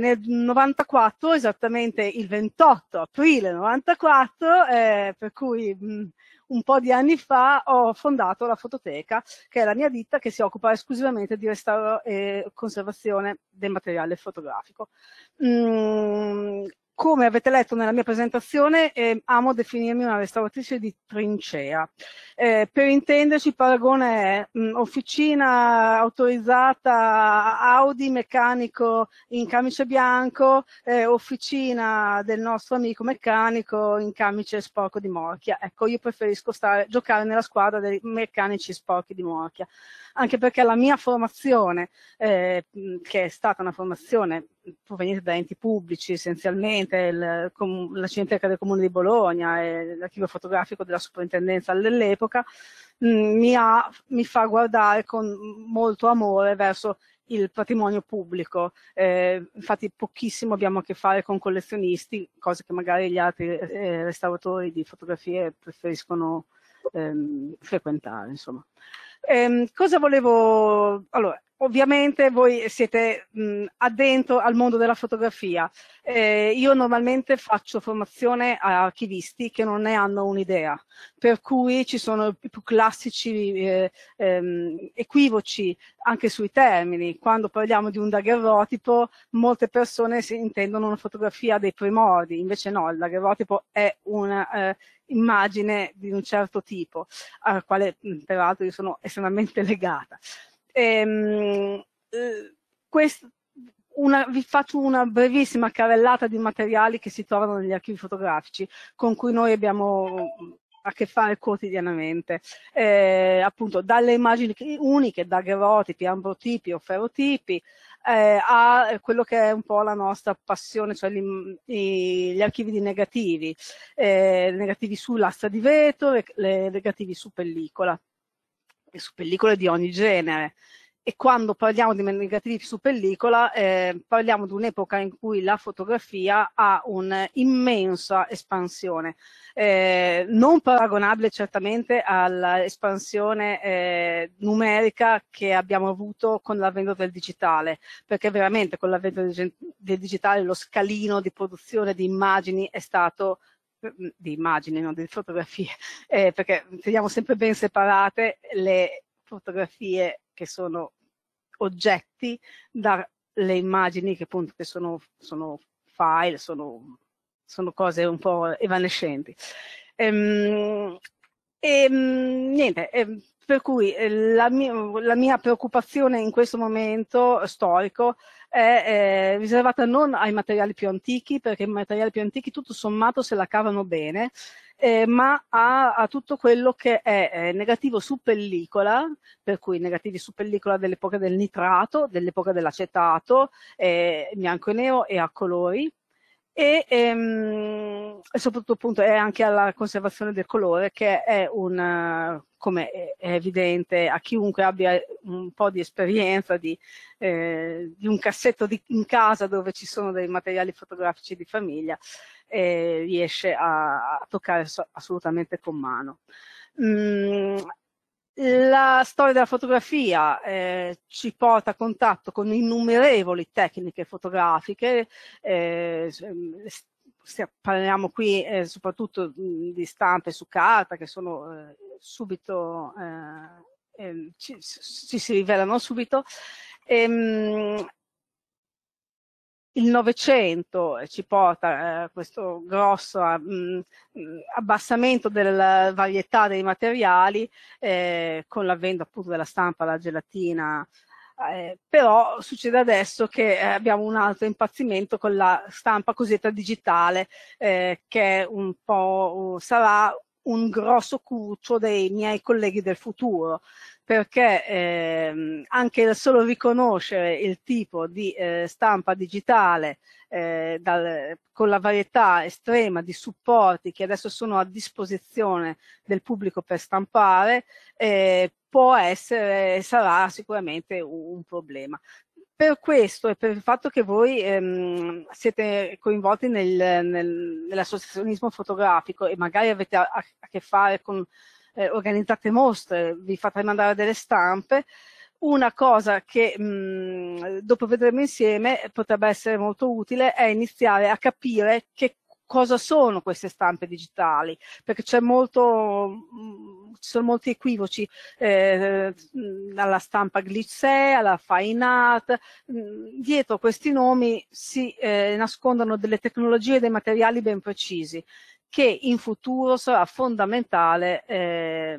nel 94, esattamente il 28 aprile 94, eh, per cui mh, mm, un po' di anni fa ho fondato la Fototeca, che è la mia ditta che si occupa esclusivamente di restauro e conservazione del materiale fotografico. Mm, come avete letto nella mia presentazione, eh, amo definirmi una restauratrice di trincea. Eh, per intenderci, il paragone è mh, mm, officina autorizzata Audi, meccanico in camice bianco, eh, officina del nostro amico meccanico in camice sporco di morchia. Ecco, io preferisco stare, giocare nella squadra dei meccanici sporchi di morchia anche perché la mia formazione, eh, che è stata una formazione proveniente da enti pubblici essenzialmente, il, com, la Cineteca del Comune di Bologna e l'archivio fotografico della Superintendenza dell'epoca, mi, mi, fa guardare con molto amore verso il patrimonio pubblico. Eh, infatti pochissimo abbiamo a che fare con collezionisti, cose che magari gli altri eh, restauratori di fotografie preferiscono ehm, frequentare. Insomma. Ehm, cosa volevo... Allora, ovviamente voi siete mh, addentro al mondo della fotografia. Eh, io normalmente faccio formazione a archivisti che non ne hanno un'idea, per cui ci sono i più classici eh, ehm, equivoci anche sui termini. Quando parliamo di un daguerrotipo, molte persone intendono una fotografia dei primordi, invece no, il daguerrotipo è una... Eh, immagine di un certo tipo, al quale peraltro io sono estremamente legata. Ehm, eh, quest, una, vi faccio una brevissima carrellata di materiali che si trovano negli archivi fotografici con cui noi abbiamo mm, a che fare quotidianamente, eh, appunto dalle immagini uniche, daguerrotipi, ambrotipi o ferotipi, eh, a quello che è un po' la nostra passione, cioè gli, i, gli archivi di negativi, eh, negativi su lastra di vetro, le, le negativi su pellicola e su pellicole di ogni genere. E quando parliamo di negativi su pellicola, eh, parliamo di un'epoca in cui la fotografia ha un'immensa espansione, eh, non paragonabile certamente all'espansione eh, numerica che abbiamo avuto con l'avvento del digitale, perché veramente con l'avvento del digitale lo scalino di produzione di immagini è stato Mm, di immagini, non di fotografie, eh, perché teniamo sempre ben separate le fotografie che sono oggetti dalle immagini che appunto che sono, sono file, sono, sono, cose un po' evanescenti. Ehm, e, ehm, niente, e, ehm, per cui eh, la mia, la mia preoccupazione in questo momento storico è, è riservata non ai materiali più antichi, perché i materiali più antichi tutto sommato se la cavano bene, eh, ma a, a, tutto quello che è, è negativo su pellicola, per cui negativi su pellicola dell'epoca del nitrato, dell'epoca dell'acetato, eh, bianco e nero e a colori, e ehm, soprattutto appunto è anche alla conservazione del colore che è un come è evidente a chiunque abbia un po' di esperienza di, eh, di un cassetto di, in casa dove ci sono dei materiali fotografici di famiglia eh, riesce a, a toccare so, assolutamente con mano. Mm, la storia della fotografia eh, ci porta a contatto con innumerevoli tecniche fotografiche, eh, ehm, parliamo qui eh, soprattutto di stampe su carta che sono eh, subito, eh, ehm, ci, ci, si rivelano subito, ehm, il Novecento eh, ci porta a eh, questo grosso eh, mh, abbassamento della varietà dei materiali eh, con l'avvento appunto della stampa, la gelatina, eh, però succede adesso che eh, abbiamo un altro impazzimento con la stampa cosiddetta digitale che è un po', sarà un grosso cuccio dei miei colleghi del futuro, perché ehm, anche solo riconoscere il tipo di eh, stampa digitale eh, dal, con la varietà estrema di supporti che adesso sono a disposizione del pubblico per stampare, eh, può essere e sarà sicuramente un, un problema per questo e per il fatto che voi ehm, siete coinvolti nel, nel, nell'associazionismo fotografico e magari avete a, a che fare con eh, organizzate mostre, vi fate mandare delle stampe, una cosa che mh, mm, dopo vedremo insieme potrebbe essere molto utile è iniziare a capire che cosa sono queste stampe digitali, perché c'è molto, mm, ci sono molti equivoci eh, dalla stampa glitchè alla fine art, mm, dietro questi nomi si eh, nascondono delle tecnologie e dei materiali ben precisi che in futuro sarà fondamentale eh,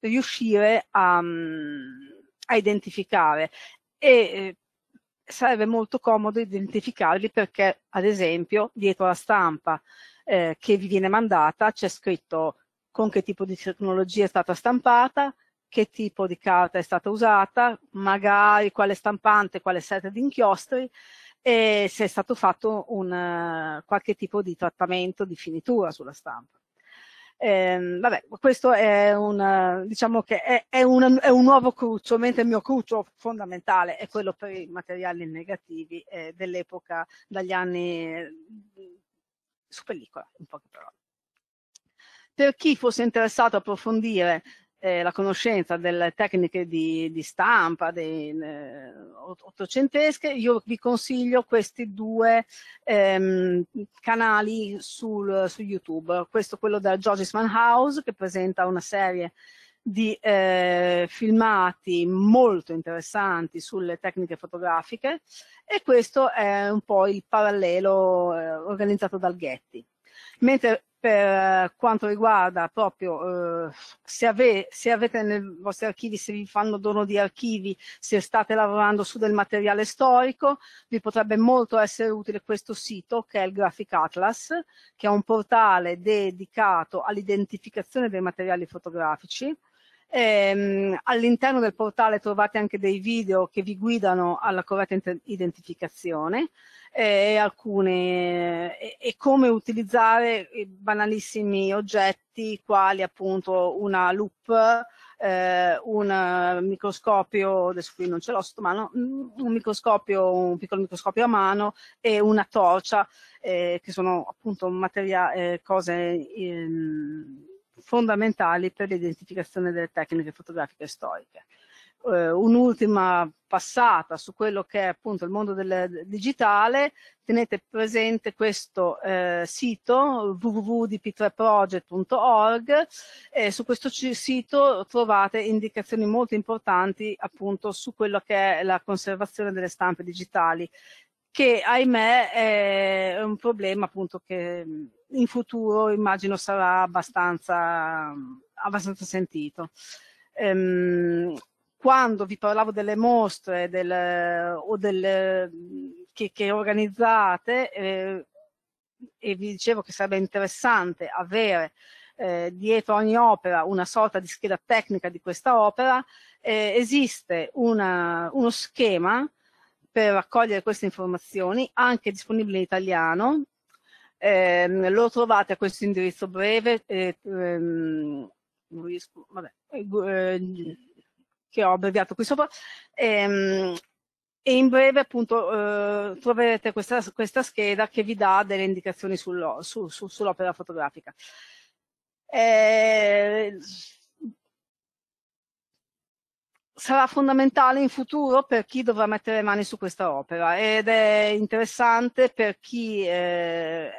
riuscire a, mm, a identificare e eh, sarebbe molto comodo identificarli perché, ad esempio, dietro la stampa eh, che vi viene mandata c'è scritto con che tipo di tecnologia è stata stampata, che tipo di carta è stata usata, magari quale stampante, quale set di inchiostri e se è stato fatto un, eh, qualche tipo di trattamento, di finitura sulla stampa. Eh, vabbè, questo è un, diciamo che è, è, un, è un nuovo cruccio, mentre il mio cruccio fondamentale è quello per i materiali negativi eh, dell'epoca, dagli anni eh, su pellicola, in poche parole. Per chi fosse interessato a approfondire eh, la conoscenza delle tecniche di, di stampa dei, eh, ottocentesche, io vi consiglio questi due ehm, canali sul, su YouTube. Questo è quello da Georges Van House che presenta una serie di eh, filmati molto interessanti sulle tecniche fotografiche e questo è un po' il parallelo eh, organizzato dal Getty. Mentre per eh, quanto riguarda proprio eh, se, ave, se, avete nei vostri archivi, se vi fanno dono di archivi, se state lavorando su del materiale storico, vi potrebbe molto essere utile questo sito che è il Graphic Atlas, che è un portale dedicato all'identificazione dei materiali fotografici Ehm, all'interno del portale trovate anche dei video che vi guidano alla corretta identificazione eh, e, alcune, eh, e come utilizzare banalissimi oggetti quali appunto una loop eh, un microscopio, adesso qui non ce l'ho sotto mano, mm, un microscopio, un piccolo microscopio a mano e una torcia, eh, che sono appunto materia, eh, cose ehm, fondamentali per l'identificazione delle tecniche fotografiche storiche. Eh, un'ultima passata su quello che è appunto il mondo del digitale, tenete presente questo eh, sito www.dp3project.org e su questo sito trovate indicazioni molto importanti appunto su quello che è la conservazione delle stampe digitali che ahimè è un problema appunto che in futuro immagino sarà abbastanza, abbastanza sentito. Ehm, quando vi parlavo delle mostre del, o delle, che, che organizzate eh, e vi dicevo che sarebbe interessante avere eh, dietro ogni opera una sorta di scheda tecnica di questa opera, eh, esiste una, uno schema per raccogliere queste informazioni, anche disponibile in italiano, eh, lo trovate a questo indirizzo breve eh, ehm, vabbè, eh, eh, che ho abbreviato qui sopra ehm, e in breve appunto eh, troverete questa, questa, scheda che vi dà delle indicazioni sull'opera su, su, sull fotografica. Ehm, sarà fondamentale in futuro per chi dovrà mettere le mani su questa opera ed è interessante per chi eh,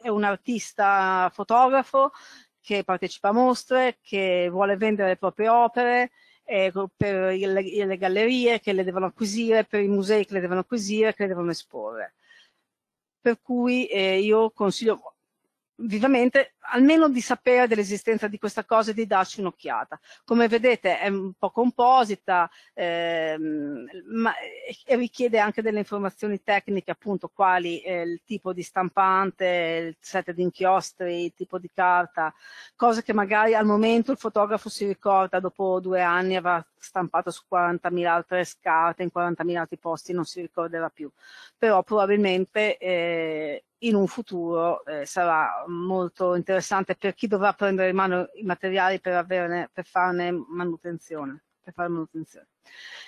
è un artista fotografo che partecipa a mostre, che vuole vendere le proprie opere, eh, per le, le gallerie che le devono acquisire, per i musei che le devono acquisire, che le devono esporre. Per cui eh, io consiglio vivamente almeno di sapere dell'esistenza di questa cosa e di darci un'occhiata. Come vedete è un po' composita ehm, ma, eh, e richiede anche delle informazioni tecniche, appunto quali eh, il tipo di stampante, il set di inchiostri, il tipo di carta, cose che magari al momento il fotografo si ricorda dopo due anni avrà stampato su 40.000 altre scarte in 40.000 altri posti, non si ricorderà più. Però probabilmente eh, in un futuro eh, sarà molto interessante interessante per chi dovrà prendere in mano i materiali per, averne, per farne manutenzione. Per fare manutenzione.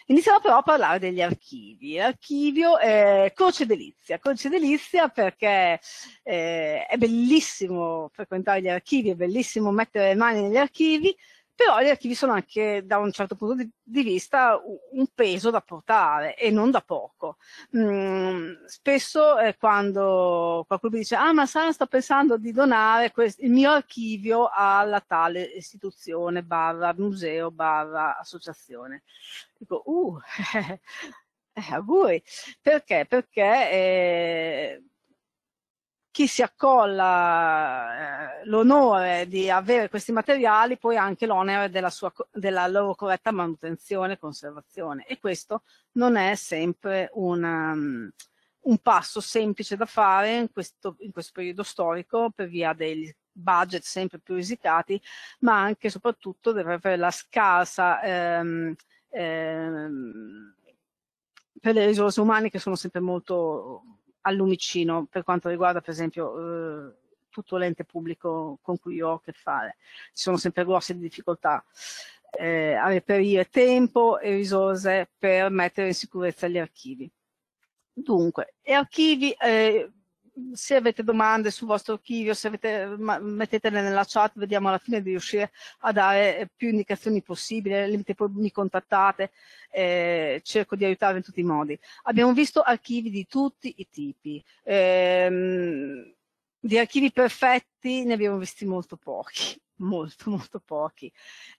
Iniziamo però a parlare degli archivi. L'archivio è Croce Delizia, Croce Delizia perché eh, è bellissimo frequentare gli archivi, è bellissimo mettere le mani negli archivi, però gli archivi sono anche da un certo punto di, di vista un peso da portare e non da poco. Mm, spesso eh, quando qualcuno mi dice ah ma Sara sto pensando di donare questo, il mio archivio alla tale istituzione barra museo barra associazione, dico uh, eh, auguri, perché? Perché eh, chi si accolla eh, l'onore di avere questi materiali poi ha anche l'onere della, della loro corretta manutenzione e conservazione e questo non è sempre una, mm, un passo semplice da fare in questo, in questo periodo storico per via dei budget sempre più risicati ma anche e soprattutto per la scarsa ehm, ehm, per le risorse umane che sono sempre molto all'umicino per quanto riguarda per esempio eh, tutto l'ente pubblico con cui ho a che fare. Ci sono sempre grosse difficoltà eh, a reperire tempo e risorse per mettere in sicurezza gli archivi. Dunque, gli archivi, eh, Mm, se avete domande sul vostro archivio, se avete, mettetele nella chat, vediamo alla fine di riuscire a dare eh, più indicazioni possibile, limite poi mi contattate, eh, cerco di aiutarvi in tutti i modi. Abbiamo visto archivi di tutti i tipi, ehm, di archivi perfetti ne abbiamo visti molto pochi, molto molto pochi,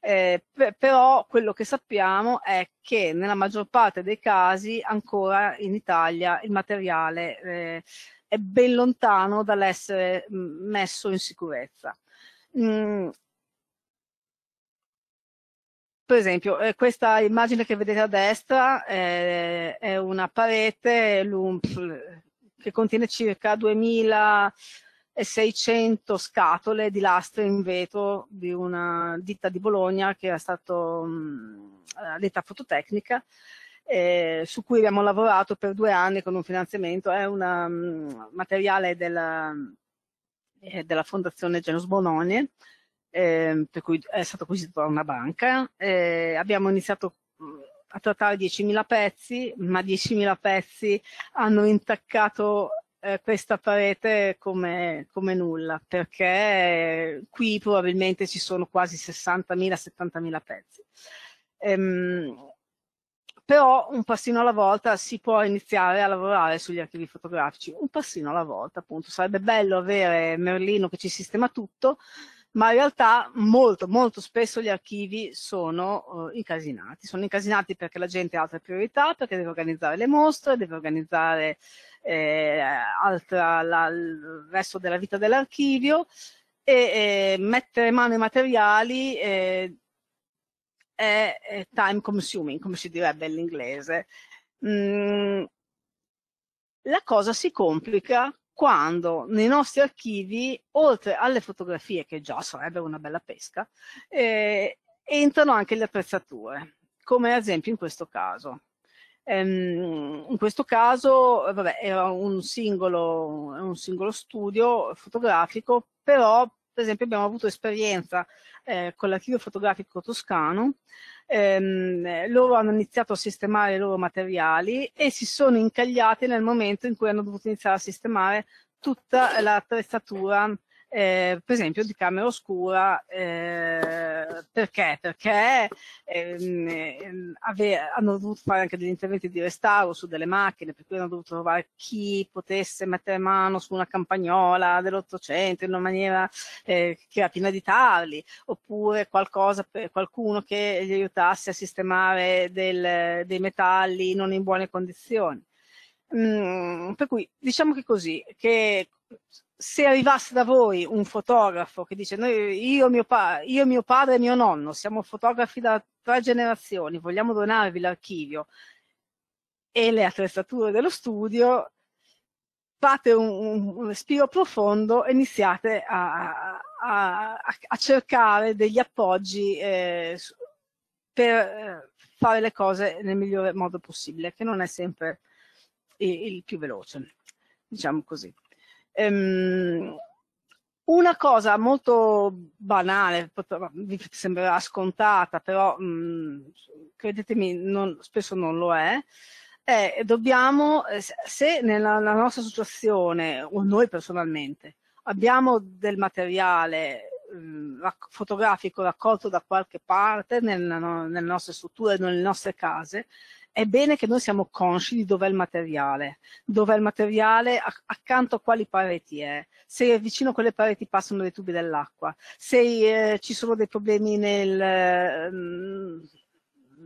eh, però quello che sappiamo è che nella maggior parte dei casi ancora in Italia il materiale... Eh, è ben lontano dall'essere mm, messo in sicurezza. Mm. Per esempio, eh, questa immagine che vedete a destra eh, è una parete che contiene circa 2600 scatole di lastre in vetro di una ditta di Bologna che era stata mm, detta fototecnica eh, su cui abbiamo lavorato per due anni con un finanziamento, è un mm, materiale della, eh, della, Fondazione Genus Bononi, eh, per cui è stato acquisito da una banca. Eh, abbiamo iniziato mm, a trattare 10.000 pezzi, ma 10.000 pezzi hanno intaccato eh, questa parete come, come, nulla, perché qui probabilmente ci sono quasi 60.000-70.000 pezzi. Ehm, però un passino alla volta si può iniziare a lavorare sugli archivi fotografici, un passino alla volta appunto. Sarebbe bello avere Merlino che ci sistema tutto, ma in realtà molto, molto spesso gli archivi sono eh, incasinati. Sono incasinati perché la gente ha altre priorità, perché deve organizzare le mostre, deve organizzare eh, altra, la, il resto della vita dell'archivio e eh, mettere mano ai materiali eh, è, time consuming, come si direbbe in inglese. Mm, la cosa si complica quando nei nostri archivi, oltre alle fotografie, che già sarebbero una bella pesca, eh, entrano anche le attrezzature, come ad esempio in questo caso. Ehm, in questo caso vabbè, era un singolo, un singolo studio fotografico, però per esempio abbiamo avuto esperienza eh, con l'archivio fotografico toscano, ehm, loro hanno iniziato a sistemare i loro materiali e si sono incagliati nel momento in cui hanno dovuto iniziare a sistemare tutta l'attrezzatura eh, per esempio di Camera Oscura, eh, perché? Perché ehm, eh, ave- hanno dovuto fare anche degli interventi di restauro su delle macchine, per cui hanno dovuto trovare chi potesse mettere mano su una campagnola dell'Ottocento in una maniera eh, che era piena di tarli, oppure qualcosa per qualcuno che gli aiutasse a sistemare del, dei metalli non in buone condizioni. Mm, per cui diciamo che così, che se arrivasse da voi un fotografo che dice noi, io, mio pa- io, mio padre e mio nonno siamo fotografi da tre generazioni, vogliamo donarvi l'archivio e le attrezzature dello studio, fate un, un, respiro profondo e iniziate a, a, a cercare degli appoggi eh, per eh, fare le cose nel migliore modo possibile, che non è sempre il, il più veloce, diciamo così. Ehm, una cosa molto banale, vi sembrerà scontata, però mh, mm, credetemi, non, spesso non lo è, è dobbiamo, eh, se nella, nella nostra associazione o noi personalmente abbiamo del materiale mh, mm, fotografico raccolto da qualche parte nella, nelle nostre strutture, nelle nostre case è bene che noi siamo consci di dov'è il materiale, dov'è il materiale, accanto a quali pareti è, se vicino a quelle pareti passano dei tubi dell'acqua, se eh, ci sono dei problemi nel... Mm,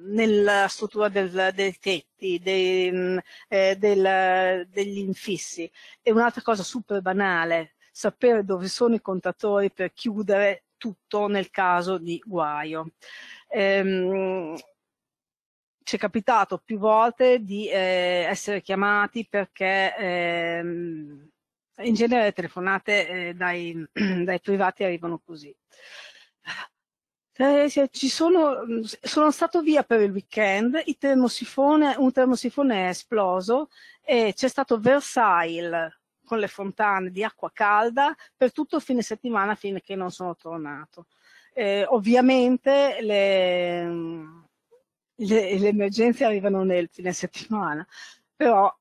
nella struttura del, dei tetti, dei, mm, eh, del, degli infissi. E un'altra cosa super banale, sapere dove sono i contatori per chiudere tutto nel caso di guaio. Ehm, ci è capitato più volte di eh, essere chiamati perché ehm, in genere le telefonate eh, dai, dai, privati arrivano così. Eh, sono, sono, stato via per il weekend, il termosifone, un termosifone è esploso e c'è stato Versailles con le fontane di acqua calda per tutto il fine settimana finché non sono tornato. Eh, ovviamente le, le, le emergenze arrivano nel fine settimana, però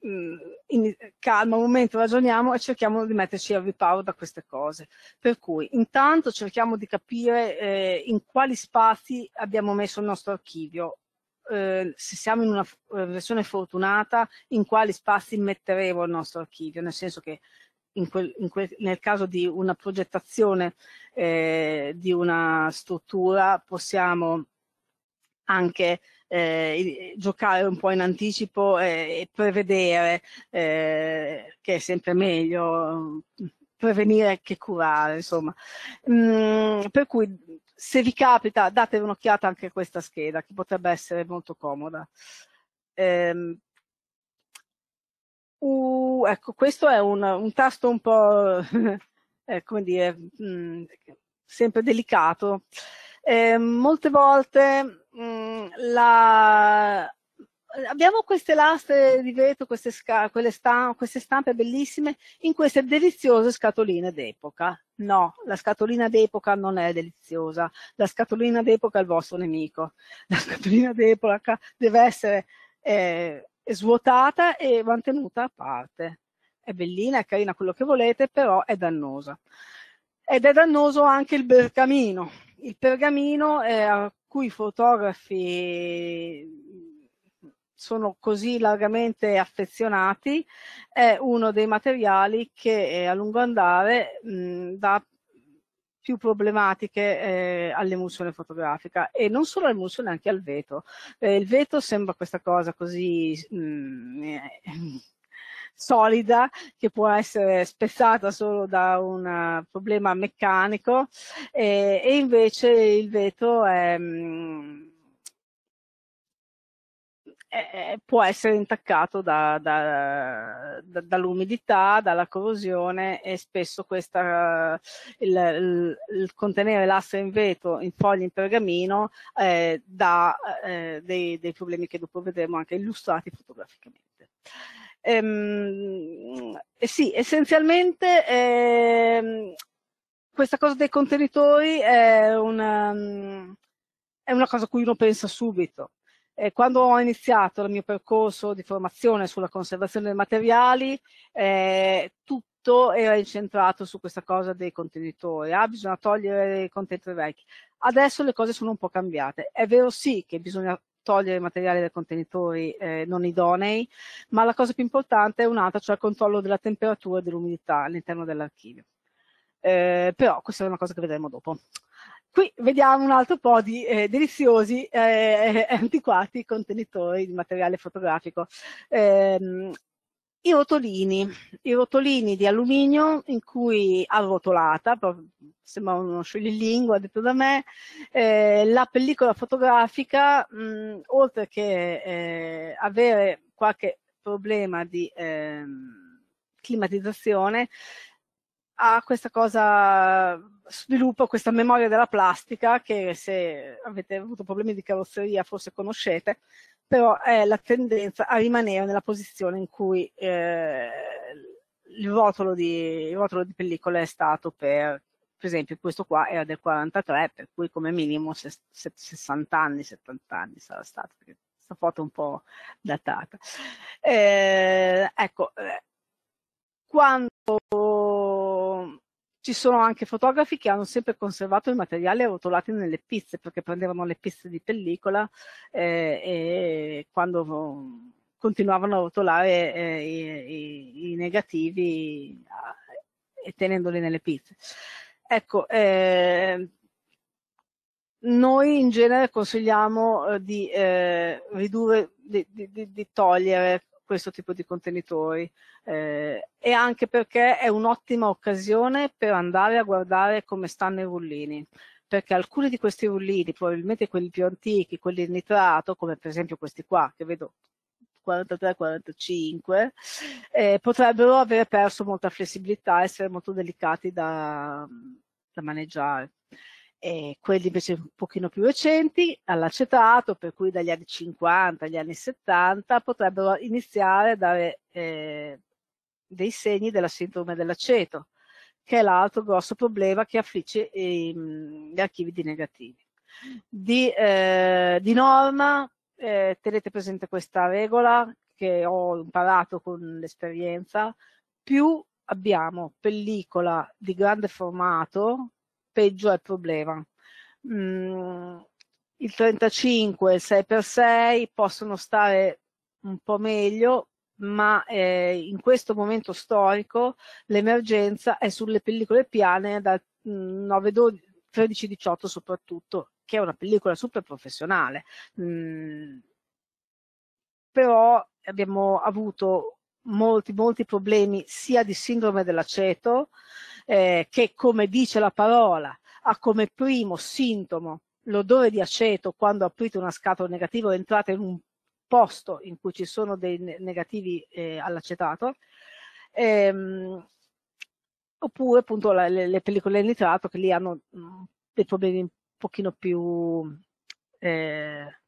in, calma un momento, ragioniamo e cerchiamo di metterci al riparo da queste cose. Per cui intanto cerchiamo di capire eh, in quali spazi abbiamo messo il nostro archivio, eh, se siamo in una eh, versione fortunata, in quali spazi metteremo il nostro archivio, nel senso che in quel, in quel, nel caso di una progettazione eh, di una struttura possiamo anche eh, eh, giocare un po' in anticipo e, e prevedere, eh, che è sempre meglio prevenire che curare, insomma. Mm, per cui se vi capita date un'occhiata anche a questa scheda che potrebbe essere molto comoda. Ehm, uh, ecco, questo è un, un tasto un po' eh, come dire, mh, mm, sempre delicato. Eh, molte volte la... abbiamo queste lastre di vetro, queste, sca... stamp... queste stampe bellissime in queste deliziose scatoline d'epoca. No, la scatolina d'epoca non è deliziosa, la scatolina d'epoca è il vostro nemico, la scatolina d'epoca deve essere eh, svuotata e mantenuta a parte. È bellina, è carina, quello che volete, però è dannosa. Ed è dannoso anche il pergamino. Il pergamino è cui fotografi mm, sono così largamente affezionati, è uno dei materiali che eh, a lungo andare mh, mm, dà più problematiche eh, all'emulsione fotografica e non solo all'emulsione, anche al vetro. Eh, il vetro sembra questa cosa così mh, mm, eh, solida che può essere spezzata solo da un eh, problema meccanico e, e invece il vetro mm, è, è, può essere intaccato da, da, da, dall'umidità, dalla corrosione e spesso questa, eh, il, il, il, contenere l'asta in vetro in foglie in pergamino eh, dà eh, dei, dei problemi che dopo vedremo anche illustrati fotograficamente. Ehm, eh, sì, essenzialmente ehm, questa cosa dei contenitori è una, è una cosa a cui uno pensa subito. Eh, quando ho iniziato il mio percorso di formazione sulla conservazione dei materiali, eh, tutto era incentrato su questa cosa dei contenitori. Ah, bisogna togliere i contenitori vecchi. Adesso le cose sono un po' cambiate. È vero sì che bisogna togliere materiali dai contenitori eh, non idonei, ma la cosa più importante è un'altra, cioè il controllo della temperatura e dell'umidità all'interno dell'archivio. Eh, però questa è una cosa che vedremo dopo. Qui vediamo un altro po' di eh, deliziosi e eh, antiquati contenitori di materiale fotografico. Eh, i rotolini, i rotolini di alluminio in cui arrotolata, sembra uno scioglilingua detto da me, eh, la pellicola fotografica, mh, oltre che eh, avere qualche problema di eh, climatizzazione, ha questa cosa, sviluppa questa memoria della plastica che se avete avuto problemi di carrozzeria forse conoscete, però è eh, la tendenza a rimanere nella posizione in cui eh, il, rotolo di, il, rotolo di, pellicola è stato per, per esempio questo qua era del 43, per cui come minimo se, se, 60 anni, 70 anni sarà stato, perché questa foto è un po' datata. Eh, ecco, eh, quando ci sono anche fotografi che hanno sempre conservato il materiale rotolati nelle pizze, perché prendevano le pizze di pellicola eh, e quando continuavano a rotolare eh, i, i, i, negativi eh, e tenendoli nelle pizze. Ecco, eh, noi in genere consigliamo eh, di eh, ridurre, di, di, di togliere questo tipo di contenitori eh, e anche perché è un'ottima occasione per andare a guardare come stanno i rullini perché alcuni di questi rullini, probabilmente quelli più antichi, quelli in nitrato, come per esempio questi qua che vedo 43-45, eh, potrebbero avere perso molta flessibilità, essere molto delicati da, da maneggiare e quelli invece un pochino più recenti all'acetato, per cui dagli anni 50 agli anni 70 potrebbero iniziare a dare eh, dei segni della sindrome dell'aceto, che è l'altro grosso problema che affligge mm, gli archivi di negativi. Di, eh, di norma eh, tenete presente questa regola che ho imparato con l'esperienza, più abbiamo pellicola di grande formato peggio è il problema. Mm, il 35, il 6x6 possono stare un po' meglio, ma eh, in questo momento storico l'emergenza è sulle pellicole piane da 13-18 mm, soprattutto, che è una pellicola super professionale. Mm, però abbiamo avuto molti, molti problemi sia di sindrome dell'aceto, eh, che come dice la parola ha come primo sintomo l'odore di aceto quando aprite una scatola negativa o entrate in un posto in cui ci sono dei negativi eh, all'acetato, ehm, oppure appunto la, le, le, pellicole di nitrato che lì hanno mh, mm, dei problemi un pochino più eh,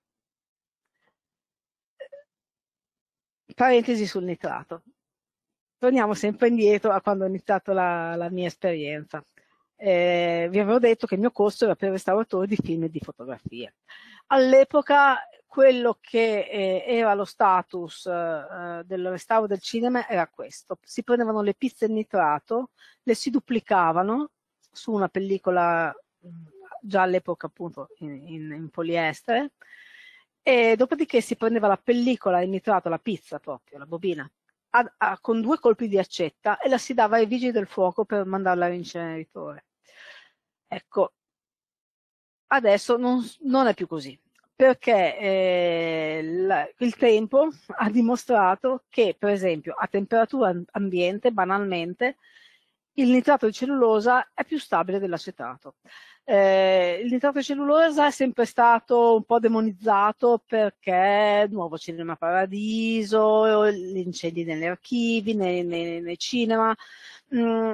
parentesi sul nitrato torniamo sempre indietro a quando ho iniziato la, la mia esperienza. Eh, vi avevo detto che il mio corso era per restauratori di film e di fotografie. All'epoca quello che eh, era lo status eh, eh del restauro del cinema era questo. Si prendevano le pizze in nitrato, le si duplicavano su una pellicola mm, già all'epoca appunto in, in, in poliestere e dopodiché si prendeva la pellicola in nitrato, la pizza proprio, la bobina a, a, con due colpi di accetta e la si dava ai vigili del fuoco per mandarla all'inceneritore. Ecco, adesso non, non, è più così, perché eh, la, il tempo ha dimostrato che, per esempio, a temperatura ambiente, banalmente, il nitrato di cellulosa è più stabile dell'acetato. Eh, il nitrato di cellulosa è sempre stato un po' demonizzato perché Nuovo Cinema Paradiso, gli incendi negli archivi, nei, nei, nei cinema. Mm,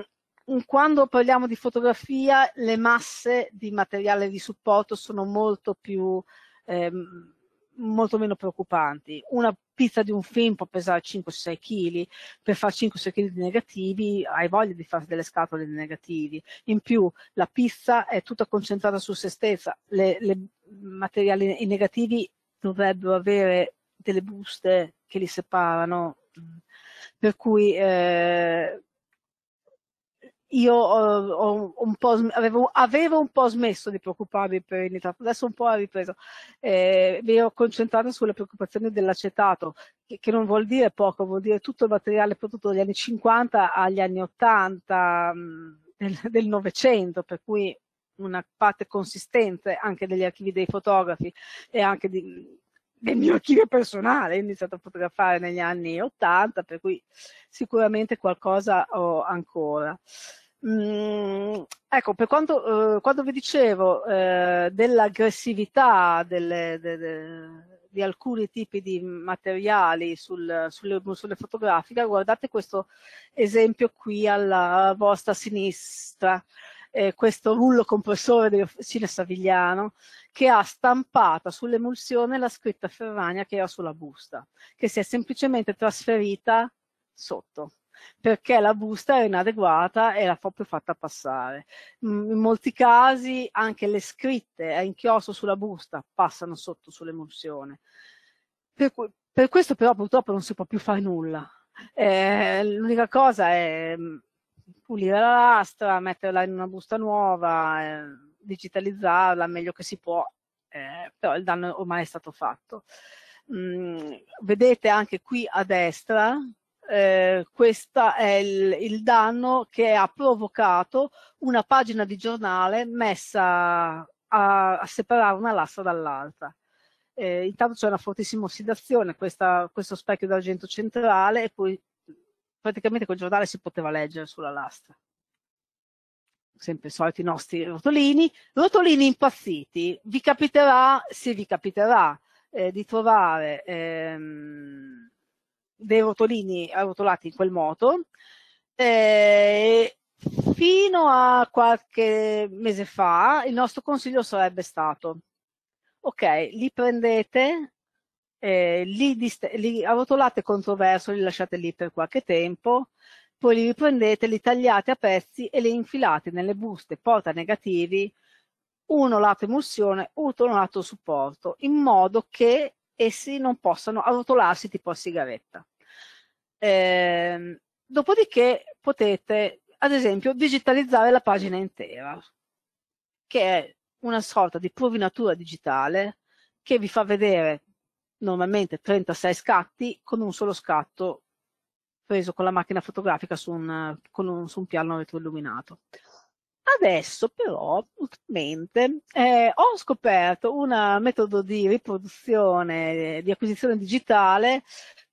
quando parliamo di fotografia, le masse di materiale di supporto sono molto più... Ehm, molto meno preoccupanti. Una pizza di un film può pesare 5-6 kg, per fare 5-6 kg di negativi hai voglia di fare delle scatole di negativi. In più la pizza è tutta concentrata su se stessa, le, le materiali i negativi dovrebbero avere delle buste che li separano, per cui eh, io ho, eh, ho un avevo, avevo, un po' smesso di preoccuparmi per il nitrato, adesso un po' ha ripreso. Eh, mi ho concentrato sulle preoccupazioni dell'acetato, che, che, non vuol dire poco, vuol dire tutto il materiale prodotto dagli anni 50 agli anni 80 mm, del, del 900, per cui una parte consistente anche degli archivi dei fotografi e anche di, nel mio archivio personale, ho iniziato a fotografare negli anni 80, per cui sicuramente qualcosa ho ancora. Mm, ecco, per quanto, eh, quando vi dicevo eh, dell'aggressività delle, de, de, di alcuni tipi di materiali sul, sulle, sulle fotografiche, guardate questo esempio qui alla vostra sinistra eh, questo rullo compressore dell'officina Savigliano che ha stampato sull'emulsione la scritta Ferrania che era sulla busta, che si è semplicemente trasferita sotto perché la busta era inadeguata e l'ha proprio fatta passare. Mm, in molti casi anche le scritte a inchiostro sulla busta passano sotto sull'emulsione. Per, per, questo però purtroppo non si può più fare nulla. Eh, l'unica cosa è mm, pulire la lastra, metterla in una busta nuova, eh, digitalizzarla meglio che si può, eh, però il danno ormai è stato fatto. Mm, vedete anche qui a destra, eh, questo è il, il danno che ha provocato una pagina di giornale messa a, a separare una lastra dall'altra. Eh, intanto c'è una fortissima ossidazione, questa, questo specchio d'argento centrale e poi praticamente quel giornale si poteva leggere sulla lastra. Sempre i soliti nostri rotolini. Rotolini impazziti. Vi capiterà, se vi capiterà, eh, di trovare ehm, dei rotolini arrotolati in quel modo. Eh, fino a qualche mese fa il nostro consiglio sarebbe stato ok, li prendete, eh, li, dist- li avvotolate contro verso, li lasciate lì per qualche tempo, poi li riprendete, li tagliate a pezzi e li infilate nelle buste porta negativi, uno lato emulsione, uno lato supporto, in modo che essi non possano arrotolarsi tipo a sigaretta. Eh, dopodiché potete, ad esempio, digitalizzare la pagina intera, che è una sorta di provinatura digitale che vi fa vedere normalmente 36 scatti con un solo scatto preso con la macchina fotografica su un, un, su un piano retroilluminato. Adesso però, ultimamente, eh, ho scoperto un metodo di riproduzione, eh, di acquisizione digitale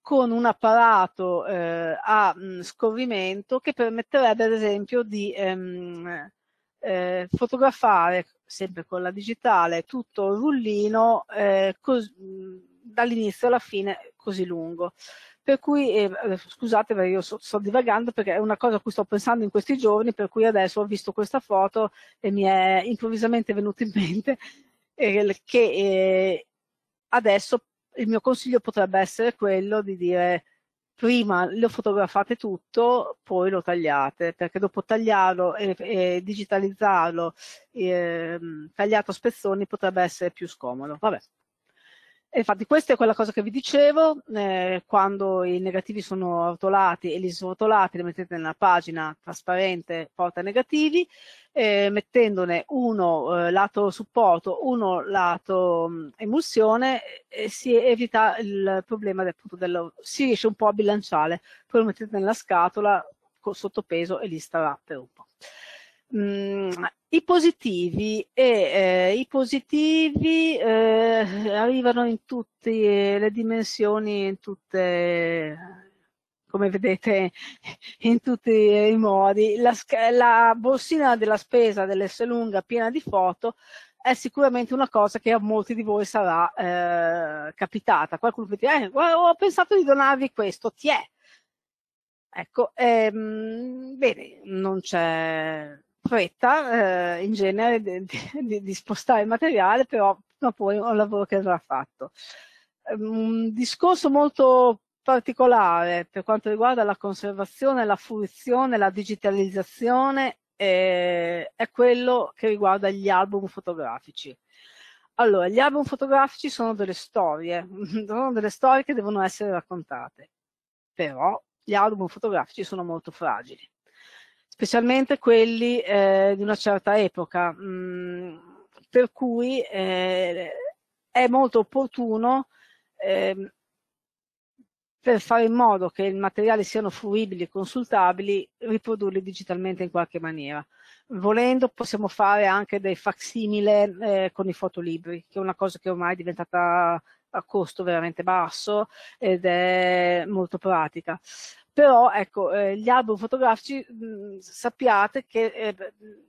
con un apparato eh, a mm, scorrimento che permetterebbe ad esempio di ehm, eh, fotografare sempre con la digitale tutto il rullino eh, cos- mm, dall'inizio alla fine così lungo. Per cui, eh, eh scusate io sto, sto divagando perché è una cosa a cui sto pensando in questi giorni, per cui adesso ho visto questa foto e mi è improvvisamente venuto in mente eh, che eh, adesso il mio consiglio potrebbe essere quello di dire prima lo fotografate tutto, poi lo tagliate, perché dopo tagliarlo e, e digitalizzarlo, e, ehm, tagliato a spezzoni potrebbe essere più scomodo. Vabbè, infatti questa è quella cosa che vi dicevo, eh, quando i negativi sono rotolati e li srotolate, li mettete nella pagina trasparente porta negativi, eh, mettendone uno eh, lato supporto, uno lato mh, mm, emulsione, eh, si evita il problema del, punto dello, si riesce un po' a bilanciare, poi lo mettete nella scatola con sottopeso e li starà per un po'. Mm, I positivi, e, eh, i positivi eh, arrivano in tutte eh, le dimensioni, in tutte, come vedete, in tutti i modi. La, la borsina della spesa dell'S lunga piena di foto è sicuramente una cosa che a molti di voi sarà eh, capitata. Qualcuno vi dirà, eh, ho pensato di donarvi questo, ti è. Ecco, ehm, bene, non c'è fretta eh, in genere di, di, di, spostare il materiale, però poi è un lavoro che verrà fatto. Ehm, un discorso molto particolare per quanto riguarda la conservazione, la fruizione, la digitalizzazione eh, è quello che riguarda gli album fotografici. Allora, gli album fotografici sono delle storie, sono delle storie che devono essere raccontate, però gli album fotografici sono molto fragili specialmente quelli eh, di una certa epoca, mh, mm, per cui eh, è molto opportuno eh, per fare in modo che i materiali siano fruibili e consultabili, riprodurli digitalmente in qualche maniera. Volendo possiamo fare anche dei facsimile eh, con i fotolibri, che è una cosa che ormai è diventata a costo veramente basso ed è molto pratica però ecco, eh, gli album fotografici mh, mm, sappiate che eh,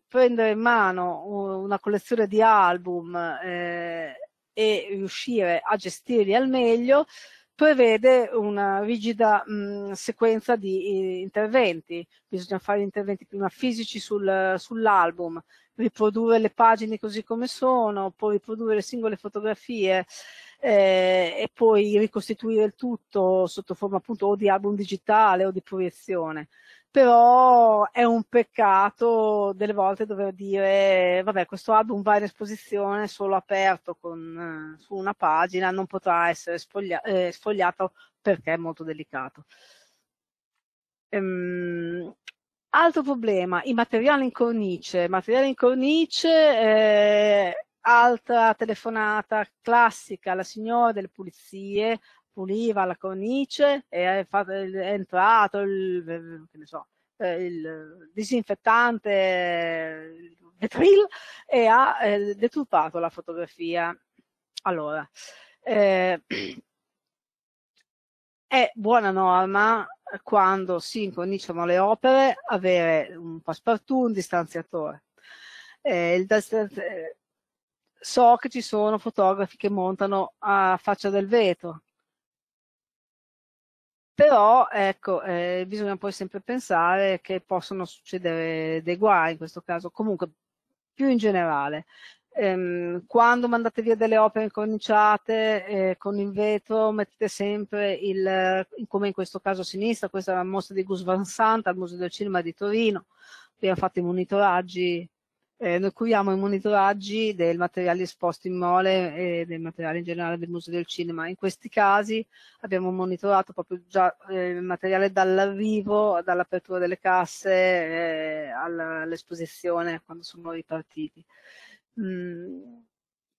prendere in mano una collezione di album eh, e riuscire a gestirli al meglio prevede una rigida mh, mm, sequenza di interventi. Bisogna fare interventi prima fisici sul, sull'album, riprodurre le pagine così come sono, poi riprodurre le singole fotografie eh, e poi ricostituire il tutto sotto forma appunto o di album digitale o di proiezione. Però è un peccato delle volte dover dire, vabbè, questo album va in esposizione solo aperto con, eh, su una pagina, non potrà essere sfoglia- eh, sfogliato perché è molto delicato. Ehm, altro problema, i materiali in cornice. Materiali in cornice eh, altra telefonata classica, la signora delle pulizie puliva la cornice e è, è entrato il, so, eh, il, disinfettante, il vetril e ha eh, deturpato la fotografia. Allora, eh, è buona norma quando si incorniciano le opere avere un passepartout, un distanziatore. Eh, il distanziatore so che ci sono fotografi che montano a faccia del vetro, però ecco, eh, bisogna poi sempre pensare che possono succedere dei guai in questo caso, comunque più in generale. Ehm, quando mandate via delle opere incorniciate eh, con il vetro mettete sempre il, come in questo caso a sinistra, questa è la mostra di Gus Van Sant al Museo del Cinema di Torino, abbiamo fatto i monitoraggi eh, noi curiamo i monitoraggi del materiale esposto in mole e del materiale in generale del Museo del Cinema. In questi casi abbiamo monitorato proprio già eh, il materiale dall'arrivo, dall'apertura delle casse eh, all'esposizione quando sono ripartiti. Mm.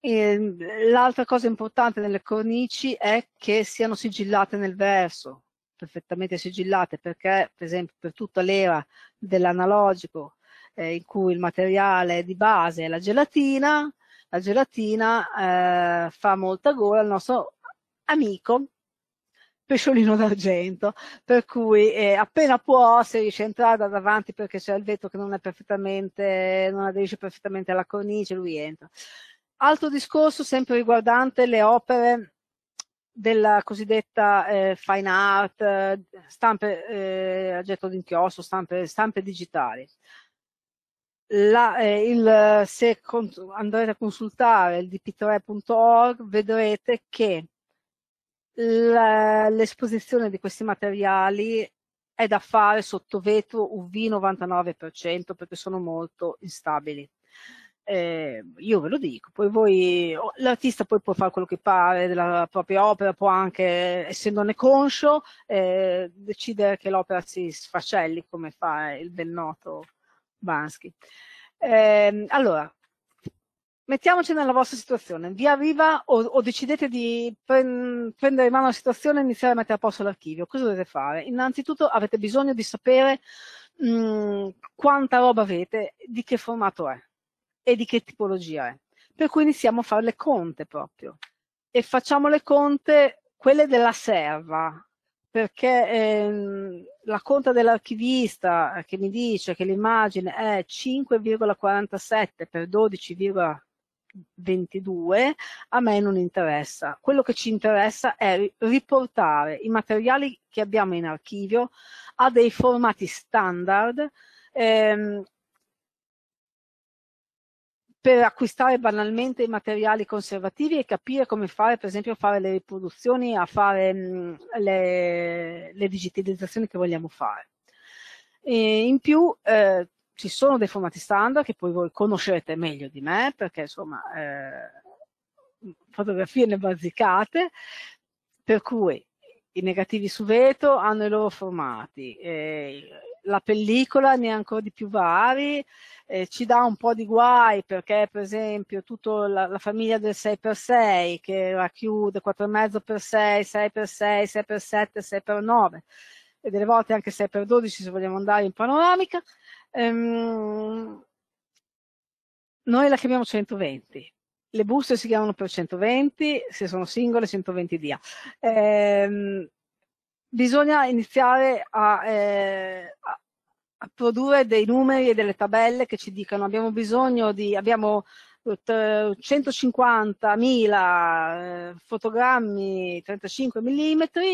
Mm, l'altra cosa importante nelle cornici è che siano sigillate nel verso, perfettamente sigillate, perché per esempio per tutta l'era dell'analogico eh, in cui il materiale di base è la gelatina, la gelatina eh, fa molta gola al nostro amico pesciolino d'argento, per cui eh, appena può si riesce a entrare da davanti perché c'è il vetro che non è perfettamente, non aderisce perfettamente alla cornice, lui entra. Altro discorso sempre riguardante le opere della cosiddetta eh, fine art, eh, stampe eh, a d'inchiostro, stampe, stampe digitali. La, eh, il, se andrete a consultare il dp3.org vedrete che l'esposizione di questi materiali è da fare sotto vetro UV 99% perché sono molto instabili. Eh, io ve lo dico, poi voi, l'artista poi può fare quello che pare della propria opera, può anche, essendone conscio, eh, decidere che l'opera si sfacelli come fa il ben noto Bansky. Eh, allora, mettiamoci nella vostra situazione. Vi arriva o, o decidete di pre- prendere in mano la situazione e iniziare a mettere a posto l'archivio. Cosa dovete fare? Innanzitutto avete bisogno di sapere mh, mm, quanta roba avete, di che formato è e di che tipologia è. Per cui iniziamo a fare le conte proprio e facciamo le conte quelle della serva, perché ehm, la conta dell'archivista eh, che mi dice che l'immagine è 5,47 per 12,22 a me non interessa. Quello che ci interessa è riportare i materiali che abbiamo in archivio a dei formati standard ehm, per acquistare banalmente i materiali conservativi e capire come fare, per esempio, a fare le riproduzioni, a fare mh, mm, le, le, digitalizzazioni che vogliamo fare. E in più eh, ci sono dei formati standard che poi voi conoscerete meglio di me, perché insomma eh, fotografie ne bazzicate, per cui i negativi su vetro hanno i loro formati. Eh, la pellicola ne è ancora di più vari, eh, ci dà un po' di guai perché per esempio tutta la, la, famiglia del 6x6 che racchiude 4,5x6, 6x6, 6x7, 6x9 e delle volte anche 6x12 se vogliamo andare in panoramica, ehm, noi la chiamiamo 120 le buste si chiamano per 120, se sono singole 120 dia. Eh, bisogna iniziare a, eh, a, produrre dei numeri e delle tabelle che ci dicano abbiamo bisogno di, abbiamo 150.000 eh, eh, fotogrammi 35 mm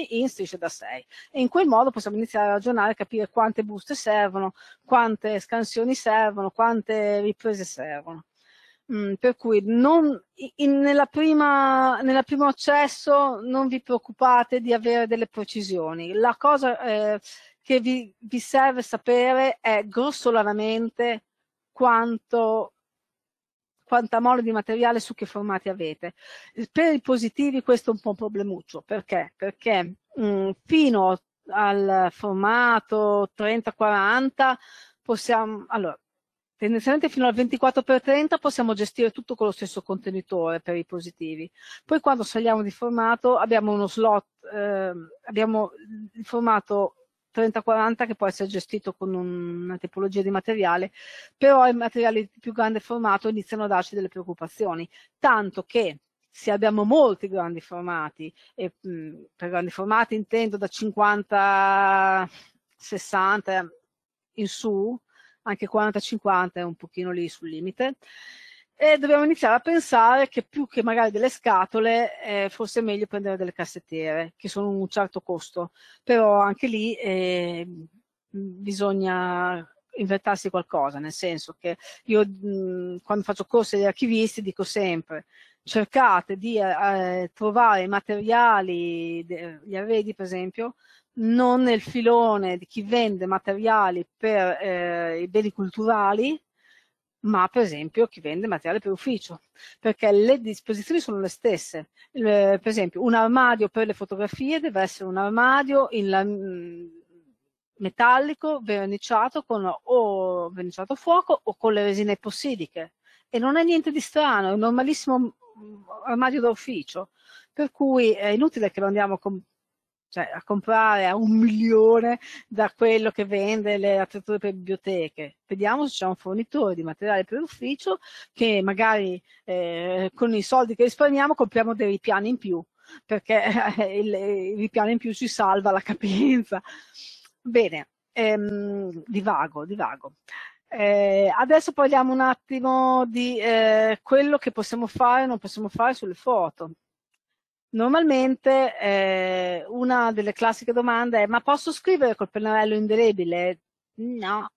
in strisce da 6 e in quel modo possiamo iniziare a ragionare e capire quante buste servono, quante scansioni servono, quante riprese servono. Mm, per cui non, in, nella prima, nel primo accesso non vi preoccupate di avere delle precisioni. La cosa eh, che vi, vi, serve sapere è grossolanamente quanto, quanta mole di materiale su che formati avete. Per i positivi questo è un po' un problemuccio. Perché? Perché mm, fino al formato 30-40 possiamo... Allora, Tendenzialmente fino al 24x30 possiamo gestire tutto con lo stesso contenitore per i positivi. Poi quando saliamo di formato abbiamo uno slot, eh, abbiamo il formato 30-40 che può essere gestito con una tipologia di materiale, però i materiali di più grande formato iniziano a darci delle preoccupazioni, tanto che se abbiamo molti grandi formati, e mh, mm, per grandi formati intendo da 50, 60 in su, anche 40-50 è un pochino lì sul limite. E dobbiamo iniziare a pensare che più che magari delle scatole, eh, è forse meglio prendere delle cassettiere, che sono un certo costo, però anche lì eh, bisogna inventarsi qualcosa, nel senso che io mh, mm, quando faccio corsi di archivisti dico sempre cercate di eh, trovare i materiali, gli arredi per esempio, non nel filone di chi vende materiali per eh, i beni culturali, ma per esempio chi vende materiale per ufficio, perché le disposizioni sono le stesse. Le, per esempio, un armadio per le fotografie deve essere un armadio in la, mm, metallico verniciato con o verniciato a fuoco o con le resine possidiche. E non è niente di strano, è un normalissimo mm, armadio da ufficio, per cui è inutile che lo andiamo a cioè a comprare a un milione da quello che vende le attrezzature per biblioteche. Vediamo se c'è un fornitore di materiale per ufficio che magari eh, con i soldi che risparmiamo compriamo dei ripiani in più, perché eh, il, il ripiano in più ci salva la capienza. Bene, ehm, divago, divago. Eh, adesso parliamo un attimo di eh, quello che possiamo fare e non possiamo fare sulle foto. Normalmente eh, una delle classiche domande è ma posso scrivere col pennarello indelebile? No,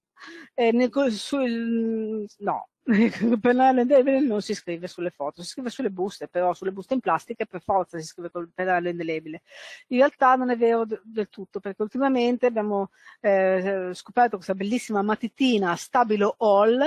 eh, nel, sul, no, penale indelebile non si scrive sulle foto, si scrive sulle buste, però sulle buste in plastica per forza si scrive col penale indelebile. In realtà non è vero del tutto, perché ultimamente abbiamo eh, scoperto questa bellissima matitina Stabilo All,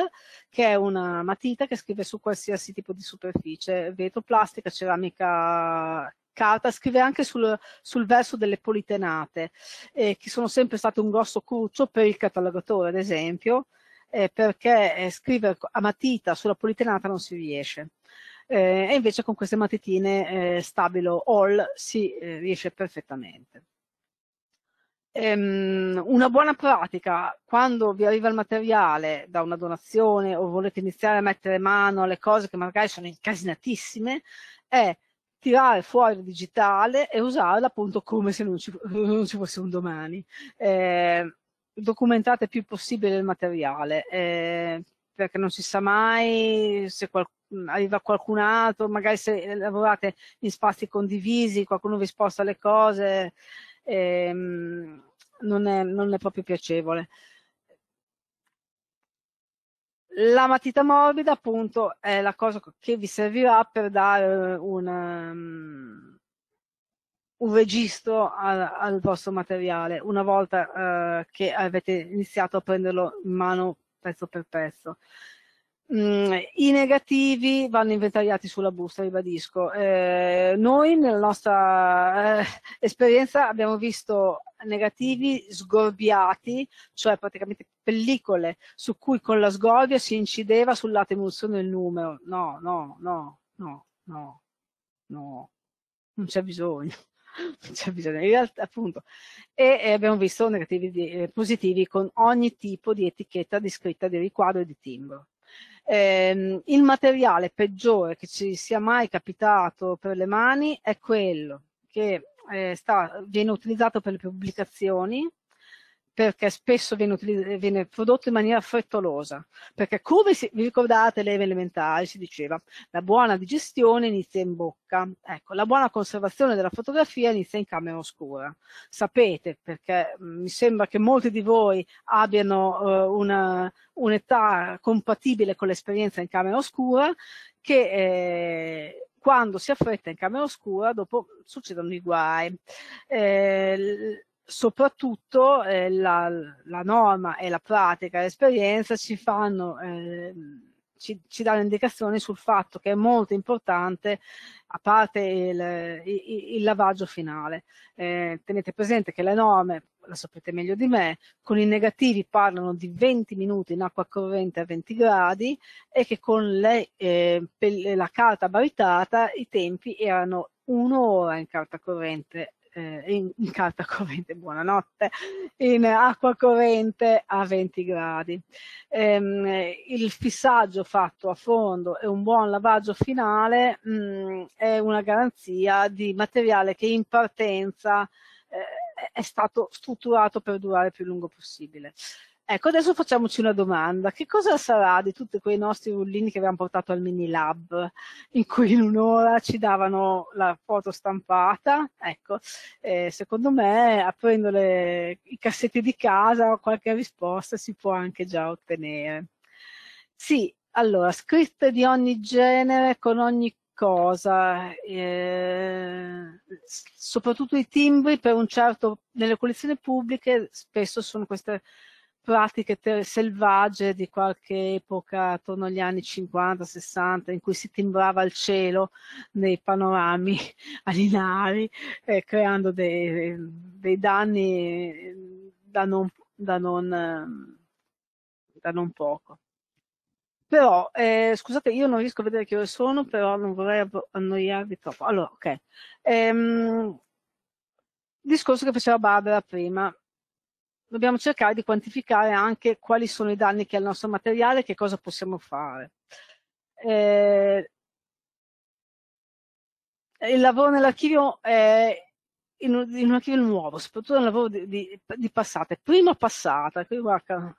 che è una matita che scrive su qualsiasi tipo di superficie, vetro, plastica, ceramica carta, scrive anche sul, sul verso delle politenate, eh, che sono sempre state un grosso cruccio per il catalogatore, ad esempio, eh, perché eh, scrivere a matita sulla politenata non si riesce. Eh, e invece con queste matitine eh, stabilo all si eh, riesce perfettamente. Ehm, una buona pratica, quando vi arriva il materiale da una donazione o volete iniziare a mettere mano alle cose che magari sono incasinatissime, è tirare fuori il digitale e usarla appunto come se non ci, non ci fosse un domani. Eh, documentate il più possibile il materiale, eh, perché non si sa mai se qualcuno arriva qualcun altro, magari se eh, lavorate in spazi condivisi, qualcuno vi sposta le cose, ehm, non, è, non, è, proprio piacevole. La matita morbida appunto è la cosa che vi servirà per dare eh, un, um, un registro al, al, vostro materiale una volta uh, che avete iniziato a prenderlo in mano pezzo per pezzo. Mm, I negativi vanno inventariati sulla busta, ribadisco. Eh, noi nella nostra eh, esperienza abbiamo visto negativi sgorbiati, cioè praticamente pellicole su cui con la sgorbia si incideva sul lato emulsione del numero. No, no, no, no, no, no, non c'è bisogno. non c'è bisogno, in realtà appunto. E, e abbiamo visto negativi di, eh, positivi con ogni tipo di etichetta di scritta di riquadro e di timbro. Eh, il materiale peggiore che ci sia mai capitato per le mani è quello che eh, sta, viene utilizzato per le pubblicazioni perché spesso viene, viene, prodotto in maniera frettolosa. Perché come si, vi ricordate le elementari si diceva, la buona digestione inizia in bocca. Ecco, la buona conservazione della fotografia inizia in camera oscura. Sapete, perché mh, mm, mi sembra che molti di voi abbiano uh, una, un'età compatibile con l'esperienza in camera oscura, che eh, quando si affretta in camera oscura, dopo succedono i guai. Eh, soprattutto eh, la, la, norma e la pratica, l'esperienza ci fanno, eh, ci, ci danno indicazioni sul fatto che è molto importante, a parte il, il, il lavaggio finale. Eh, tenete presente che le norme, la sapete meglio di me, con i negativi parlano di 20 minuti in acqua corrente a 20 gradi e che con le, eh, la carta baritata i tempi erano un'ora in carta corrente eh, in, carta corrente, buonanotte, in acqua corrente a 20 gradi. Ehm, il fissaggio fatto a fondo e un buon lavaggio finale mh, mm, è una garanzia di materiale che in partenza eh, è stato strutturato per durare il più lungo possibile. Ecco, adesso facciamoci una domanda. Che cosa sarà di tutti quei nostri rullini che abbiamo portato al mini lab, in cui in un'ora ci davano la foto stampata? Ecco, eh, secondo me, aprendo le, i cassetti di casa, qualche risposta si può anche già ottenere. Sì, allora, scritte di ogni genere, con ogni cosa, eh, soprattutto i timbri per un certo, nelle collezioni pubbliche spesso sono queste pratiche selvagge di qualche epoca attorno agli anni 50-60 in cui si timbrava il cielo nei panorami alinari eh, creando dei, dei, danni eh, da non, da non, ehm, da non poco. Però, eh, scusate, io non riesco a vedere che ore sono, però non vorrei annoiarvi troppo. Allora, ok. Ehm, discorso che faceva Barbara prima dobbiamo cercare di quantificare anche quali sono i danni che ha il nostro materiale e che cosa possiamo fare. Eh, il lavoro nell'archivio è in un, in un, archivio nuovo, soprattutto è un lavoro di, di, di passate, prima passata, qui guarda,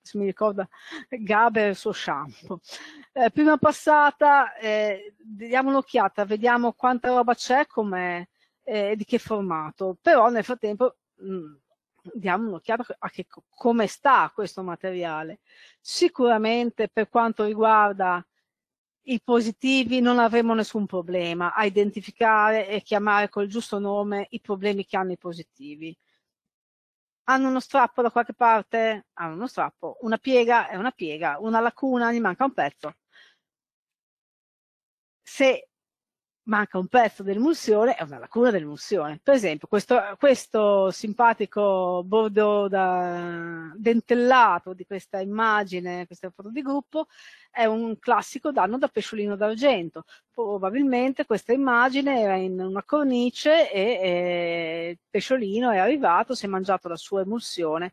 se mi ricorda Gaber il suo shampoo. Eh, prima passata, eh, diamo un'occhiata, vediamo quanta roba c'è, com'è eh, e eh, di che formato, però nel frattempo mh, mm, diamo un'occhiata a che, come sta questo materiale. Sicuramente per quanto riguarda i positivi non avremo nessun problema a identificare e chiamare col giusto nome i problemi che hanno i positivi. Hanno uno strappo da qualche parte? Hanno uno strappo. Una piega è una piega, una lacuna, gli manca un pezzo. Se manca un pezzo del munzione è una lacuna del munzione. Per esempio, questo, questo simpatico bordo da, dentellato di questa immagine, questa foto di gruppo, è un classico danno da pesciolino d'argento. Probabilmente questa immagine era in una cornice e, e il pesciolino è arrivato, si è mangiato la sua emulsione.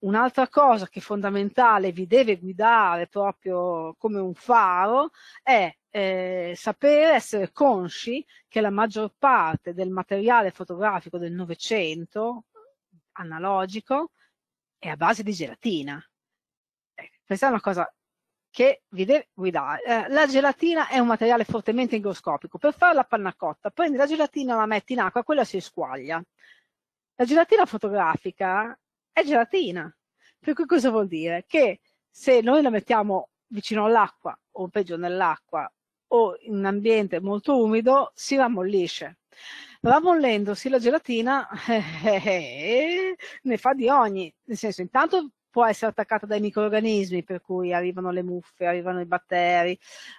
Un'altra cosa che fondamentale vi deve guidare proprio come un faro è eh, sapere, essere consci che la maggior parte del materiale fotografico del Novecento, analogico, è a base di gelatina. Eh, questa è una cosa che vi deve guidare. Eh, la gelatina è un materiale fortemente igroscopico. Per fare la panna cotta, prendi la gelatina, la metti in acqua, quella si squaglia. La gelatina fotografica è gelatina. Per cui cosa vuol dire? Che se noi la mettiamo vicino all'acqua, o peggio nell'acqua, o in un ambiente molto umido si ammollisce. Ramollendosi la gelatina eh, eh, eh, ne fa di ogni, nel senso intanto può essere attaccata dai microrganismi, per cui arrivano le muffe, arrivano i batteri,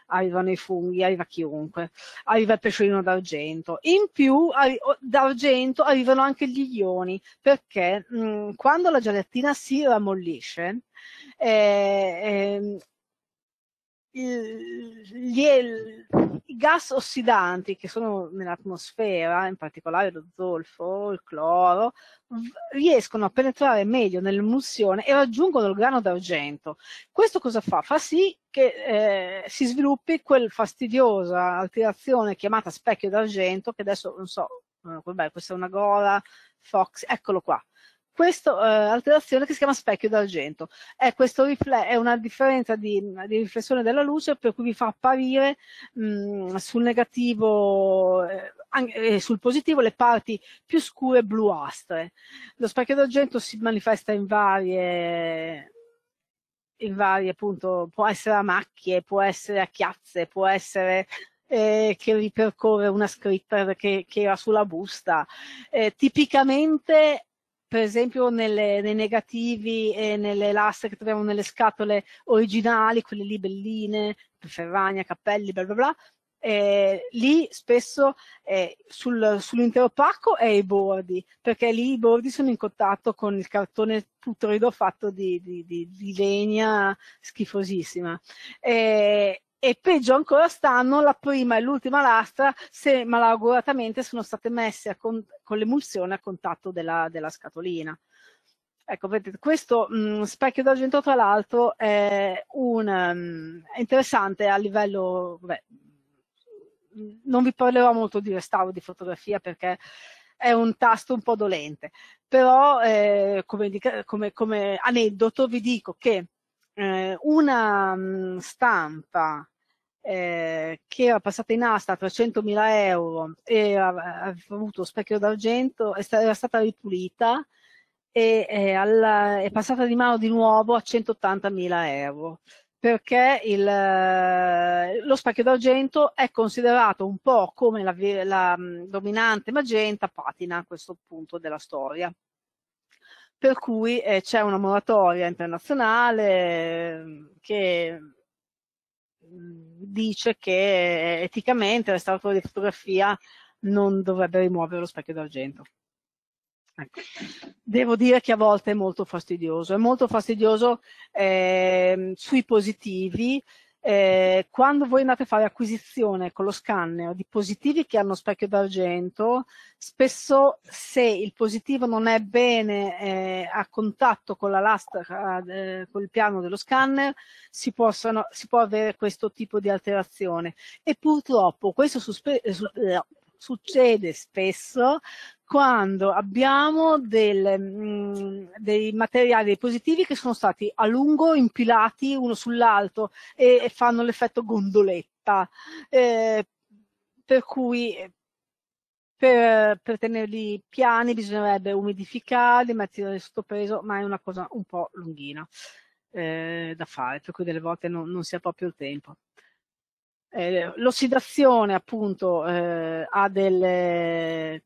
arrivano i funghi, arriva chiunque, arriva il pesciolino d'argento. In più arri- d'argento arrivano anche gli ioni, perché mh, mm, quando la gelatina si ramollisce, eh, eh, il, gli, i gas ossidanti che sono nell'atmosfera, in particolare lo zolfo, il cloro, riescono a penetrare meglio nell'emulsione e raggiungono il grano d'argento. Questo cosa fa? Fa sì che eh, si sviluppi quel fastidiosa alterazione chiamata specchio d'argento, che adesso non so, eh, vabbè, questa è una gola, Fox, eccolo qua questa eh, alterazione che si chiama specchio d'argento. È, è, una differenza di, di, riflessione della luce per cui vi fa apparire mh, mm, sul negativo e eh, eh, sul positivo le parti più scure bluastre. Lo specchio d'argento si manifesta in varie in vari appunto, può essere a macchie, può essere a chiazze, può essere eh, che ripercorre una scritta che, che era sulla busta. Eh, tipicamente per esempio nelle, nei negativi e nelle lastre che troviamo nelle scatole originali, quelle lì belline, ferragna, cappelli, bla bla bla, eh, lì spesso eh, sul, sull'intero pacco è i bordi, perché lì i bordi sono in contatto con il cartone putrido fatto di, di, di, di legna schifosissima. Eh, e peggio ancora stanno la prima e l'ultima lastra se malauguratamente sono state messe a con, con l'emulsione a contatto della, della scatolina. Ecco, vedete, questo mh, mm, specchio d'argento tra l'altro è, un, um, interessante a livello... Beh, mm, non vi parlerò molto di restauro di fotografia perché è un tasto un po' dolente, però eh, come, come, come aneddoto vi dico che eh, una mh, mm, stampa eh, che era passata in asta a 300.000 euro e aveva avuto specchio d'argento, è sta, era stata ripulita e eh, alla, è passata di mano di nuovo a 180.000 euro perché il, eh, lo specchio d'argento è considerato un po' come la, la mm, dominante magenta patina a questo punto della storia per cui eh, c'è una moratoria internazionale ehm, che mm, dice che eh, eticamente il di fotografia non dovrebbe rimuovere lo specchio d'argento. Ecco. Devo dire che a volte è molto fastidioso, è molto fastidioso eh, sui positivi, eh, quando voi andate a fare acquisizione con lo scanner di positivi che hanno specchio d'argento, spesso se il positivo non è bene eh, a contatto con la lastra, eh, col piano dello scanner, si, possono, si, può avere questo tipo di alterazione. E purtroppo questo suspe- eh, su- eh, succede spesso quando abbiamo del, mh, mm, dei materiali dei positivi che sono stati a lungo impilati uno sull'altro e, e fanno l'effetto gondoletta, eh, per cui per, per, tenerli piani bisognerebbe umidificarli, metterli sotto peso, ma è una cosa un po' lunghina eh, da fare, per cui delle volte non, non si ha proprio il tempo. Eh, l'ossidazione appunto eh, ha delle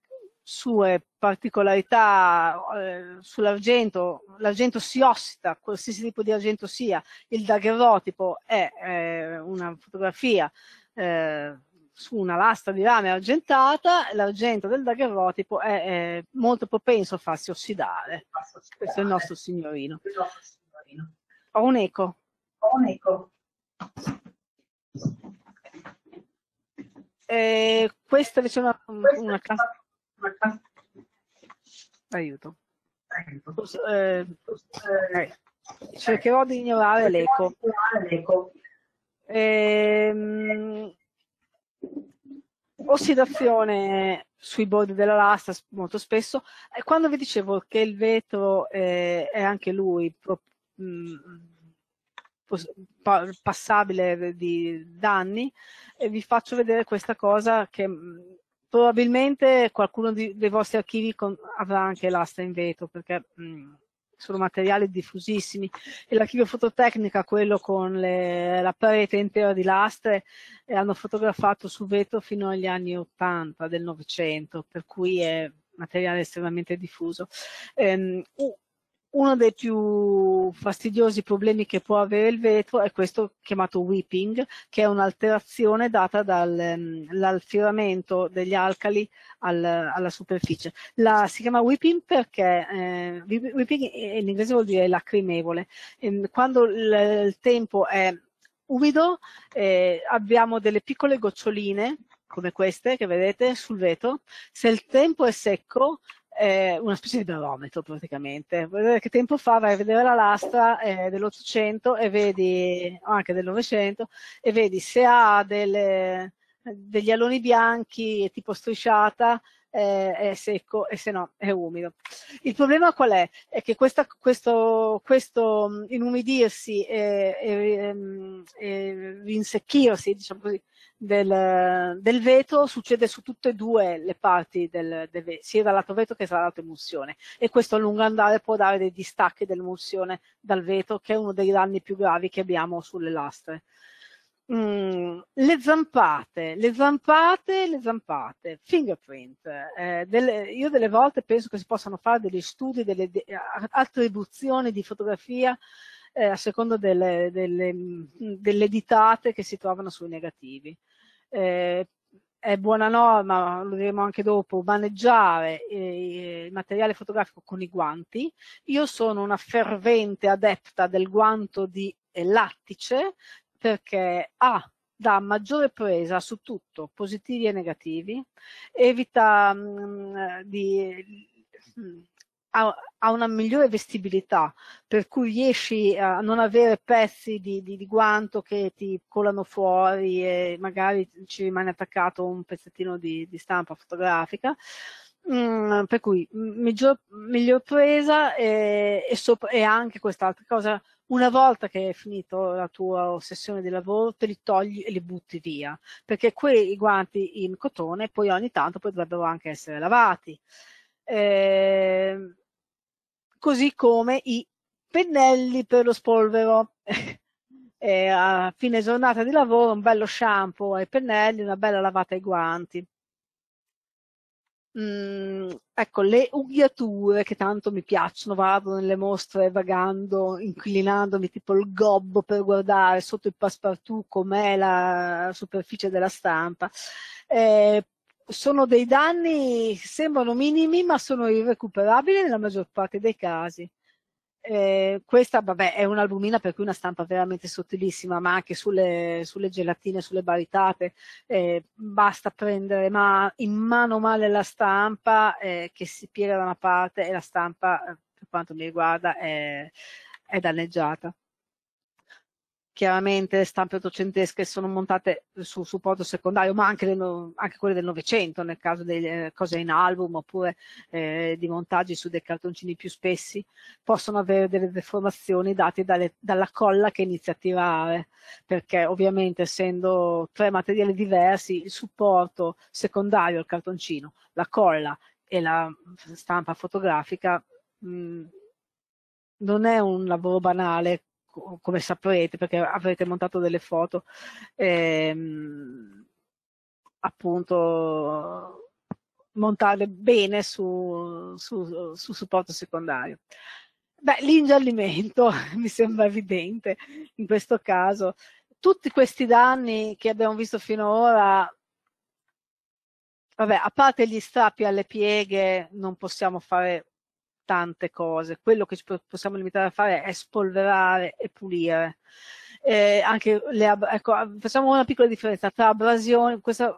sue particolarità eh, sull'argento, l'argento si ossida, qualsiasi tipo di argento sia, il daguerrotipo è eh, una fotografia eh, su una lastra di rame argentata, l'argento del daguerrotipo è, è molto propenso a farsi ossidare. ossidare. Questo è il nostro signorino. Ho un eco. Ho un eco. Eh, questa diciamo, è una, una, una Aiuto. Eh, eh, cercherò di ignorare l'eco. Ehm, ossidazione sui bordi della lastra molto spesso. E quando vi dicevo che il vetro eh, è anche lui pro, mh, mm, passabile di danni, eh, vi faccio vedere questa cosa che mm, probabilmente qualcuno di, dei vostri archivi con, avrà anche l'asta in vetro perché mh, mm, sono materiali diffusissimi e l'archivio fototecnica, quello con le, la parete intera di lastre, eh, hanno fotografato su vetro fino agli anni 80 del Novecento, per cui è materiale estremamente diffuso. Um, uno dei più fastidiosi problemi che può avere il vetro è questo chiamato whipping, che è un'alterazione data dall'alfioramento mm, degli alcali al, alla superficie. La, si chiama whipping perché eh, whipping in inglese vuol dire lacrimevole. Ehm, quando il, il, tempo è umido eh, abbiamo delle piccole goccioline come queste che vedete sul vetro. Se il tempo è secco eh, una specie di barometro praticamente. Vuoi vedere che tempo fa, vai a vedere la lastra eh, dell'Ottocento e vedi, anche del Novecento, e vedi se ha delle, degli aloni bianchi tipo strisciata eh, è secco e se no è umido. Il problema qual è? È che questa, questo, questo mm, inumidirsi e, e, ehm, e rinsecchirsi, diciamo così, del, del, veto succede su tutte e due le parti, del, del, sia dal lato veto che dal lato emulsione e questo a lungo andare può dare dei distacchi dell'emulsione dal veto che è uno dei danni più gravi che abbiamo sulle lastre. Mm, le zampate, le zampate, le zampate, fingerprint. Eh, delle, io delle volte penso che si possano fare degli studi, delle de, attribuzioni di fotografia eh, a seconda delle, delle, mm, delle, ditate che si trovano sui negativi. Eh, è buona norma, lo diremo anche dopo, maneggiare eh, il materiale fotografico con i guanti. Io sono una fervente adepta del guanto di eh, lattice perché ha ah, dà maggiore presa su tutto, positivi e negativi, evita mh, mm, di mh, mm, ha, ha una migliore vestibilità, per cui riesci a non avere pezzi di, di, di, guanto che ti colano fuori e magari ci rimane attaccato un pezzettino di, di stampa fotografica. Mm, per cui miglior, miglior presa e, e, sopra, e anche quest'altra cosa, una volta che hai finito la tua sessione di lavoro te li togli e li butti via, perché quei guanti in cotone poi ogni tanto potrebbero anche essere lavati. Eh, così come i pennelli per lo spolvero. e a fine giornata di lavoro un bello shampoo ai pennelli, una bella lavata ai guanti. Mm, ecco, le ughiature che tanto mi piacciono, vado nelle mostre vagando, inclinandomi tipo il gobbo per guardare sotto il passepartout com'è la superficie della stampa. Eh, sono dei danni sembrano minimi ma sono irrecuperabili nella maggior parte dei casi. Eh, questa vabbè, è un'albumina per cui una stampa veramente sottilissima, ma anche sulle, sulle gelatine, sulle baritate, eh, basta prendere ma in mano male la stampa eh, che si piega da una parte e la stampa, eh, per quanto mi riguarda, è, è danneggiata chiaramente le stampe ottocentesche sono montate su supporto secondario, ma anche, no, anche quelle del Novecento, nel caso delle eh, cose in album oppure eh, di montaggi su dei cartoncini più spessi, possono avere delle deformazioni date dalle, dalla colla che inizia a tirare, perché ovviamente essendo tre materiali diversi, il supporto secondario, il cartoncino, la colla e la stampa fotografica, mh, mm, non è un lavoro banale come saprete perché avrete montato delle foto, ehm, appunto montarle bene su, su, su supporto secondario. Beh, l'ingiallimento mi sembra evidente in questo caso. Tutti questi danni che abbiamo visto finora vabbè, a parte gli strappi alle pieghe non possiamo fare tante cose. Quello che ci possiamo limitare a fare è spolverare e pulire. Eh, anche le, ecco, facciamo una piccola differenza tra abrasione, questa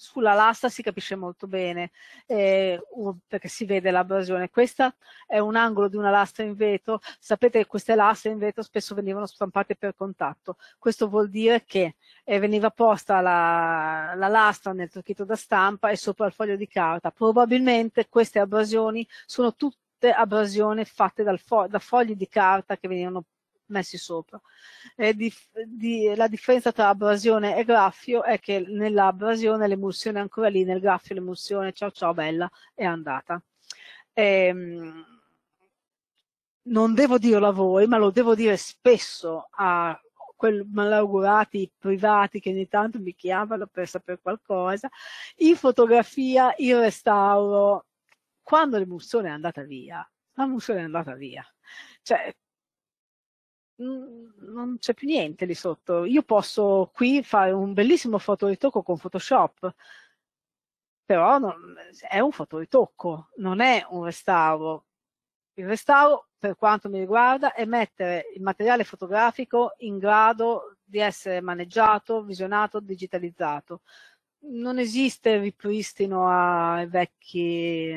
sulla lastra si capisce molto bene eh, perché si vede l'abrasione. Questa è un angolo di una lastra in vetro. Sapete che queste lastre in vetro spesso venivano stampate per contatto. Questo vuol dire che eh, veniva posta la, la lastra nel trucchetto da stampa e sopra il foglio di carta. Probabilmente queste abrasioni sono tutte abrasioni fatte fo da fogli di carta che venivano messi sopra. Di, di, la differenza tra abrasione e graffio è che nell'abrasione l'emulsione è ancora lì, nel graffio l'emulsione, ciao ciao bella, è andata. E, ehm, non devo dirlo a voi, ma lo devo dire spesso a quei malaugurati privati che ogni tanto mi chiamano per sapere qualcosa, in fotografia, in restauro, quando l'emulsione è andata via, la l'emulsione è andata via. Cioè, Mm, non c'è più niente lì sotto. Io posso qui fare un bellissimo fotoritocco con Photoshop, però non, è un fotoritocco, non è un restauro. Il restauro, per quanto mi riguarda, è mettere il materiale fotografico in grado di essere maneggiato, visionato, digitalizzato non esiste il ripristino ai vecchi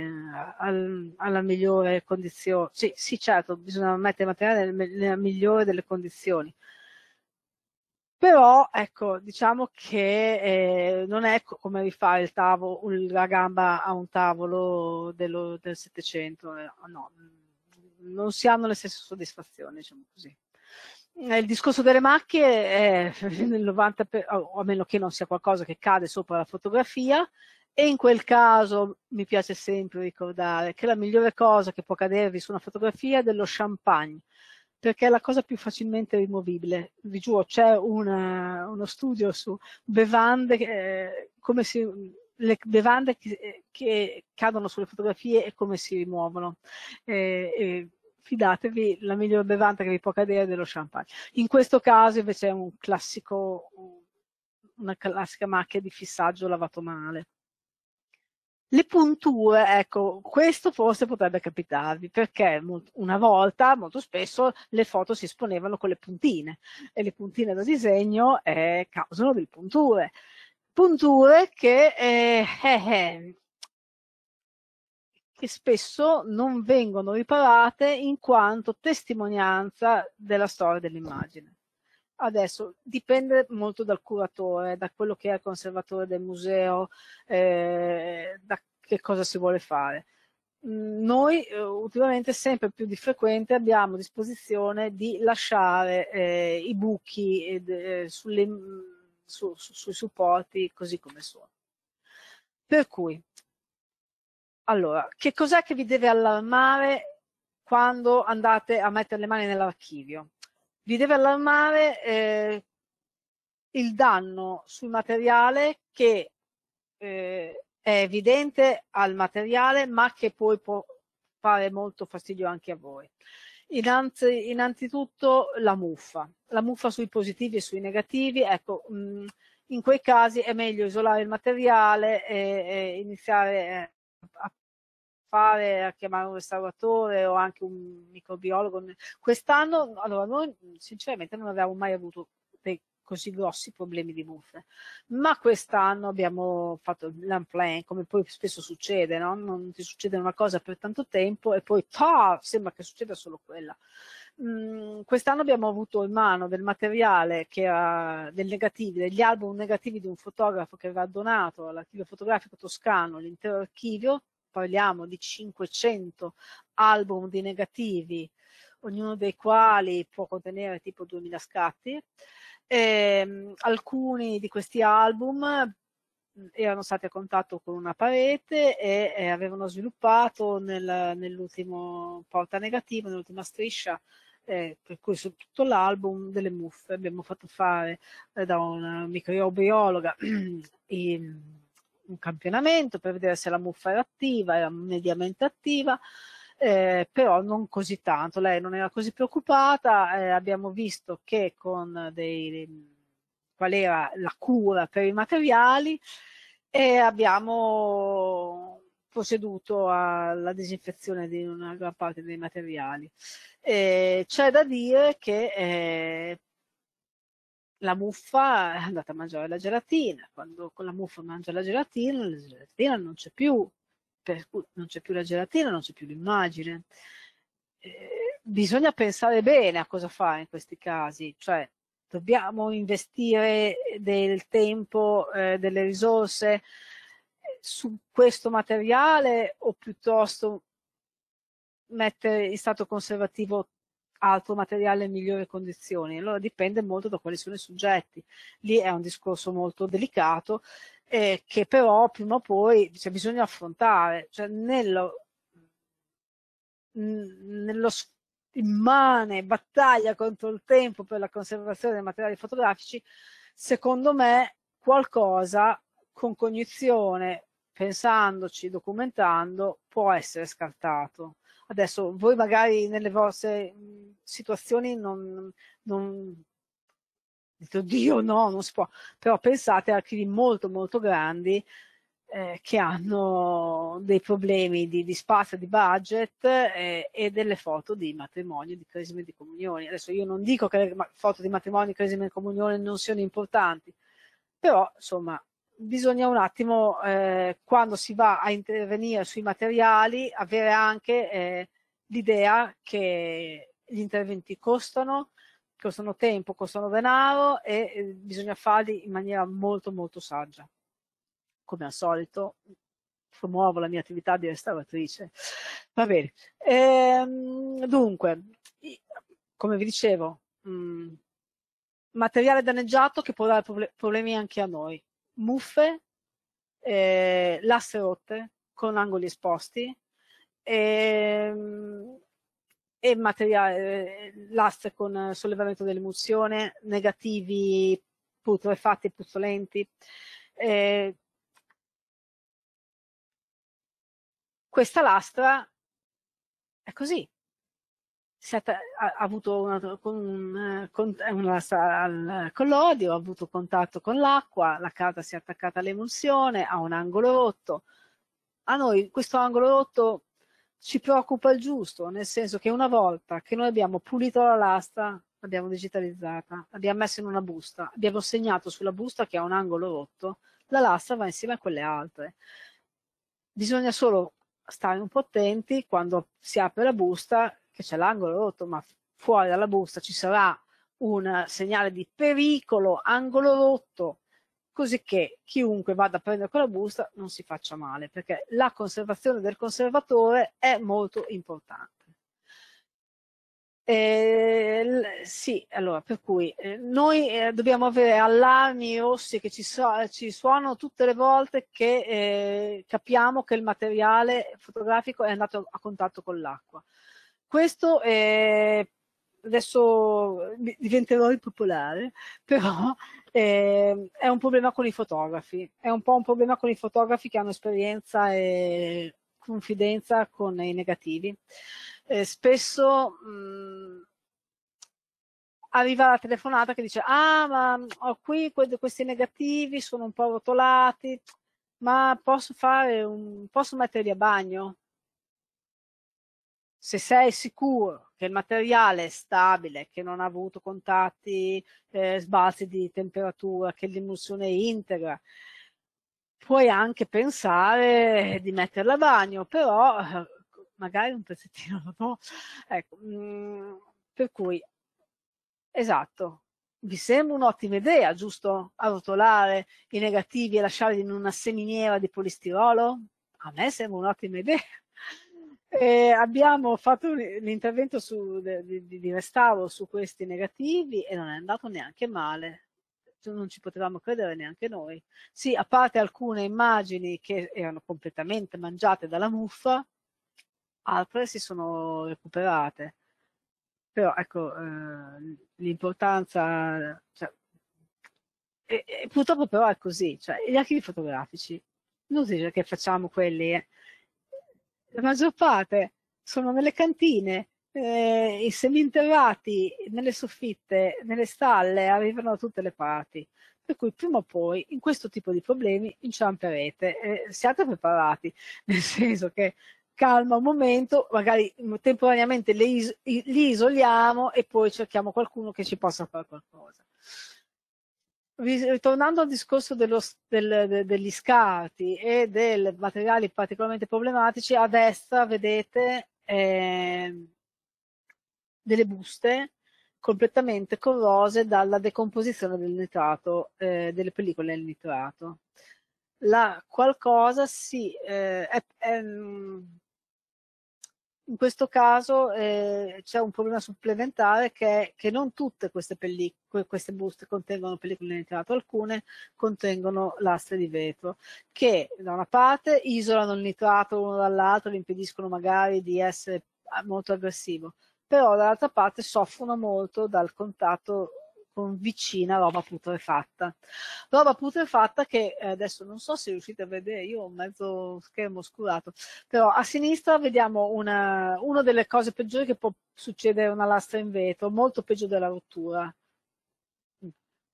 al, alla migliore condizione. Sì, sì, certo, bisogna mettere il materiale nella migliore delle condizioni. Però, ecco, diciamo che eh, non è come rifare il tavolo, la gamba a un tavolo dello, del Settecento, eh, no, non si hanno le stesse soddisfazioni, diciamo così. Eh, il discorso delle macchie è nel 90%, per, o a meno che non sia qualcosa che cade sopra la fotografia, e in quel caso mi piace sempre ricordare che la migliore cosa che può cadervi su una fotografia è dello champagne, perché è la cosa più facilmente rimovibile. Vi giuro, c'è una, uno studio su bevande, eh, come si, le bevande che, eh, che, cadono sulle fotografie e come si rimuovono. Eh, eh, fidatevi, la migliore bevanda che vi può cadere è dello champagne. In questo caso invece è un classico, una classica macchia di fissaggio lavato male. Le punture, ecco, questo forse potrebbe capitarvi perché una volta, molto spesso, le foto si esponevano con le puntine e le puntine da disegno eh, causano delle punture. Punture che eh, eh, eh che spesso non vengono riparate in quanto testimonianza della storia dell'immagine. Adesso dipende molto dal curatore, da quello che è il conservatore del museo, eh, da che cosa si vuole fare. Mm, noi eh, ultimamente sempre più di frequente abbiamo disposizione di lasciare eh, i buchi ed, eh, eh, sulle, mm, su, su, sui supporti così come sono. Per cui allora, che cos'è che vi deve allarmare quando andate a mettere le mani nell'archivio? Vi deve allarmare eh, il danno sul materiale che eh, è evidente al materiale, ma che poi può fare molto fastidio anche a voi. Innanzi, innanzitutto la muffa, la muffa sui positivi e sui negativi, ecco, mh, mm, in quei casi è meglio isolare il materiale e, e iniziare eh, a fare a chiamare un restauratore o anche un microbiologo. Quest'anno, allora, noi sinceramente non avevamo mai avuto dei così grossi problemi di muffe, ma quest'anno abbiamo fatto l'unplan, come poi spesso succede, no? non ti succede una cosa per tanto tempo e poi ta, sembra che succeda solo quella. Mm, quest'anno abbiamo avuto in mano del materiale che era del negativi, degli album negativi di un fotografo che aveva donato all'archivio fotografico toscano l'intero archivio parliamo di 500 album di negativi, ognuno dei quali può contenere tipo 2000 scatti. E, ehm, alcuni di questi album erano stati a contatto con una parete e, e eh, avevano sviluppato nel, nell'ultimo porta negativo, nell'ultima striscia, eh, per cui su tutto l'album delle muffe abbiamo fatto fare eh, da una microbiologa un campionamento per vedere se la muffa era attiva, era mediamente attiva, eh, però non così tanto, lei non era così preoccupata, eh, abbiamo visto che con dei, qual era la cura per i materiali e abbiamo proceduto alla disinfezione di una gran parte dei materiali. Eh, c'è da dire che eh, la muffa è andata a mangiare la gelatina, quando la muffa mangia la gelatina, la gelatina non c'è più, per cui non c'è più la gelatina, non c'è più l'immagine. Eh, bisogna pensare bene a cosa fare in questi casi, cioè dobbiamo investire del tempo, eh, delle risorse eh, su questo materiale o piuttosto mettere in stato conservativo altro materiale in migliori condizioni. Allora dipende molto da quali sono i soggetti. Lì è un discorso molto delicato eh, che però prima o poi cioè, bisogna affrontare. Cioè, nello, nello immane battaglia contro il tempo per la conservazione dei materiali fotografici, secondo me qualcosa con cognizione, pensandoci, documentando, può essere scartato. Adesso voi magari nelle vostre situazioni non, non dite oddio no, non si può, però pensate a archivi molto molto grandi eh, che hanno dei problemi di, di spazio, di budget eh, e delle foto di matrimonio, di cresime e di comunioni. Adesso io non dico che le foto di matrimonio, cresime e comunione non siano importanti, però insomma bisogna un attimo, eh, quando si va a intervenire sui materiali, avere anche eh, l'idea che gli interventi costano, costano tempo, costano denaro e eh, bisogna farli in maniera molto molto saggia. Come al solito, promuovo la mia attività di restauratrice. Va bene. Ehm, dunque, come vi dicevo, mh, mm, materiale danneggiato che può dare problemi anche a noi muffe, eh, lasse rotte con angoli esposti ehm, e, e materiale, eh, lasse con sollevamento dell'emulsione, negativi putrefatti, e puzzolenti. Eh, questa lastra è così, stata, ha, ha, avuto una, con, eh, con, una, al, con l'odio, ha avuto contatto con l'acqua, la casa si è attaccata all'emulsione, ha un angolo rotto. A noi questo angolo rotto ci preoccupa il giusto, nel senso che una volta che noi abbiamo pulito la lastra, l'abbiamo digitalizzata, l'abbiamo messa in una busta, abbiamo segnato sulla busta che ha un angolo rotto, la lastra va insieme a quelle altre. Bisogna solo stare un po' attenti quando si apre la busta che c'è l'angolo rotto, ma fuori dalla busta ci sarà un segnale di pericolo, angolo rotto, così che chiunque vada a prendere quella busta non si faccia male, perché la conservazione del conservatore è molto importante. Eh, sì, allora, per cui eh, noi eh, dobbiamo avere allarmi rossi che ci, so, ci, suonano tutte le volte che eh, capiamo che il materiale fotografico è andato a contatto con l'acqua. Questo è adesso diventerò impopolare, però eh, è un problema con i fotografi, è un po' un problema con i fotografi che hanno esperienza e confidenza con i negativi. Eh, spesso mh, mm, arriva la telefonata che dice ah ma ho qui que questi negativi, sono un po' rotolati, ma posso, fare un, posso metterli a bagno? se sei sicuro che il materiale è stabile, che non ha avuto contatti, eh, sbalzi di temperatura, che l'emulsione è integra, puoi anche pensare di metterla a bagno, però eh, magari un pezzettino dopo. Ecco, mh, mm, per cui, esatto, vi sembra un'ottima idea, giusto? Arrotolare i negativi e lasciarli in una seminiera di polistirolo? A me sembra un'ottima idea. Eh, abbiamo fatto l'intervento di, di, di Restavo su questi negativi e non è andato neanche male cioè, non ci potevamo credere neanche noi. Sì, a parte alcune immagini che erano completamente mangiate dalla muffa, altre si sono recuperate. Però ecco, eh, l'importanza... Cioè, e, e purtroppo però è così, cioè, gli archivi fotografici, non si dice che facciamo quelli... Eh la maggior parte sono nelle cantine, eh, i seminterrati nelle soffitte, nelle stalle, arrivano da tutte le parti. Per cui prima o poi in questo tipo di problemi inciamperete, eh, siate preparati, nel senso che calma un momento, magari temporaneamente li, is- li isoliamo e poi cerchiamo qualcuno che ci possa fare qualcosa ritornando eh, al discorso dello, del, de, degli scarti e dei materiali particolarmente problematici, a destra vedete eh, delle buste completamente corrose dalla decomposizione del nitrato, eh, delle pellicole del nitrato. La qualcosa si, eh, è, è, mm, in questo caso eh, c'è un problema supplementare che è che non tutte queste, queste buste contengono pellicole di nitrato, alcune contengono lastre di vetro che da una parte isolano il nitrato l'uno dall'altro, gli impediscono magari di essere ah, molto aggressivo, però dall'altra parte soffrono molto dal contatto con vicina roba putrefatta. Roba putrefatta che eh, adesso non so se riuscite a vedere, io ho mezzo schermo oscurato, però a sinistra vediamo una, una delle cose peggiori che può succedere a una lastra in vetro, molto peggio della rottura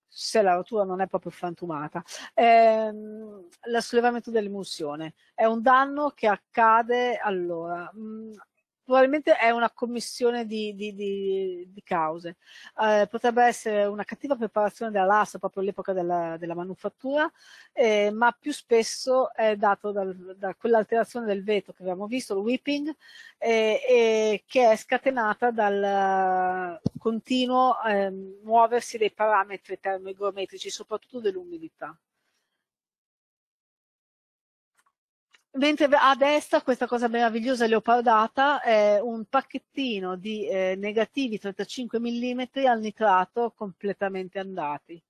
se la rottura non è proprio frantumata, ehm, l'assollevamento dell'emulsione è un danno che accade allora. Mh, mm, probabilmente è una commissione di, di, di, di cause. Eh, potrebbe essere una cattiva preparazione della dell'asta proprio all'epoca della, della, manufattura, eh, ma più spesso è dato dal, da quell'alterazione del veto che abbiamo visto, il whipping, eh, che è scatenata dal continuo ehm, muoversi dei parametri termogrammetrici, soprattutto dell'umidità. Mentre a destra questa cosa meravigliosa leopardata è un pacchettino di eh, negativi 35 mm al nitrato completamente andati.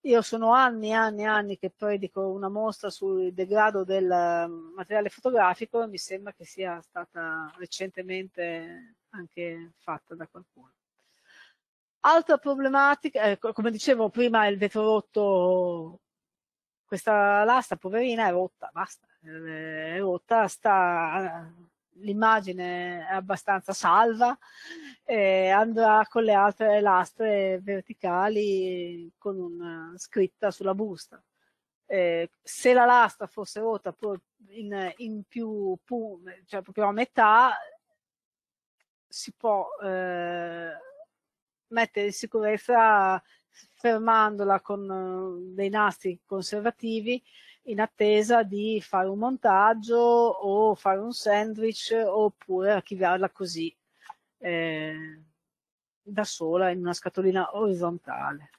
Io sono anni e anni e anni che predico una mostra sul degrado del ehm, materiale fotografico e mi sembra che sia stata recentemente anche fatta da qualcuno. Altra problematica, eh, come dicevo prima, il vetro rotto questa lastra poverina è rotta, basta, eh, è rotta, sta, l'immagine è abbastanza salva, e andrà con le altre lastre verticali con una scritta sulla busta. Eh, se la lastra fosse rotta in, in più, più, cioè proprio a metà, si può eh, mettere in sicurezza fermandola con eh, dei nastri conservativi in attesa di fare un montaggio o fare un sandwich oppure archiviarla così eh, da sola in una scatolina orizzontale.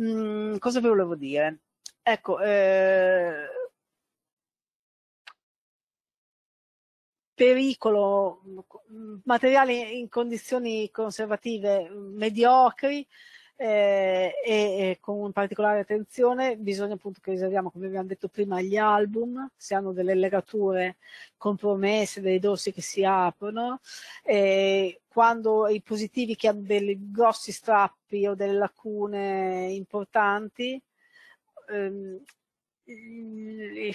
Mm, cosa vi volevo dire? Ecco, eh, pericolo, mm, materiali in condizioni conservative mm, mediocri, eh, e, e, con particolare attenzione bisogna appunto che riserviamo, come abbiamo detto prima, gli album, se hanno delle legature compromesse, dei dorsi che si aprono, eh, quando i positivi che hanno dei grossi strappi o delle lacune importanti, ehm, e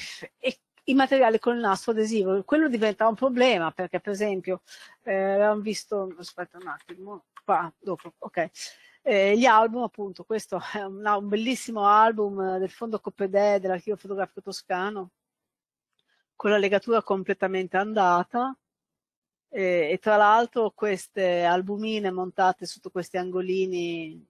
i materiali con il nastro adesivo, quello diventa un problema perché per esempio eh, avevamo visto, aspetta un attimo, qua dopo, ok, eh, gli album, appunto, questo è un, un bellissimo album eh, del Fondo Coppedè dell'Archivio Fotografico Toscano, con la legatura completamente andata. Eh, e tra l'altro queste albumine montate sotto questi angolini eh,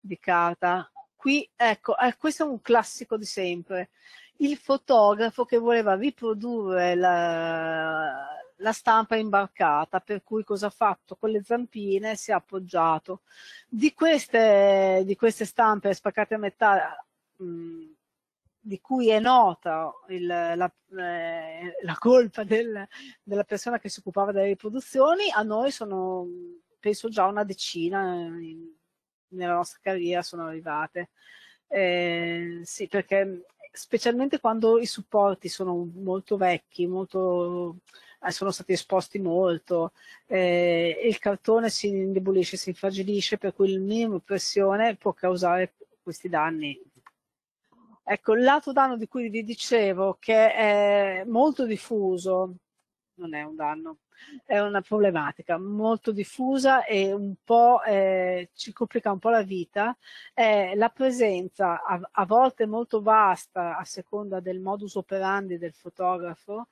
di carta. Qui, ecco, eh, questo è un classico di sempre. Il fotografo che voleva riprodurre la, la stampa è imbarcata, per cui cosa ha fatto? Con le zampine si è appoggiato. Di queste, di queste stampe spaccate a metà, mh, di cui è nota il, la, eh, la, colpa del, della persona che si occupava delle riproduzioni, a noi sono, penso già una decina in, nella nostra carriera sono arrivate. Eh, sì, perché specialmente quando i supporti sono molto vecchi, molto eh, sono stati esposti molto, eh, il cartone si indebolisce, si infragilisce, per cui il minimo pressione può causare questi danni. Ecco, l'altro danno di cui vi dicevo, che è molto diffuso, non è un danno, è una problematica molto diffusa e un po' eh, ci complica un po' la vita, è la presenza a, a volte molto vasta a seconda del modus operandi del fotografo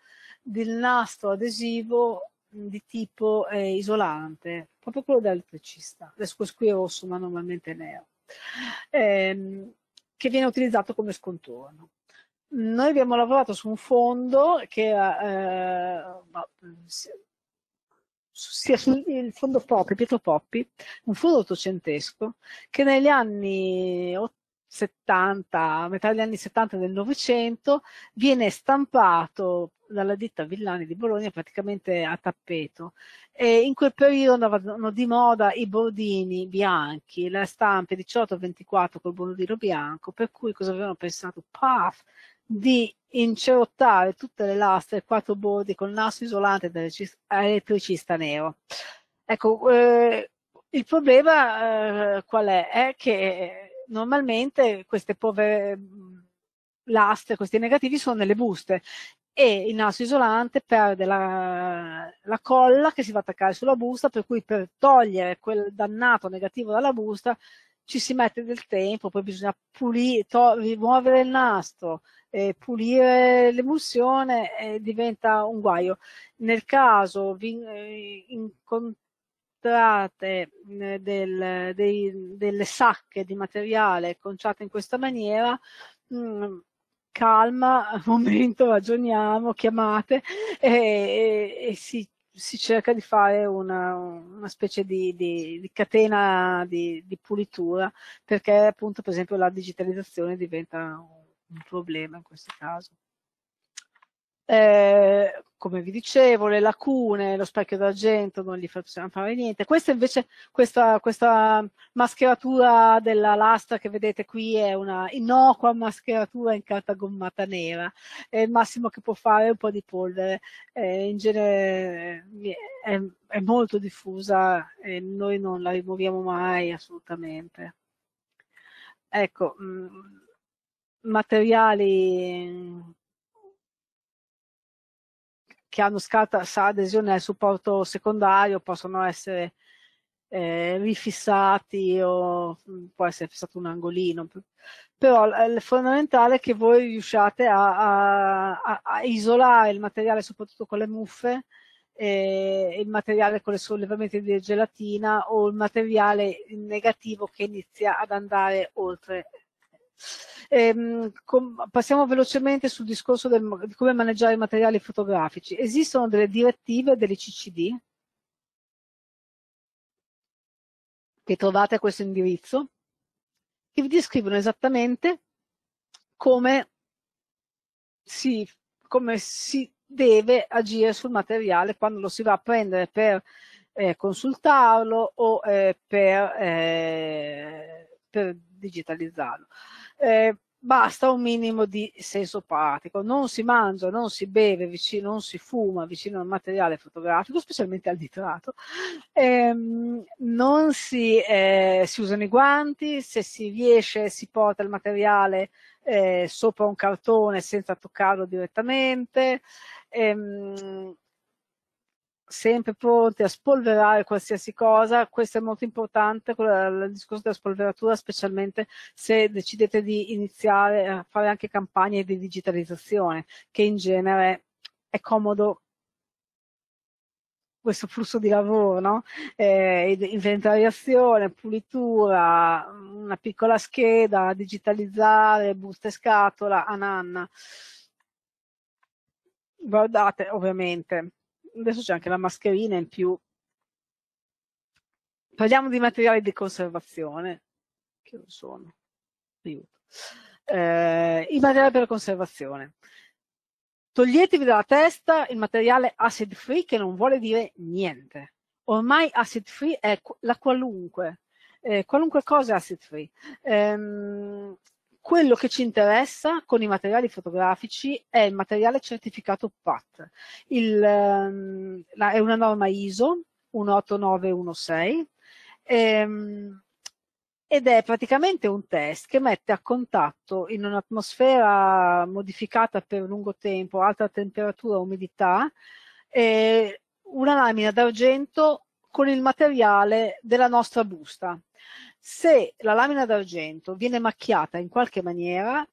del nastro adesivo di tipo eh, isolante, proprio quello dell'elettricista. Adesso questo qui è rosso, ma normalmente è nero, ehm, che viene utilizzato come scontorno. Noi abbiamo lavorato su un fondo che era, eh, sia sul fondo Poppi, Pietro Poppi, un fondo ottocentesco, che negli anni 70, a metà degli anni 70 del Novecento, viene stampato dalla ditta Villani di Bologna praticamente a tappeto. E in quel periodo andavano di moda i bordini bianchi, la stampa 18-24 col bordino bianco, per cui cosa avevano pensato? Puff! di incerottare tutte le lastre e quattro bordi col nastro isolante dell'elettricista nero. Ecco, eh, il problema eh, qual è? È che normalmente queste povere lastre, questi negativi sono nelle buste e il naso isolante perde la, la, colla che si va a attaccare sulla busta, per cui per togliere quel dannato negativo dalla busta ci si mette del tempo, poi bisogna pulire, rimuovere il nastro, eh, pulire l'emulsione e eh, diventa un guaio. Nel caso vi eh, incontrate eh, del, dei, delle sacche di materiale conciate in questa maniera, mh, mm, calma, momento, ragioniamo, chiamate e, e, e si, si, cerca di fare una, una specie di, di, di catena di, di, pulitura perché appunto per esempio la digitalizzazione diventa un, un problema in questo caso. Eh, come vi dicevo, le lacune, lo specchio d'argento non gli possiamo fare niente. Questa invece, questa, questa, mascheratura della lastra che vedete qui è una innocua mascheratura in carta gommata nera. È il massimo che può fare un po' di polvere. Eh, in genere eh, è, è molto diffusa e noi non la rimuoviamo mai assolutamente. Ecco, mh, mm, materiali che hanno scarsa adesione al supporto secondario possono essere eh, rifissati o mm, può essere fissato un angolino, però è fondamentale che voi riusciate a, a, a isolare il materiale soprattutto con le muffe, eh, il materiale con le sollevamenti di gelatina o il materiale negativo che inizia ad andare oltre Ehm, passiamo velocemente sul discorso del, di come maneggiare i materiali fotografici. Esistono delle direttive delle CCD che trovate a questo indirizzo che vi descrivono esattamente come si, come si deve agire sul materiale quando lo si va a prendere per eh, consultarlo o eh, per, eh, per digitalizzarlo eh, basta un minimo di senso pratico. Non si mangia, non si beve, vicino, non si fuma vicino al materiale fotografico, specialmente al nitrato. Ehm, non si, eh, si, usano i guanti, se si riesce si porta il materiale eh, sopra un cartone senza toccarlo direttamente. Ehm, sempre pronti a spolverare qualsiasi cosa, questo è molto importante, il discorso della spolveratura, specialmente se decidete di iniziare a fare anche campagne di digitalizzazione, che in genere è comodo questo flusso di lavoro, no? eh, inventariazione, pulitura, una piccola scheda, digitalizzare, buste scatola, ananna. Guardate ovviamente adesso c'è anche la mascherina in più. Parliamo di materiali di conservazione, che non sono, aiuto. Eh, I materiali per la conservazione. Toglietevi dalla testa il materiale acid free che non vuole dire niente. Ormai acid free è la qualunque, eh, qualunque cosa è acid free. Eh, quello che ci interessa con i materiali fotografici è il materiale certificato PAT. Il, ehm, la, è una norma ISO 18916 ehm, ed è praticamente un test che mette a contatto in un'atmosfera modificata per lungo tempo, alta temperatura, umidità, eh, una lamina d'argento con il materiale della nostra busta. Se la lamina d'argento viene macchiata in qualche maniera,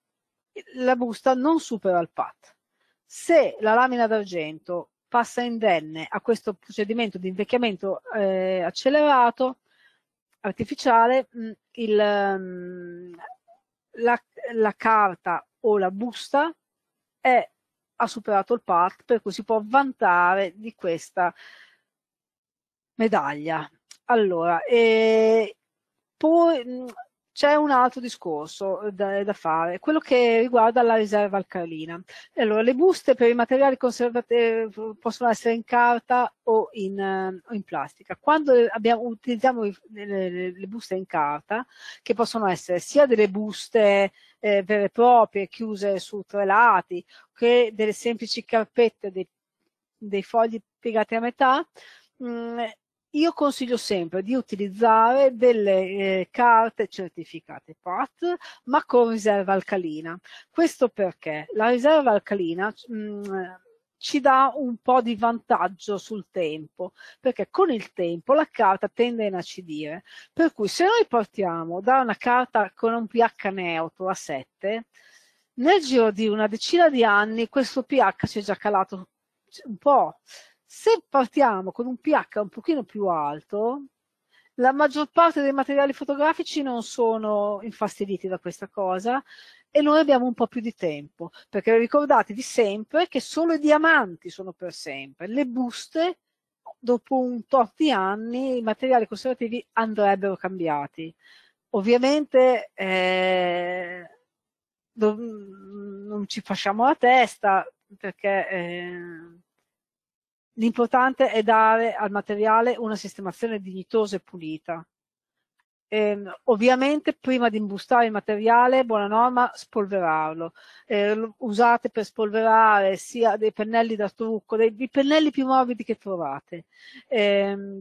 la busta non supera il PAT. Se la lamina d'argento passa indenne a questo procedimento di invecchiamento eh, accelerato, artificiale, mh, mm, il, mh, mm, la, la carta o la busta è ha superato il PAT, per cui si può vantare di questa medaglia. Allora, eh, poi c'è un altro discorso eh, da, eh, da, fare, quello che riguarda la riserva alcalina. Allora, le buste per i materiali conservati eh, possono essere in carta o in, o in plastica. Quando abbiamo, utilizziamo le, le, buste in carta, che possono essere sia delle buste eh, vere e proprie, chiuse su tre lati, che delle semplici carpette, dei, dei fogli piegati a metà, mh, io consiglio sempre di utilizzare delle eh, carte certificate PAT ma con riserva alcalina. Questo perché la riserva alcalina mh, mm, ci dà un po' di vantaggio sul tempo, perché con il tempo la carta tende a inacidire. Per cui se noi partiamo da una carta con un pH neutro a 7, nel giro di una decina di anni questo pH si è già calato un po'. Se partiamo con un pH un pochino più alto, la maggior parte dei materiali fotografici non sono infastiditi da questa cosa e noi abbiamo un po' più di tempo, perché ricordate di sempre che solo i diamanti sono per sempre, le buste dopo un tot di anni i materiali conservativi andrebbero cambiati. Ovviamente eh, non ci facciamo la testa perché eh, L'importante è dare al materiale una sistemazione dignitosa e pulita. Eh, ovviamente prima di imbustare il materiale, buona norma, spolverarlo. Eh, usate per spolverare sia dei pennelli da trucco, dei, dei pennelli più morbidi che trovate. Eh,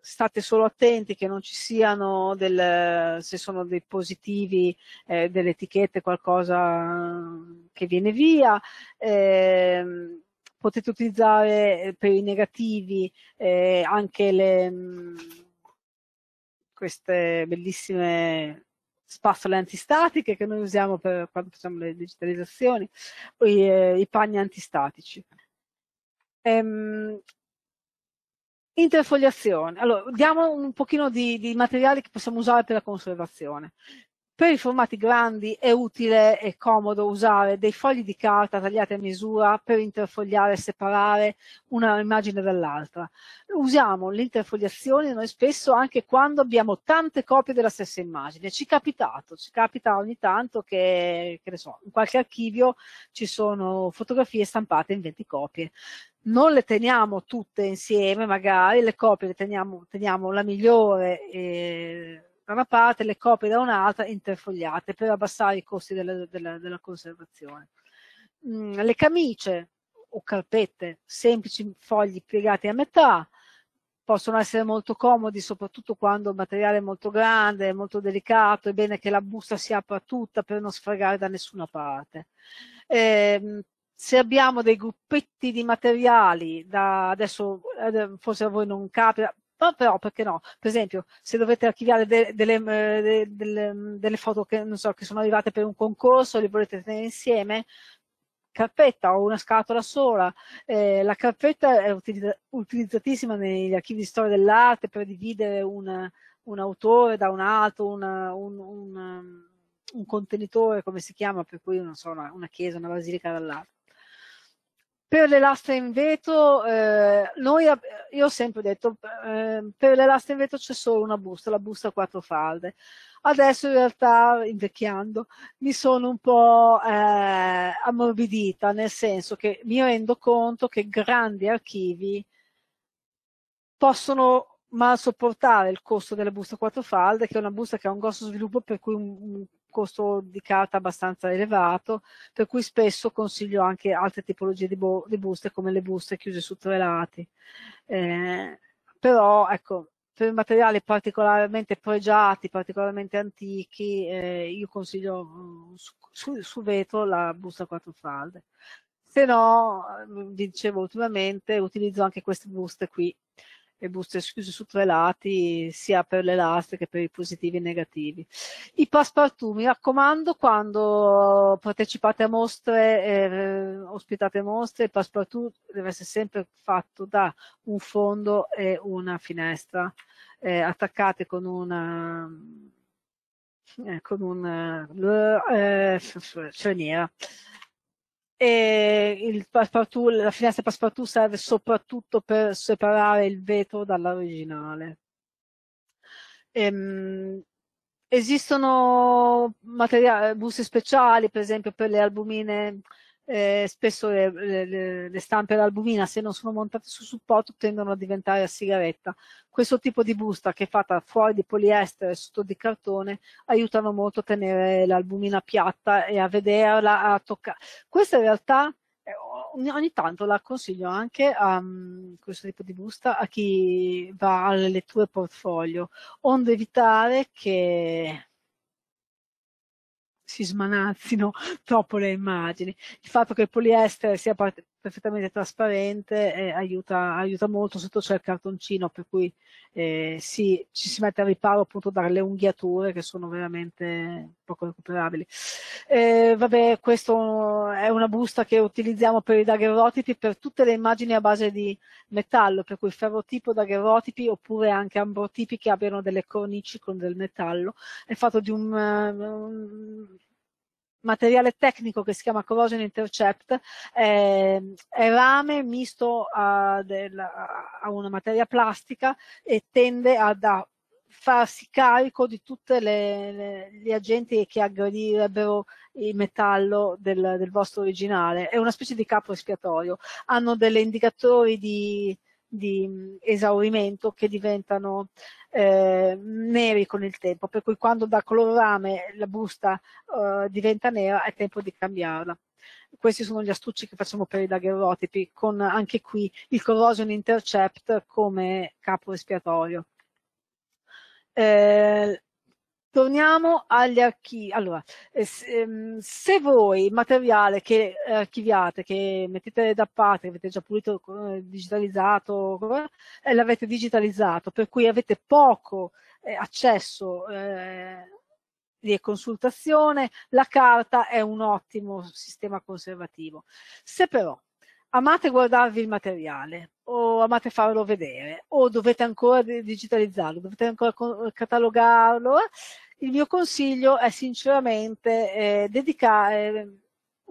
state solo attenti che non ci siano, del, se sono dei positivi, eh, delle etichette, qualcosa che viene via ehm, potete utilizzare eh, per i negativi eh, anche le, mm, queste bellissime spazzole antistatiche che noi usiamo per quando facciamo le digitalizzazioni, i, eh, i panni antistatici. Ehm, interfogliazione. Allora, diamo un pochino di, di materiali che possiamo usare per la conservazione. Per i formati grandi è utile e comodo usare dei fogli di carta tagliati a misura per interfogliare e separare una immagine dall'altra. Usiamo l'interfogliazione noi spesso anche quando abbiamo tante copie della stessa immagine. Ci è capitato, ci capita ogni tanto che, che so, in qualche archivio ci sono fotografie stampate in 20 copie non le teniamo tutte insieme, magari le copie le teniamo, teniamo la migliore, eh, da una parte le copie da un'altra interfogliate per abbassare i costi della, della, della conservazione. Mm, le camicie o carpette, semplici fogli piegati a metà, possono essere molto comodi, soprattutto quando il materiale è molto grande, è molto delicato, è bene che la busta si apra tutta per non sfragare da nessuna parte. Eh, se abbiamo dei gruppetti di materiali, da, adesso eh, forse a voi non capita, ma però perché no? Per esempio, se dovete archiviare de, delle, eh, de, de, mm, delle, foto che, so, che sono arrivate per un concorso, le volete tenere insieme, carpetta o una scatola sola. Eh, la carpetta è utilizz utilizzatissima negli archivi di storia dell'arte per dividere un, un, autore da un altro, una, un, un, mm, un, contenitore, come si chiama, per cui so, una, una chiesa, una basilica dall'altra. Per le lastre in vetro, eh, noi, io ho sempre detto, eh, per le lastre in vetro c'è solo una busta, la busta a quattro falde. Adesso in realtà, invecchiando, mi sono un po' eh, ammorbidita, nel senso che mi rendo conto che grandi archivi possono mal sopportare il costo della busta a quattro falde, che è una busta che ha un grosso sviluppo per cui un, costo di carta abbastanza elevato, per cui spesso consiglio anche altre tipologie di, di buste come le buste chiuse su tre lati. Eh, però ecco, per materiali particolarmente pregiati, particolarmente antichi, eh, io consiglio mm, su, su, su, vetro la busta a quattro falde. Se no, vi mm, dicevo ultimamente, utilizzo anche queste buste qui e buste chiuse su tre lati, sia per le lastre che per i positivi e i negativi. I passepartout, mi raccomando, quando partecipate a mostre, eh, ospitate mostre, il passepartout deve essere sempre fatto da un fondo e una finestra, eh, attaccate con una eh, con una eh, eh cerniera e il la finestra passepartout serve soprattutto per separare il vetro dall'originale. Ehm, esistono buste speciali, per esempio, per le albumine eh, spesso le, le, le stampe d'albumina se non sono montate su supporto tendono a diventare a sigaretta. Questo tipo di busta che è fatta fuori di poliestere e sotto di cartone aiutano molto a tenere l'albumina piatta e a vederla, a toccare. Questa in realtà eh, ogni, tanto la consiglio anche a um, questo tipo di busta a chi va alle letture portfolio, onde evitare che si smanazzino troppo le immagini. Il fatto che il poliestere sia part- perfettamente trasparente e aiuta, aiuta molto, sotto c'è il cartoncino per cui eh, si, ci si mette a riparo appunto dalle unghiature che sono veramente poco recuperabili. Eh, vabbè, questa è una busta che utilizziamo per i daguerrotipi per tutte le immagini a base di metallo, per cui ferrotipo, daguerrotipi oppure anche ambrotipi che abbiano delle cornici con del metallo, è fatto di un, eh, un materiale tecnico che si chiama Corrosion Intercept, eh, è rame misto a, del, a, una materia plastica e tende ad a farsi carico di tutti gli agenti che aggredirebbero il metallo del, del vostro originale. È una specie di capo espiatorio. Hanno degli indicatori di, di mm, esaurimento che diventano eh, neri con il tempo, per cui quando da color rame la busta eh, diventa nera è tempo di cambiarla. Questi sono gli astucci che facciamo per i daguerrotipi, con anche qui il corrosion intercept come capo espiatorio. Eh, Torniamo agli archivi. Allora, eh, ehm, se voi il materiale che eh, archiviate, che mettete da parte, che avete già pulito, eh, digitalizzato, l'avete digitalizzato, per cui avete poco accesso eh, di consultazione, la carta è un ottimo sistema conservativo. Se però amate guardarvi il materiale, o amate farlo vedere o dovete ancora digitalizzarlo, dovete ancora catalogarlo, il mio consiglio è sinceramente eh, dedicare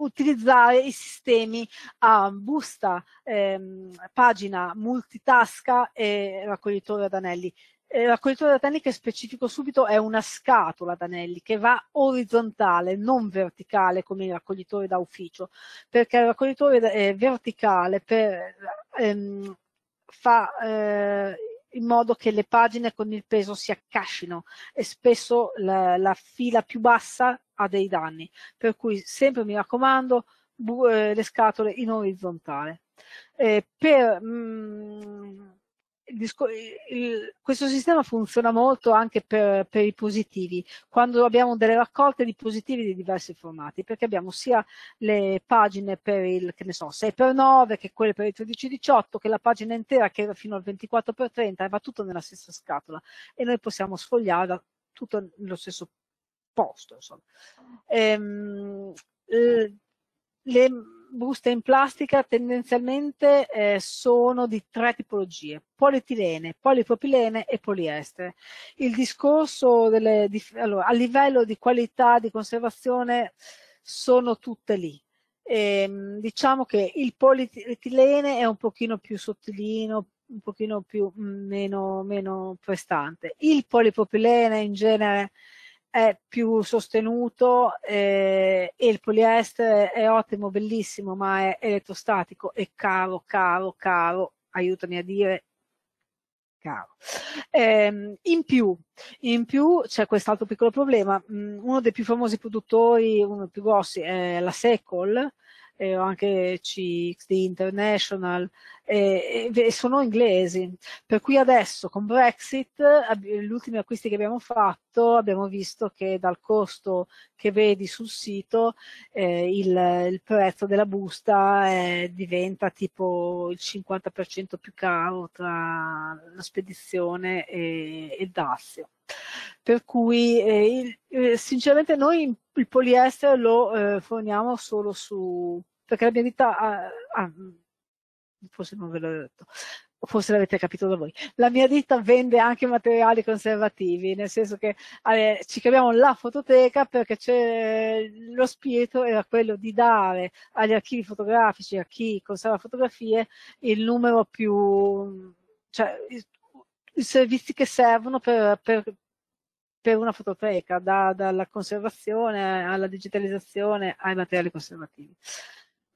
utilizzare i sistemi a busta, ehm, pagina, multitasca e raccoglitore ad anelli. Il raccoglitore ad anelli che specifico subito è una scatola ad anelli che va orizzontale, non verticale come il raccoglitore da ufficio, perché il raccoglitore è eh, verticale per ehm, fa eh, in modo che le pagine con il peso si accascino e spesso la, la fila più bassa ha dei danni. Per cui sempre mi raccomando bu- eh, le scatole in orizzontale. Eh, per, mh, mm, il, questo sistema funziona molto anche per, per, i positivi, quando abbiamo delle raccolte di positivi di diversi formati, perché abbiamo sia le pagine per il so, 6x9 che quelle per il 13x18, che la pagina intera che era fino al 24x30, e va tutto nella stessa scatola e noi possiamo sfogliarla tutto nello stesso posto. Insomma. Ehm, le, buste in plastica tendenzialmente eh, sono di tre tipologie, polietilene, polipropilene e poliestere. Il discorso delle, di, allora, a livello di qualità di conservazione sono tutte lì. E, ehm, diciamo che il polietilene è un pochino più sottilino, un pochino più, mm, meno, meno prestante. Il polipropilene in genere è più sostenuto eh, e il poliestere è ottimo, bellissimo, ma è elettrostatico e caro, caro, caro, aiutami a dire caro. Eh, in più, in più c'è quest'altro piccolo problema, mm, uno dei più famosi produttori, uno dei più grossi è la Secol, eh, o anche CXD International, eh, eh, sono inglesi. Per cui adesso con Brexit, gli ultimi acquisti che abbiamo fatto, abbiamo visto che dal costo che vedi sul sito, eh, il, il, prezzo della busta eh, diventa tipo il 50% più caro tra la spedizione e, e Dazio per cui eh, il, eh, sinceramente noi il poliestere lo eh, forniamo solo su, perché la mia ditta ha, ah, forse non ve l'ho detto, forse l'avete capito da voi, la mia ditta vende anche materiali conservativi, nel senso che eh, ci chiamiamo la fototeca perché lo spirito era quello di dare agli archivi fotografici, a chi conserva fotografie, il numero più, cioè i, i servizi che servono per, per per una fototeca, da, dalla conservazione alla digitalizzazione ai materiali conservativi.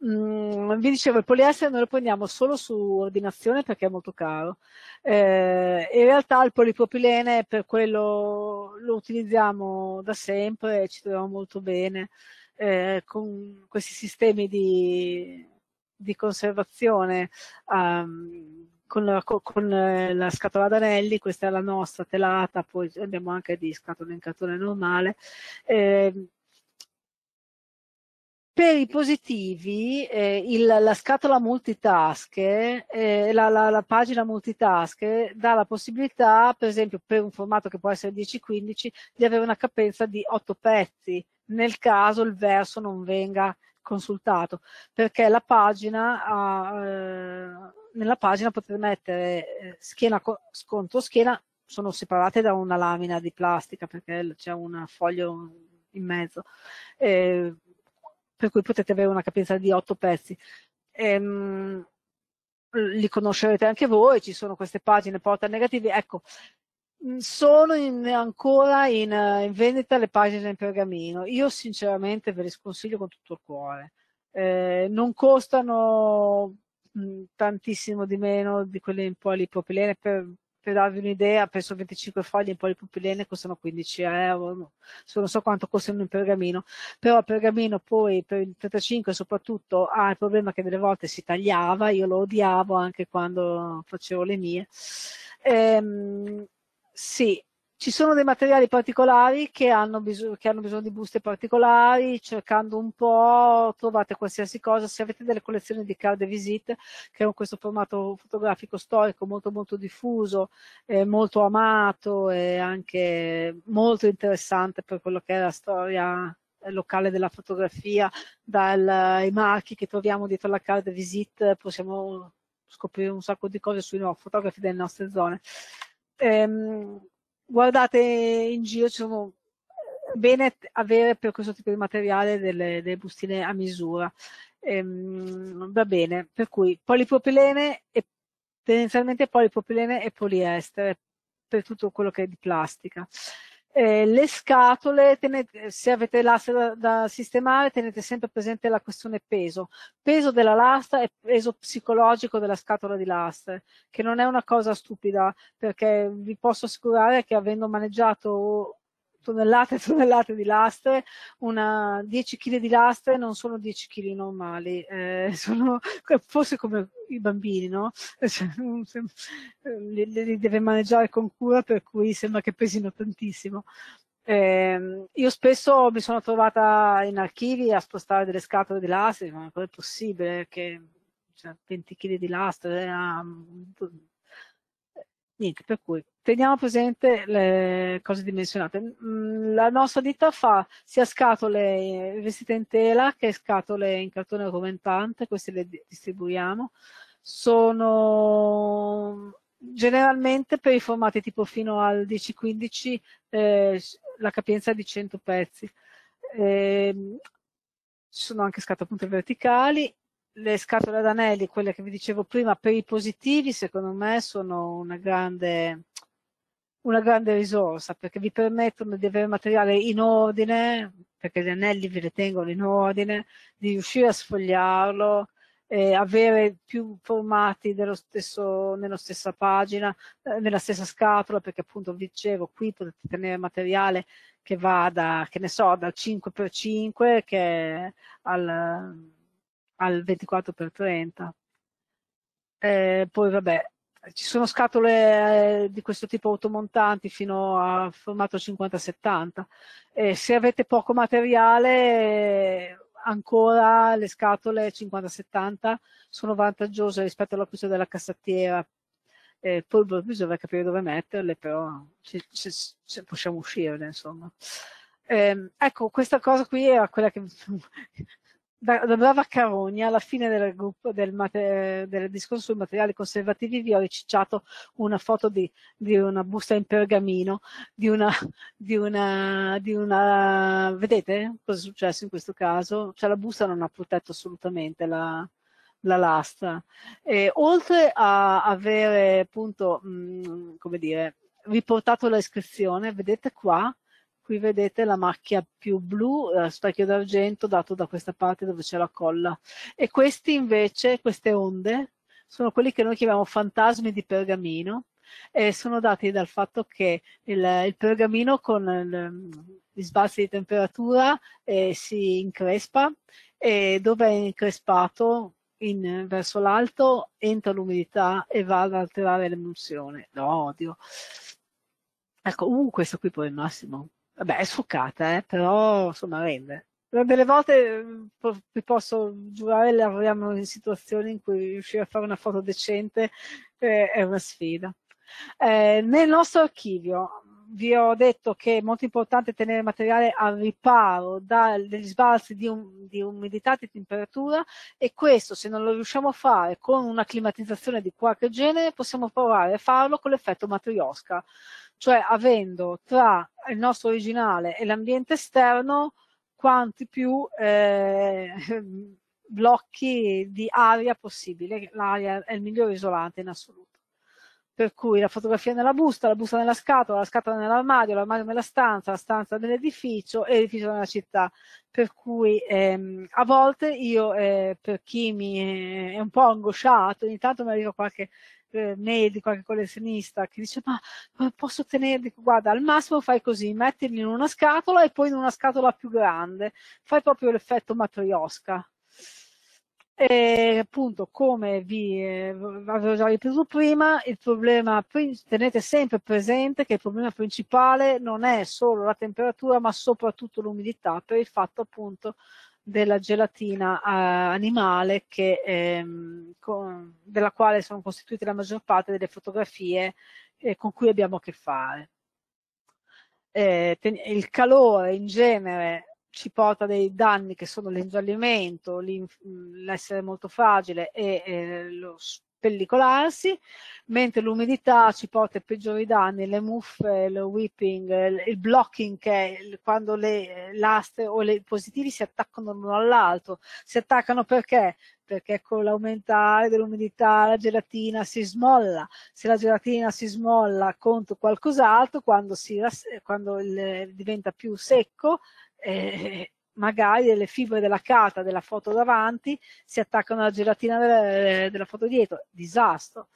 Mm, vi dicevo, il poliestere noi lo prendiamo solo su ordinazione perché è molto caro. Eh, in realtà il polipropilene per quello lo utilizziamo da sempre e ci troviamo molto bene eh, con questi sistemi di, di conservazione um, con la, con eh, la, scatola d'anelli, questa è la nostra telata, poi abbiamo anche di scatola in cartone normale. Eh, per i positivi, eh, il, la scatola multitask, eh, la, la, la, pagina multitask dà la possibilità, per esempio, per un formato che può essere 10-15, di avere una capienza di 8 pezzi, nel caso il verso non venga consultato, perché la pagina ha eh, nella pagina potete mettere eh, schiena contro schiena, sono separate da una lamina di plastica perché c'è un foglio in mezzo, eh, per cui potete avere una capienza di otto pezzi. Ehm, li conoscerete anche voi, ci sono queste pagine porta negativi, ecco, mm, sono in, ancora in, in, vendita le pagine in pergamino, io sinceramente ve le sconsiglio con tutto il cuore, eh, non costano Mm, tantissimo di meno di quelle in polipropilene. Per, per darvi un'idea, penso 25 foglie in polipropilene costano 15 euro, non so quanto costano in pergamino, però il pergamino poi per il 35 soprattutto ha il problema che delle volte si tagliava, io lo odiavo anche quando facevo le mie. Ehm, sì, ci sono dei materiali particolari che hanno, che hanno bisogno di buste particolari, cercando un po' trovate qualsiasi cosa. Se avete delle collezioni di card visite, che è questo formato fotografico storico molto molto diffuso, eh, molto amato e anche molto interessante per quello che è la storia eh, locale della fotografia, dai marchi che troviamo dietro la card visite, possiamo scoprire un sacco di cose sui no, fotografi delle nostre zone. Ehm, guardate in giro, ci eh, bene avere per questo tipo di materiale delle, delle bustine a misura. Ehm, va bene, per cui polipropilene e tendenzialmente polipropilene e poliestere per tutto quello che è di plastica. Eh, le scatole, tenete, se avete l'asse da, da, sistemare, tenete sempre presente la questione peso. Peso della lastra e peso psicologico della scatola di lastre, che non è una cosa stupida, perché vi posso assicurare che avendo maneggiato tonnellate e tonnellate di lastre, una, 10 kg di lastre non sono 10 kg normali, eh, sono forse come i bambini, no? Cioè, li, li, deve maneggiare con cura per cui sembra che pesino tantissimo. Eh, io spesso mi sono trovata in archivi a spostare delle scatole di lastre, ma è possibile che cioè, 20 kg di lastre? Eh, Niente, per cui teniamo presente le cose dimensionate. Mm, la nostra ditta fa sia scatole vestite in tela che scatole in cartone aumentante, queste le distribuiamo. Sono generalmente per i formati tipo fino al 10-15 eh, la capienza è di 100 pezzi. Eh, ci sono anche scatole verticali le scatole ad anelli, quelle che vi dicevo prima, per i positivi, secondo me sono una grande, una grande risorsa perché vi permettono di avere materiale in ordine, perché gli anelli ve li tengono in ordine, di riuscire a sfogliarlo, eh, avere più formati stesso, nella stessa pagina, eh, nella stessa scatola, perché appunto vi dicevo, qui potete tenere materiale che va da, che ne so, dal 5x5 che è al al 24x30. Eh, poi vabbè, ci sono scatole eh, di questo tipo automontanti fino a formato 50-70. Eh, se avete poco materiale, ancora le scatole 50-70 sono vantaggiose rispetto all'acquisto della cassattiera. Eh, poi boh, bisogna capire dove metterle, però se, se, se possiamo uscirne, insomma. Eh, ecco, questa cosa qui era quella che da, da brava Carogna, alla fine del, gruppo, del, mater, del, discorso sui materiali conservativi, vi ho ricicciato una foto di, di una busta in pergamino, di una, di una, di una... vedete cosa è successo in questo caso? Cioè la busta non ha protetto assolutamente la, la lastra. E, oltre a avere appunto, mh, mm, come dire, riportato la iscrizione, vedete qua, qui vedete la macchia più blu, eh, specchio d'argento dato da questa parte dove c'è la colla. E questi invece, queste onde, sono quelli che noi chiamiamo fantasmi di pergamino e sono dati dal fatto che il, il pergamino con il, gli sbalzi di temperatura eh, si increspa e dove è increspato in, verso l'alto entra l'umidità e va ad alterare l'emulsione. Lo odio. Ecco, uh, questo qui poi è il massimo vabbè è succata, eh, però insomma rende. Delle volte mm, vi posso giurare lavoriamo in situazioni in cui riuscire a fare una foto decente eh, è una sfida. Eh, nel nostro archivio mm, vi ho detto che è molto importante tenere il materiale al riparo dagli sbalzi di, um, di umidità e di temperatura e questo se non lo riusciamo a fare con una climatizzazione di qualche genere possiamo provare a farlo con l'effetto matriosca cioè avendo tra il nostro originale e l'ambiente esterno quanti più eh, blocchi di aria possibile, l'aria è il migliore isolante in assoluto. Per cui la fotografia nella busta, la busta nella scatola, la scatola nell'armadio, l'armadio nella stanza, la stanza nell'edificio e l'edificio nella città. Per cui ehm, a volte io, eh, per chi mi è un po' angosciato, ogni tanto mi arriva qualche eh, mail di qualche collezionista che dice ma, posso tenerli? Guarda, al massimo fai così, mettili in una scatola e poi in una scatola più grande. Fai proprio l'effetto matriosca. E appunto, come vi eh, avevo già ripetuto prima, il problema, tenete sempre presente che il problema principale non è solo la temperatura, ma soprattutto l'umidità, per il fatto appunto della gelatina eh, animale che, ehm, con, della quale sono costituite la maggior parte delle fotografie eh, con cui abbiamo a che fare. Eh, il calore in genere ci porta dei danni che sono l'ingiallimento, mm, l'essere molto fragile e eh, lo, pellicolarsi, mentre l'umidità ci porta ai peggiori danni, le muffe, il whipping, il blocking che è quando le eh, lastre o i positivi si attaccano l'uno all'altro. Si attaccano perché? Perché con l'aumentare dell'umidità la gelatina si smolla. Se la gelatina si smolla contro qualcos'altro, quando, si, quando il, eh, diventa più secco, eh, magari le fibre della carta della foto davanti si attaccano alla gelatina della, eh, della foto dietro, disastro.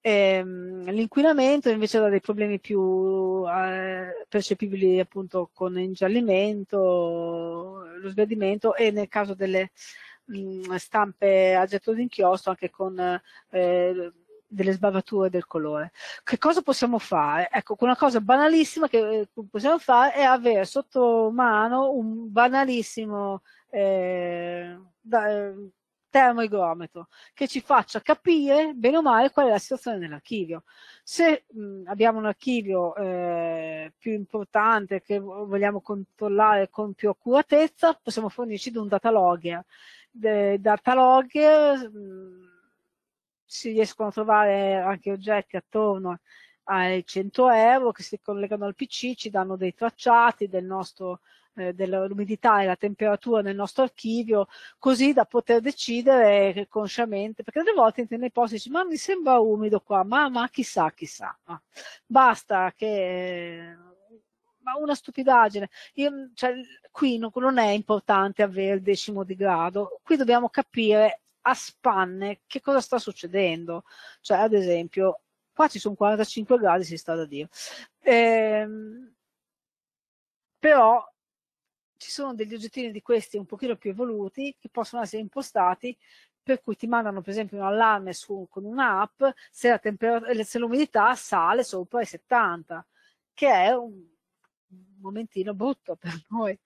Ehm, l'inquinamento invece dà dei problemi più eh, percepibili appunto con ingiallimento, lo sbiadimento e nel caso delle mh, mm, stampe a getto d'inchiostro anche con eh, delle sbavature del colore. Che cosa possiamo fare? Ecco, una cosa banalissima che eh, possiamo fare è avere sotto mano un banalissimo eh, da, eh, termoigrometro che ci faccia capire bene o male qual è la situazione nell'archivio. Se mh, abbiamo un archivio eh, più importante che vogliamo controllare con più accuratezza, possiamo fornirci di un data logger. De, data logger mh, si riescono a trovare anche oggetti attorno ai 100 euro che si collegano al PC, ci danno dei tracciati del nostro eh, dell'umidità e la temperatura nel nostro archivio, così da poter decidere consciamente, perché delle volte nei posti dici ma mi sembra umido qua, ma, ma chissà, chissà, ma basta che... Eh, ma una stupidaggine, Io, cioè, qui non, non è importante avere il decimo di grado, qui dobbiamo capire a spanne che cosa sta succedendo. Cioè, ad esempio, qua ci sono 45 gradi, si sta da Dio. Ehm, però ci sono degli oggettini di questi un pochino più evoluti che possono essere impostati per cui ti mandano per esempio un allarme su, con un'app se, l'umidità sale sopra i 70, che è un, un momentino brutto per noi.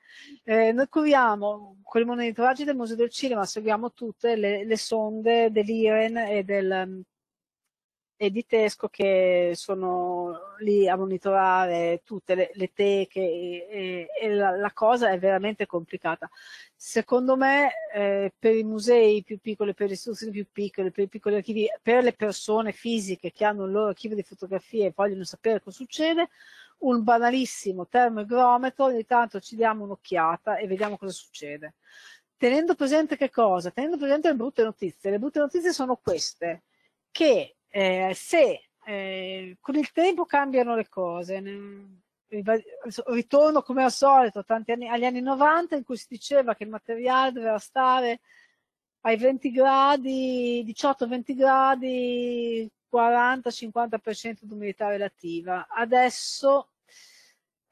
Eh, noi curiamo con il monitoraggio del Museo del Cinema, seguiamo tutte le, le sonde dell'IREN e, del, e di Tesco che sono lì a monitorare tutte le, le teche e, e, e la, la, cosa è veramente complicata. Secondo me eh, per i musei più piccoli, per le istituzioni più piccole, per i piccoli archivi, per le persone fisiche che hanno il loro archivio di fotografie e vogliono sapere cosa succede, un banalissimo termogrometro, ogni tanto ci diamo un'occhiata e vediamo cosa succede. Tenendo presente che cosa? Tenendo presente le brutte notizie. Le brutte notizie sono queste, che eh, se eh, con il tempo cambiano le cose, ritorno come al solito anni, agli anni 90 in cui si diceva che il materiale doveva stare ai 20 gradi, 18-20 gradi 40-50% di umidità relativa. Adesso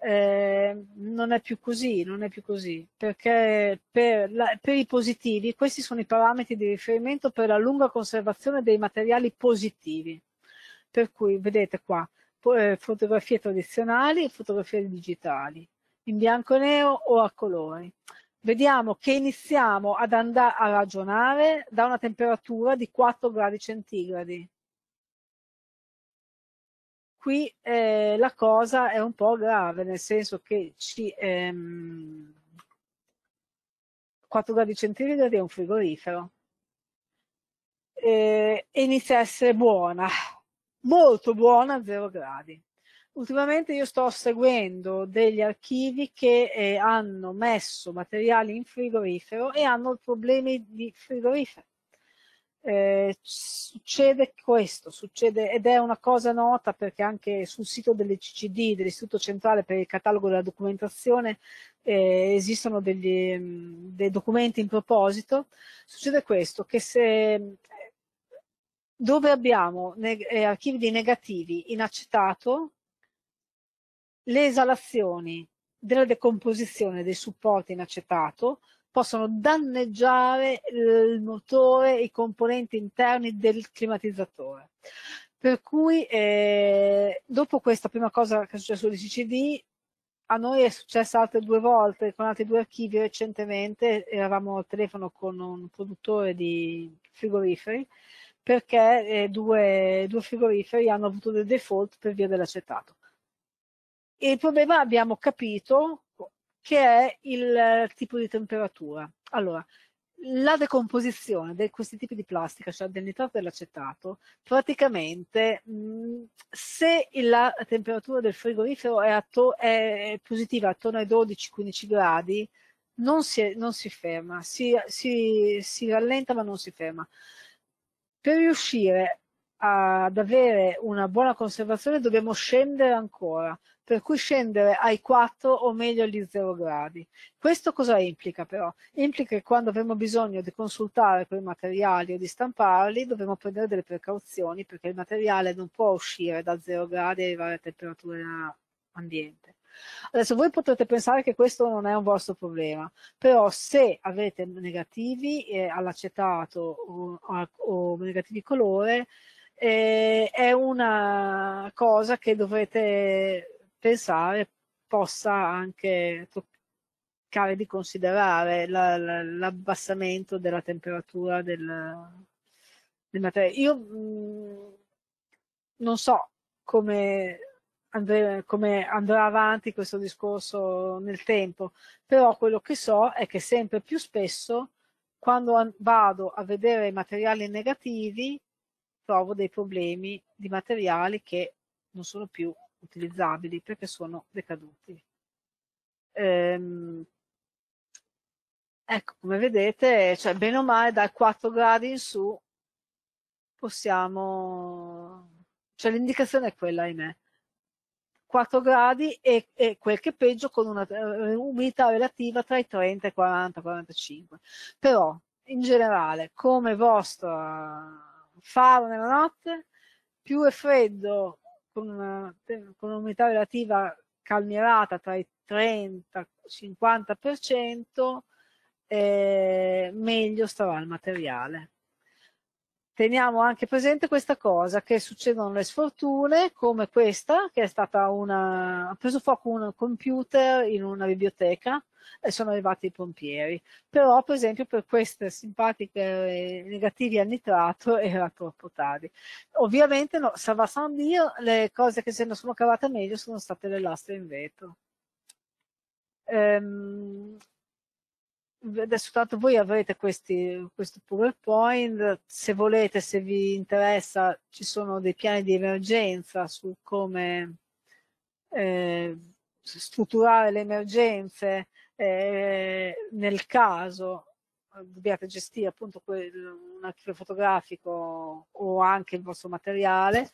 eh, non è più così, non è più così, perché per, la, per, i positivi questi sono i parametri di riferimento per la lunga conservazione dei materiali positivi. Per cui vedete qua eh, fotografie tradizionali e fotografie digitali, in bianco e nero o a colori. Vediamo che iniziamo ad andare a ragionare da una temperatura di 4 gradi centigradi qui eh, la cosa è un po' grave, nel senso che ci, ehm, 4 gradi centigradi è un frigorifero eh, e eh, inizia a essere buona, molto buona a 0 gradi. Ultimamente io sto seguendo degli archivi che eh, hanno messo materiali in frigorifero e hanno problemi di frigorifero eh, succede questo, succede, ed è una cosa nota perché anche sul sito delle CCD, dell'Istituto Centrale per il Catalogo della Documentazione, eh, esistono degli, mm, dei documenti in proposito, succede questo, che se dove abbiamo eh, archivi di negativi in acetato, le esalazioni della decomposizione dei supporti in acetato possono danneggiare eh, il motore, i componenti interni del climatizzatore. Per cui eh, dopo questa prima cosa che è successa sull'ICCD, a noi è successa altre due volte con altri due archivi recentemente, eravamo al telefono con un produttore di frigoriferi, perché eh, due, due frigoriferi hanno avuto del default per via dell'acetato. il problema abbiamo capito che è il eh, tipo di temperatura. Allora, la decomposizione di questi tipi di plastica, cioè del nitrato e dell'acetato, praticamente mh, mm, se la temperatura del frigorifero è, atto è positiva attorno ai 12-15 gradi, non si, è, non si ferma, si, si, si rallenta ma non si ferma. Per riuscire ad avere una buona conservazione dobbiamo scendere ancora, per cui scendere ai 4 o meglio agli 0 gradi. Questo cosa implica però? Implica che quando avremo bisogno di consultare quei materiali o di stamparli dovremo prendere delle precauzioni perché il materiale non può uscire da 0 gradi e arrivare a temperatura ambiente. Adesso voi potrete pensare che questo non è un vostro problema, però se avete negativi eh, all'acetato o, o, negativi colore, eh, è una cosa che dovrete pensare possa anche toccare di considerare la, la, l'abbassamento della temperatura del, del materiale. Io mh, mm, non so come, andre, come andrà avanti questo discorso nel tempo, però quello che so è che sempre più spesso quando vado a vedere i materiali negativi trovo dei problemi di materiali che non sono più utilizzabili perché sono decaduti. Ehm, ecco, come vedete, cioè, bene o male dal 4 gradi in su possiamo... Cioè l'indicazione è quella, ahimè. 4 gradi e, e, quel che peggio con una eh, umidità relativa tra i 30 e i 40, 45. Però in generale, come vostro faro nella notte, più è freddo con una, con un'umidità relativa calmierata tra i 30 e il 50%, eh, meglio starà il materiale teniamo anche presente questa cosa, che succedono le sfortune come questa, che è stata una... ha preso fuoco un computer in una biblioteca e sono arrivati i pompieri. Però, per esempio, per queste simpatiche negativi al nitrato era troppo tardi. Ovviamente, no, salva San Dio, le cose che se ne sono cavate meglio sono state le lastre in vetro. Ehm, adesso tanto voi avrete questi, questo PowerPoint, se volete, se vi interessa, ci sono dei piani di emergenza su come eh, strutturare le emergenze eh, nel caso eh, dobbiate gestire appunto un archivio fotografico o anche il vostro materiale.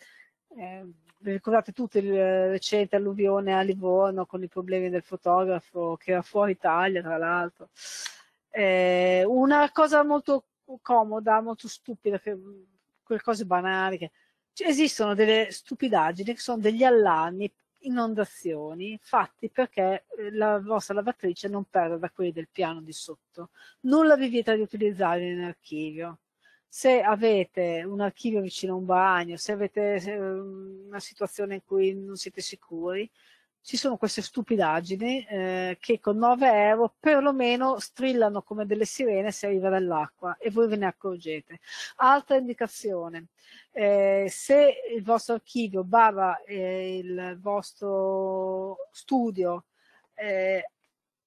Eh, vi eh, ricordate tutti il eh, recente alluvione a Livorno con i problemi del fotografo che era fuori Italia tra l'altro. Eh, una cosa molto comoda, molto stupida, che, quelle cose banali. Che, cioè, esistono delle stupidaggini che sono degli allarmi, inondazioni fatti perché eh, la vostra lavatrice non perda da quelli del piano di sotto. nulla vi vieta di utilizzarli in archivio se avete un archivio vicino a un bagno, se avete ehm, una situazione in cui non siete sicuri, ci sono queste stupidaggini eh, che con 9 euro perlomeno strillano come delle sirene se arriva dell'acqua e voi ve ne accorgete. Altra indicazione, eh, se il vostro archivio barra eh, il vostro studio eh,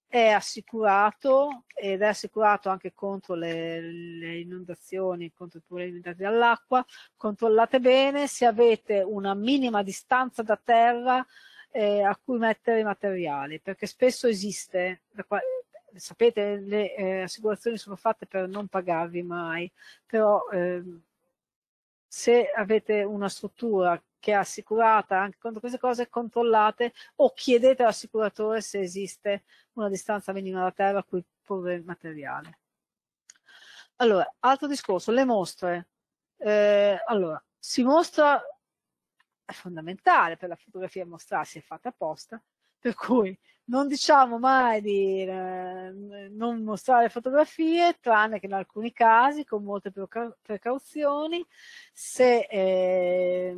è assicurato ed è assicurato anche contro le, le inondazioni, contro i problemi dati dall'acqua. Controllate bene se avete una minima distanza da terra eh, a cui mettere i materiali, perché spesso esiste, sapete le eh, assicurazioni sono fatte per non pagarvi mai, però eh, se avete una struttura che è assicurata anche contro queste cose, controllate o chiedete all'assicuratore se esiste una distanza minima da terra a cui porre il materiale. Allora, altro discorso, le mostre. Eh, allora, si mostra, è fondamentale per la fotografia mostrarsi, è fatta apposta, per cui non diciamo mai di eh, non mostrare fotografie, tranne che in alcuni casi, con molte precauzioni, se eh,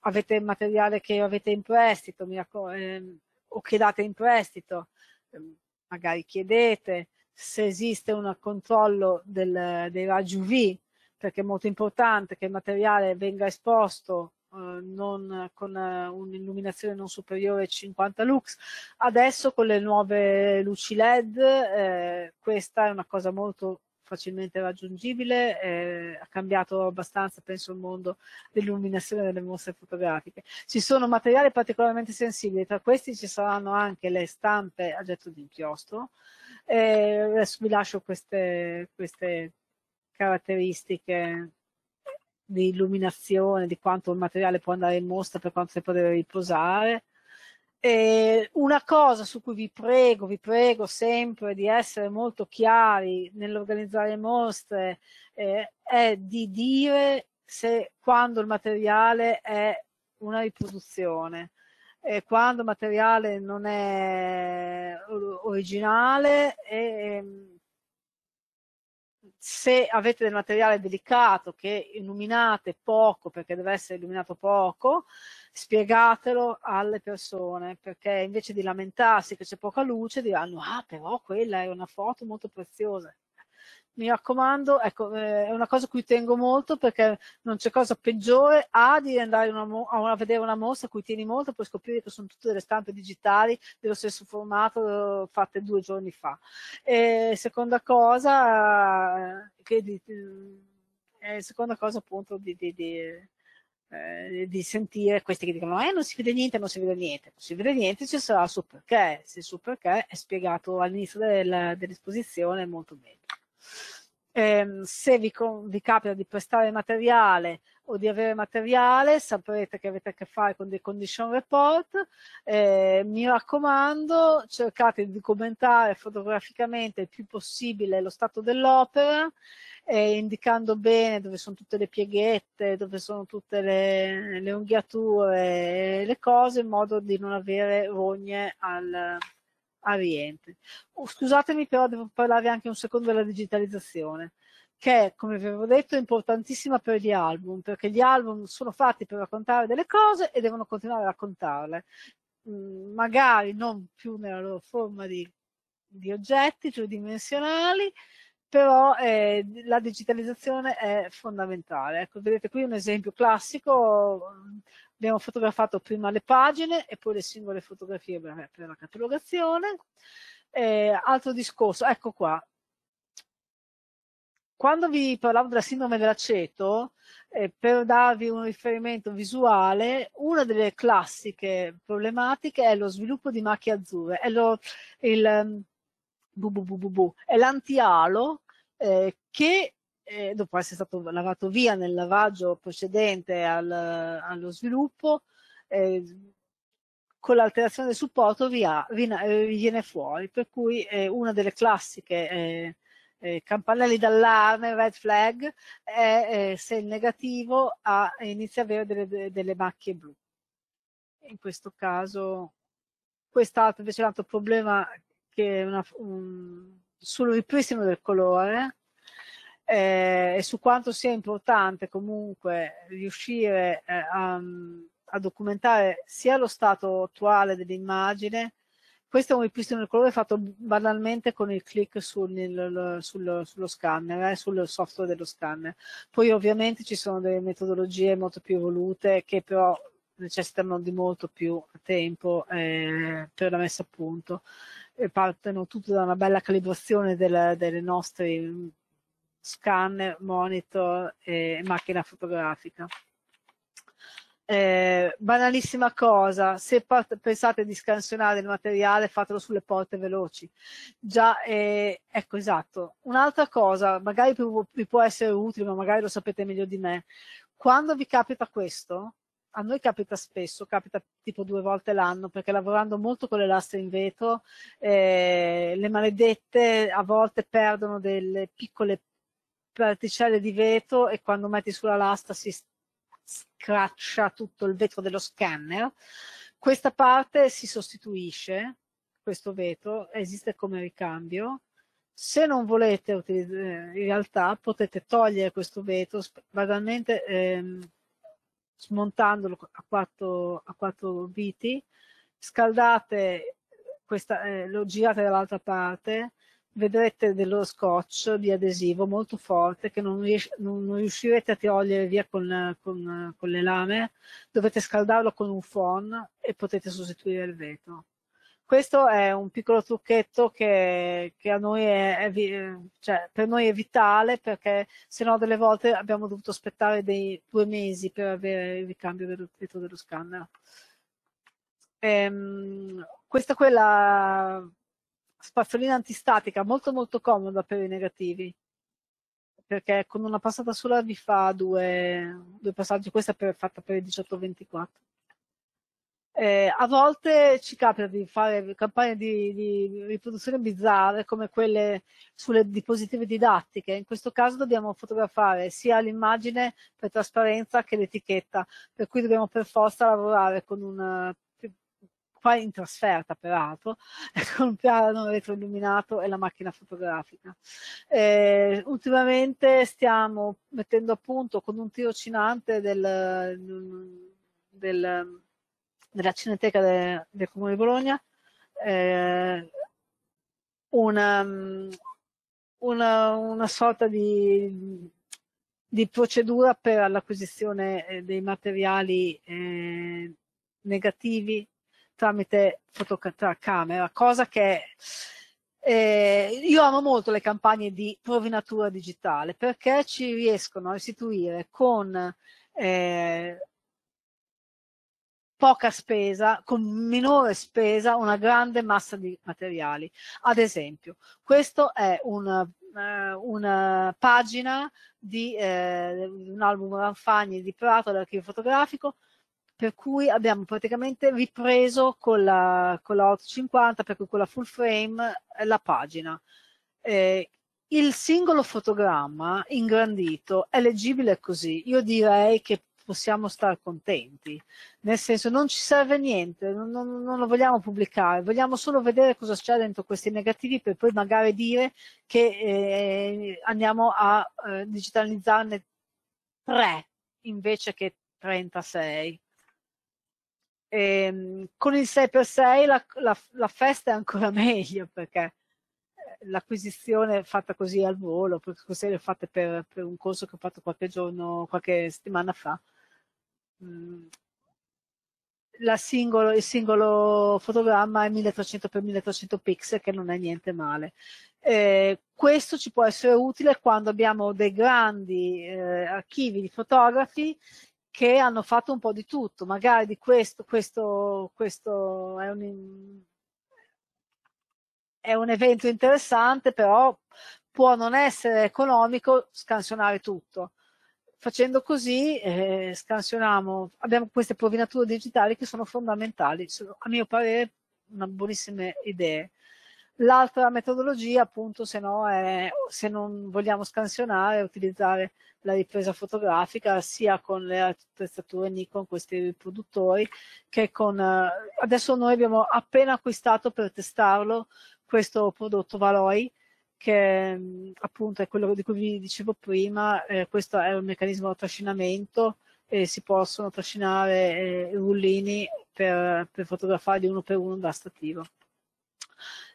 avete materiale che avete in prestito ehm, o che date in prestito, ehm, magari chiedete se esiste un controllo del, dei raggi UV, perché è molto importante che il materiale venga esposto eh, non, con eh, un'illuminazione non superiore ai 50 lux. Adesso con le nuove luci LED eh, questa è una cosa molto facilmente raggiungibile, eh, ha cambiato abbastanza, penso, il mondo dell'illuminazione delle mostre fotografiche. Ci sono materiali particolarmente sensibili, tra questi ci saranno anche le stampe a getto d'inchiostro. Eh, adesso vi lascio queste, queste caratteristiche di illuminazione, di quanto il materiale può andare in mostra, per quanto si deve riposare e eh, una cosa su cui vi prego, vi prego sempre di essere molto chiari nell'organizzare mostre eh, è di dire se quando il materiale è una riproduzione, eh, quando il materiale non è eh, originale e ehm, se avete del materiale delicato che illuminate poco perché deve essere illuminato poco spiegatelo alle persone, perché invece di lamentarsi che c'è poca luce, diranno, ah però quella è una foto molto preziosa. Mi raccomando, ecco, eh, è una cosa a cui tengo molto perché non c'è cosa peggiore A di andare una a, una, a vedere una mostra a cui tieni molto per scoprire che sono tutte delle stampe digitali dello stesso formato eh, fatte due giorni fa. E seconda cosa, eh, che di, eh, seconda cosa appunto di, di, di eh, di sentire questi che dicono eh non si vede niente, non si vede niente, non si vede niente, ci sarà il suo perché, se il suo perché è spiegato all'inizio del, dell'esposizione molto bene. Eh, se vi, vi capita di prestare materiale o di avere materiale, saprete che avete a che fare con dei condition report. Eh, mi raccomando, cercate di documentare fotograficamente il più possibile lo stato dell'opera, eh, indicando bene dove sono tutte le pieghette, dove sono tutte le, le unghiature, le cose, in modo di non avere rogne al, al rientro. Oh, scusatemi però devo parlare anche un secondo della digitalizzazione che come vi avevo detto è importantissima per gli album, perché gli album sono fatti per raccontare delle cose e devono continuare a raccontarle, mm, magari non più nella loro forma di, di oggetti tridimensionali, però eh, la digitalizzazione è fondamentale. Ecco, vedete qui un esempio classico, mm, abbiamo fotografato prima le pagine e poi le singole fotografie per, per la catalogazione. Eh, altro discorso, ecco qua, quando vi parlavo della sindrome dell'aceto, eh, per darvi un riferimento visuale, una delle classiche problematiche è lo sviluppo di macchie azzurre, è, lo, il, ehm, l'antialo eh, che eh, dopo essere stato lavato via nel lavaggio precedente al, allo sviluppo, eh, con l'alterazione del supporto via, eh, viene fuori, per cui eh, una delle classiche eh, eh, campanelli d'allarme, red flag, è eh, se il negativo ha, inizia a avere delle, delle macchie blu. In questo caso, quest'altro invece è un altro problema che è una, un, sul ripristino del colore eh, e su quanto sia importante comunque riuscire eh, a, a documentare sia lo stato attuale dell'immagine questo è un ripristino del colore fatto banalmente con il click sul, nel, sul, sullo scanner, eh, sul software dello scanner. Poi ovviamente ci sono delle metodologie molto più evolute che però necessitano di molto più tempo eh, per la messa a punto e partono tutte da una bella calibrazione del, delle nostre mm, scanner, monitor e macchina fotografica. Eh, banalissima cosa, se pensate di scansionare il materiale fatelo sulle porte veloci. Già, eh, ecco esatto. Un'altra cosa, magari vi può essere utile, ma magari lo sapete meglio di me. Quando vi capita questo, a noi capita spesso, capita tipo due volte l'anno, perché lavorando molto con le lastre in vetro, eh, le maledette a volte perdono delle piccole particelle di vetro e quando metti sulla lastra si scraccia tutto il vetro dello scanner, questa parte si sostituisce, questo vetro esiste come ricambio, se non volete eh, in realtà potete togliere questo vetro banalmente ehm, smontandolo a 4, a 4 viti, scaldate questa, eh, lo girate dall'altra parte, vedrete dello scotch di adesivo molto forte che non, riesce, non, riuscirete a togliere via con, con, con, le lame, dovete scaldarlo con un phon e potete sostituire il vetro. Questo è un piccolo trucchetto che, che noi è, è, cioè, per noi è vitale perché se no delle volte abbiamo dovuto aspettare dei due mesi per avere il ricambio del vetro dello scanner. Ehm, questa è quella spazzolina antistatica molto molto comoda per i negativi perché con una passata sola vi fa due, due passaggi, questa è fatta per il 18-24. Eh, a volte ci capita di fare campagne di, di, riproduzione bizzarre come quelle sulle dispositive didattiche, in questo caso dobbiamo fotografare sia l'immagine per trasparenza che l'etichetta, per cui dobbiamo per forza lavorare con un qua in trasferta peraltro, comprarono piano retroilluminato e la macchina fotografica. Eh, ultimamente stiamo mettendo a punto con un tirocinante del, del, della Cineteca de, del Comune di Bologna eh, una, um, una, una, sorta di, di procedura per l'acquisizione eh, dei materiali eh, negativi tramite fotocamera, cosa che eh, io amo molto le campagne di provinatura digitale perché ci riescono a restituire con eh, poca spesa, con minore spesa, una grande massa di materiali. Ad esempio, questa è una, eh, una pagina di eh, un album Ranfagni di Prato dell'archivio fotografico per cui abbiamo praticamente ripreso con la, con la 850, per cui con la full frame, eh, la pagina. Eh, il singolo fotogramma ingrandito è leggibile così. Io direi che possiamo stare contenti, nel senso non ci serve niente, non, non, non, lo vogliamo pubblicare, vogliamo solo vedere cosa c'è dentro questi negativi per poi magari dire che eh, andiamo a eh, digitalizzarne tre invece che 36. E, ehm, con il 6x6 la, la, la, festa è ancora meglio perché eh, l'acquisizione fatta così al volo, perché così l'ho fatta per, per, un corso che ho fatto qualche giorno, qualche settimana fa. Mm. Singolo, il singolo fotogramma è 1300x1300 pixel che non è niente male. Eh, questo ci può essere utile quando abbiamo dei grandi eh, archivi di fotografi che hanno fatto un po' di tutto, magari di questo, questo, questo è un, è un evento interessante, però può non essere economico scansionare tutto. Facendo così eh, scansioniamo, abbiamo queste provinature digitali che sono fondamentali, sono a mio parere una buonissime idee. L'altra metodologia, appunto, se, no è, se non vogliamo scansionare, utilizzare la ripresa fotografica sia con le attrezzature Nikon, questi riproduttori, che con... Eh, adesso noi abbiamo appena acquistato per testarlo questo prodotto Valoi, che mm, appunto è quello di cui vi dicevo prima, eh, questo è un meccanismo di trascinamento e si possono trascinare eh, rullini per, per fotografare di uno per uno da stativo.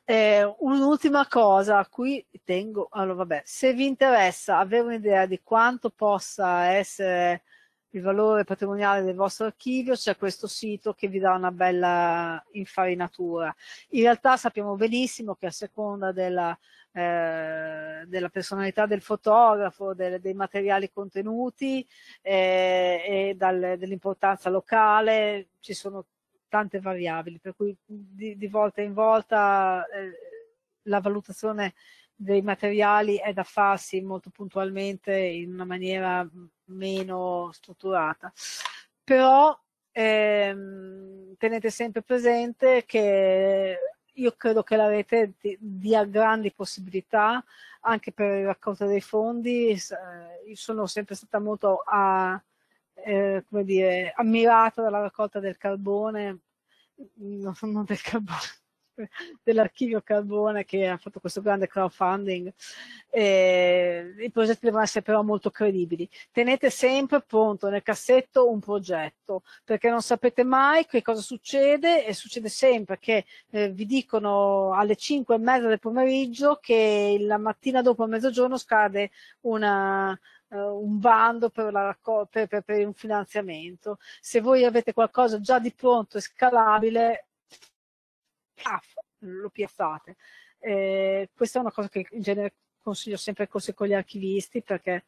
Eh, un'ultima cosa a cui tengo, allora vabbè, se vi interessa avere un'idea di quanto possa essere il valore patrimoniale del vostro archivio, c'è questo sito che vi dà una bella infarinatura. In realtà sappiamo benissimo che a seconda della, eh, della personalità del fotografo, del, dei materiali contenuti eh, e dell'importanza locale, ci sono tante variabili, per cui di, di volta in volta eh, la valutazione dei materiali è da farsi molto puntualmente in una maniera meno strutturata. Però ehm, tenete sempre presente che io credo che la rete dia grandi possibilità anche per la raccolta dei fondi. Eh, io sono sempre stata molto a, eh, dire, ammirata dalla raccolta del carbone non, non del carbone, dell'archivio Carbone che ha fatto questo grande crowdfunding. Eh, I progetti devono essere però molto credibili. Tenete sempre pronto nel cassetto un progetto, perché non sapete mai che cosa succede e succede sempre che eh, vi dicono alle 5 e mezza del pomeriggio che la mattina dopo a mezzogiorno scade una, eh, un bando per, la, per, per, per un finanziamento. Se voi avete qualcosa già di pronto e scalabile, lo piazzate. Eh, questa è una cosa che in genere consiglio sempre ai con gli archivisti perché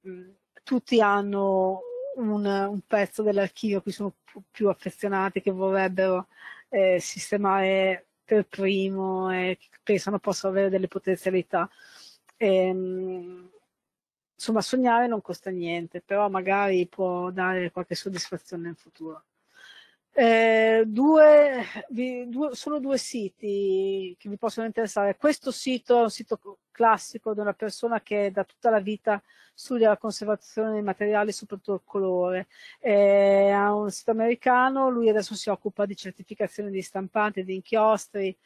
mh, mm, tutti hanno un, un pezzo dell'archivio a cui sono più affezionati, che vorrebbero eh, sistemare per primo e che pensano possa avere delle potenzialità. E, ehm, insomma, sognare non costa niente, però magari può dare qualche soddisfazione in futuro. Eh, due, vi, due, solo due siti che vi possono interessare. Questo sito è un sito classico di una persona che da tutta la vita studia la conservazione dei materiali, soprattutto il colore. Eh, è un sito americano, lui adesso si occupa di certificazione di stampanti, di inchiostri,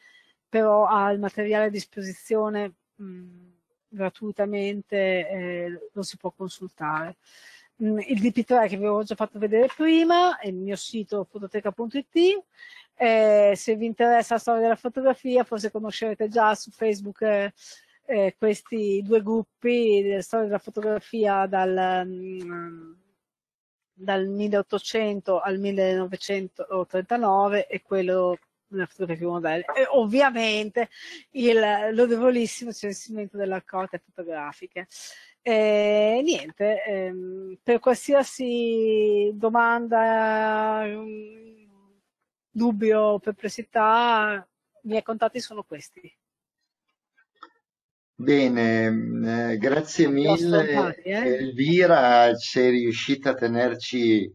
però ha il materiale a disposizione. Mh, gratuitamente eh, lo si può consultare. Mm, il DP3 che vi avevo già fatto vedere prima, è il mio sito fototeca.it, eh, se vi interessa la storia della fotografia, forse conoscerete già su Facebook eh, eh questi due gruppi la storia della fotografia dal, mm, dal 1800 al 1939 e quello una fotografia bella. E ovviamente il lodevolissimo censimento della cota fotografiche. E niente, ehm, per qualsiasi domanda, mm, dubbio, perplessità, i miei contatti sono questi. Bene, mm, eh, grazie mille fare, eh? Elvira, sei riuscita a tenerci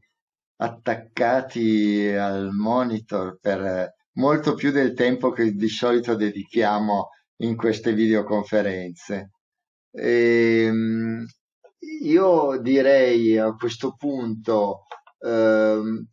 attaccati al monitor per molto più del tempo che di solito dedichiamo in queste videoconferenze. E, ehm, io direi a questo punto, eh,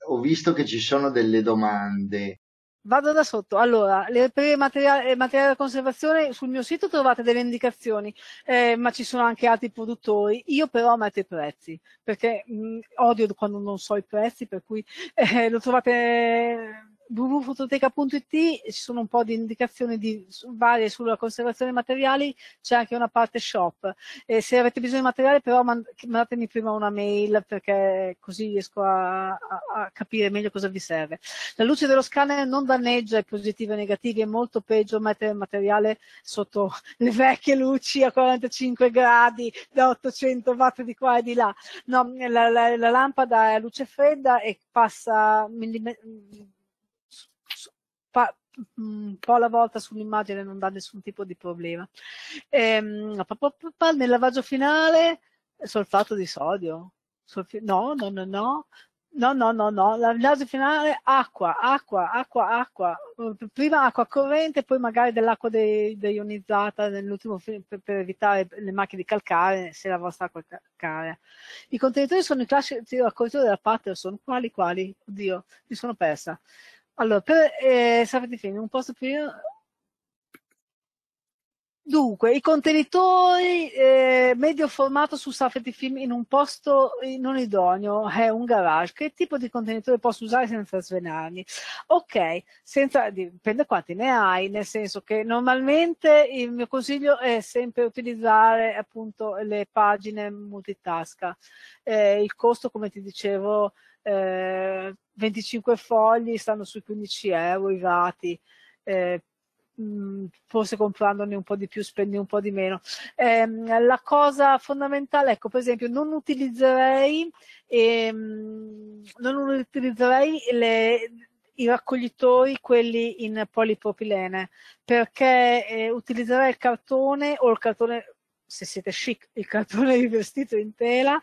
ho visto che ci sono delle domande. Vado da sotto. Allora, per il materiale, eh, materiale da conservazione sul mio sito trovate delle indicazioni, eh, ma ci sono anche altri produttori. Io però metto i prezzi, perché mh, mm, odio quando non so i prezzi, per cui eh, lo trovate www.fototeca.it ci sono un po' di indicazioni di, su, varie sulla conservazione dei materiali, c'è anche una parte shop. E se avete bisogno di materiale però mandatemi prima una mail perché così riesco a, a, a, capire meglio cosa vi serve. La luce dello scanner non danneggia i positivi e i negativi, è molto peggio mettere il materiale sotto le vecchie luci a 45 gradi da 800 watt di qua e di là. No, la, la, la lampada è a luce fredda e passa millimetri Mm, un po' alla volta sull'immagine non dà nessun tipo di problema. Ehm, nel lavaggio finale solfato di sodio. no, no, no, no. No, no, no, no, la lavaggio finale acqua, acqua, acqua, acqua, prima acqua corrente, poi magari dell'acqua de- deionizzata nell'ultimo per, per, evitare le macchie di calcare se la vostra acqua è calcarea. I contenitori sono i classici raccoglitori della Patterson, quali quali? Oddio, mi sono persa. Allora, per eh, sapete film, un posto più... Dunque, i contenitori eh, medio formato su Safety Film in un posto eh, non idoneo è un garage. Che tipo di contenitore posso usare senza svenarmi? Ok, senza, dipende quanti ne hai, nel senso che normalmente il mio consiglio è sempre utilizzare appunto le pagine multitasca. Eh, il costo, come ti dicevo, eh, 25 fogli stanno sui 15 euro i dati eh, mm, forse comprandone un po' di più spendi un po' di meno. Eh, la cosa fondamentale, ecco per esempio non utilizzerei, ehm, non utilizzerei le, i raccoglitori, quelli in polipropilene, perché eh, utilizzerei il cartone o il cartone se siete chic, il cartone di vestito in tela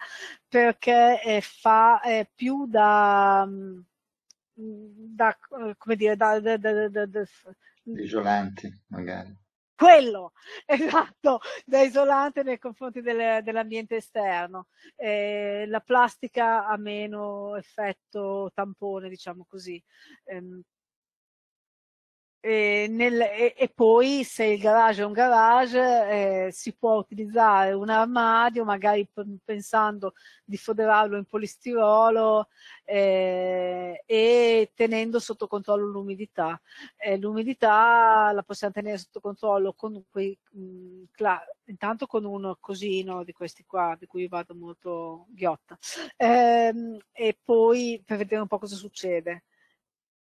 perché eh, fa eh, più da, mm, da, eh, come dire, da, da, da, da, da isolanti magari. Quello, esatto, da isolante nei confronti delle, dell'ambiente esterno. Eh, la plastica ha meno effetto tampone, diciamo così. Eh, e, nel, e, e, poi se il garage è un garage eh, si può utilizzare un armadio magari pensando di foderarlo in polistirolo eh, e tenendo sotto controllo l'umidità eh, l'umidità la possiamo tenere sotto controllo con quei, mh, intanto con uno cosino di questi qua di cui vado molto ghiotta ehm, e poi per vedere un po' cosa succede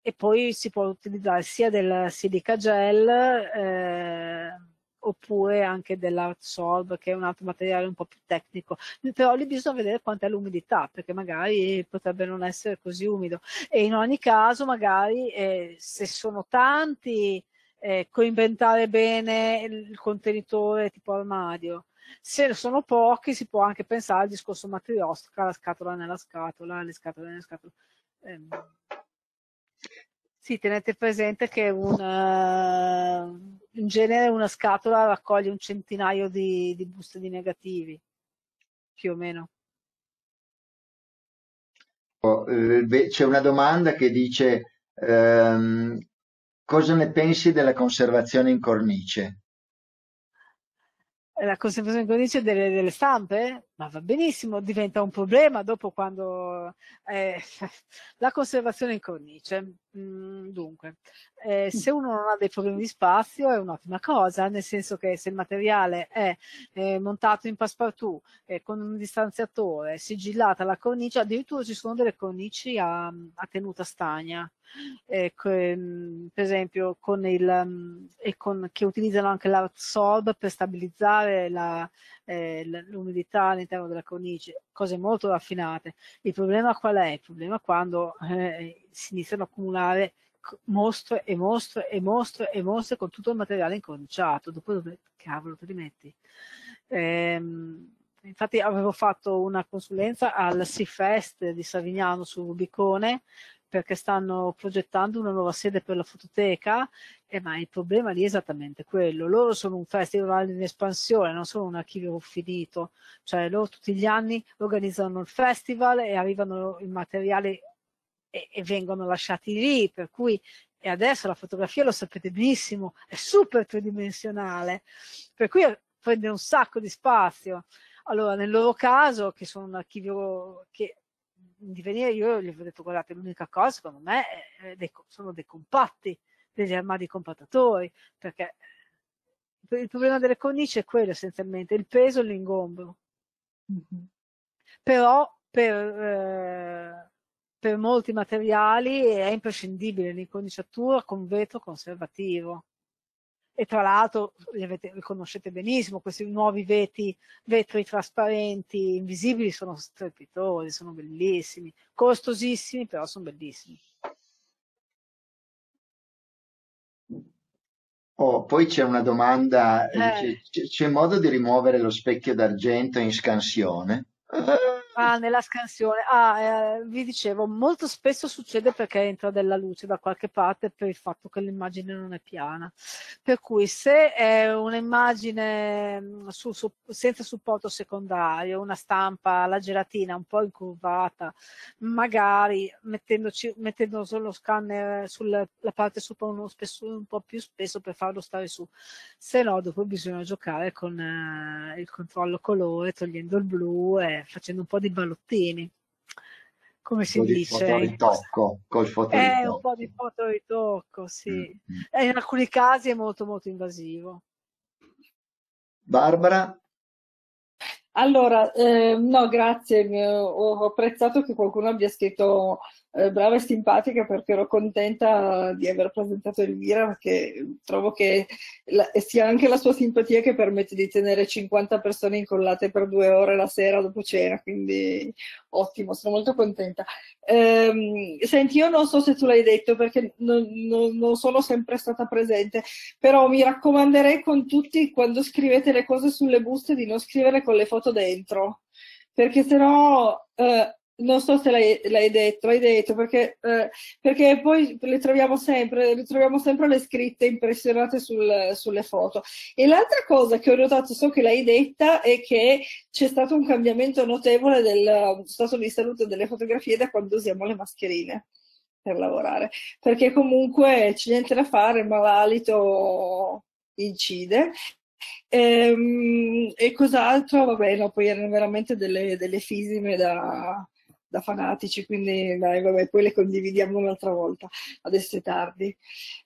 e poi si può utilizzare sia della silica gel eh, oppure anche dell'Artsolv che è un altro materiale un po' più tecnico però lì bisogna vedere quanta è l'umidità perché magari potrebbe non essere così umido e in ogni caso magari eh, se sono tanti eh, coinventare bene il contenitore tipo armadio se sono pochi si può anche pensare al discorso matriostica la scatola nella scatola le scatole nella scatola ehm sì, tenete presente che una, eh, in genere una scatola raccoglie un centinaio di, di buste di negativi, più o meno. Oh, eh, c'è una domanda che dice ehm, cosa ne pensi della conservazione in cornice? La conservazione in cornice delle, delle stampe? ma va benissimo, diventa un problema dopo quando eh, la conservazione in cornice. Mm, dunque, eh, mm. se uno non ha dei problemi di spazio è un'ottima cosa, nel senso che se il materiale è eh, montato in passepartout eh, con un distanziatore, sigillata la cornice, addirittura ci sono delle cornici a, a tenuta stagna, ecco, ehm, per esempio con il, mm, con, che utilizzano anche l'Artsorb per stabilizzare la, eh, l'umidità all'interno della cornice, cose molto raffinate. Il problema qual è? Il problema è quando eh, si iniziano a accumulare mostre e mostre e mostre e mostre con tutto il materiale incorniciato, dopo dove cavolo te li metti? Ehm, infatti avevo fatto una consulenza al SeaFest di Savignano su Rubicone perché stanno progettando una nuova sede per la fototeca, eh, ma il problema lì è esattamente quello. Loro sono un festival in espansione, non sono un archivio finito, cioè loro tutti gli anni organizzano il festival e arrivano i materiali e, e vengono lasciati lì, per cui e adesso la fotografia lo sapete benissimo, è super tridimensionale, per cui eh, prende un sacco di spazio. Allora, nel loro caso, che sono un archivio che di venire, io gli ho detto guardate l'unica cosa secondo me è, sono dei compatti, degli armadi compattatori, perché eh, il problema delle cornici è quello essenzialmente, il peso e l'ingombro. Mm-hmm. Però per, eh, per molti materiali è imprescindibile l'incorniciatura con vetro conservativo e tra l'altro li, li conoscete benissimo, questi nuovi veti, vetri trasparenti, invisibili, sono strepitosi, sono bellissimi, costosissimi, però sono bellissimi. Oh, poi c'è una domanda, eh. c'è modo di rimuovere lo specchio d'argento in scansione? ah, nella scansione. Ah, eh, vi dicevo, molto spesso succede perché entra della luce da qualche parte per il fatto che l'immagine non è piana. Per cui se è un'immagine mm, su, su, senza supporto secondario, una stampa, la gelatina un po' incurvata, magari mettendoci, mettendo solo scanner sulla parte sopra uno spesso, un po' più spesso per farlo stare su, se no dopo bisogna giocare con eh, il controllo colore, togliendo il blu e facendo un po' di di ballottini come si dice? Foto ritocco, col foto eh, un po' di foto ritocco, sì. Mm -hmm. in alcuni casi è molto molto invasivo. Barbara? Allora, eh, no, grazie, ho apprezzato che qualcuno abbia scritto eh, brava e simpatica perché ero contenta di aver presentato Elvira perché trovo che la, sia anche la sua simpatia che permette di tenere 50 persone incollate per due ore la sera dopo cena, quindi ottimo, sono molto contenta. Ehm, senti, io non so se tu l'hai detto perché non, non, non sono sempre stata presente, però mi raccomanderei con tutti quando scrivete le cose sulle buste di non scrivere con le foto dentro perché sennò eh, non so se l'hai, detto, l'hai detto perché, eh, perché, poi le troviamo sempre, ritroviamo sempre le scritte impressionate sul, sulle foto. E l'altra cosa che ho notato, so che l'hai detta, è che c'è stato un cambiamento notevole del stato di salute delle fotografie da quando usiamo le mascherine per lavorare, perché comunque c'è niente da fare, ma l'alito incide e, ehm, e cos'altro? Vabbè, no, poi erano veramente delle, delle fisime da, da fanatici, quindi dai, vabbè, poi le condividiamo un'altra volta, adesso è tardi.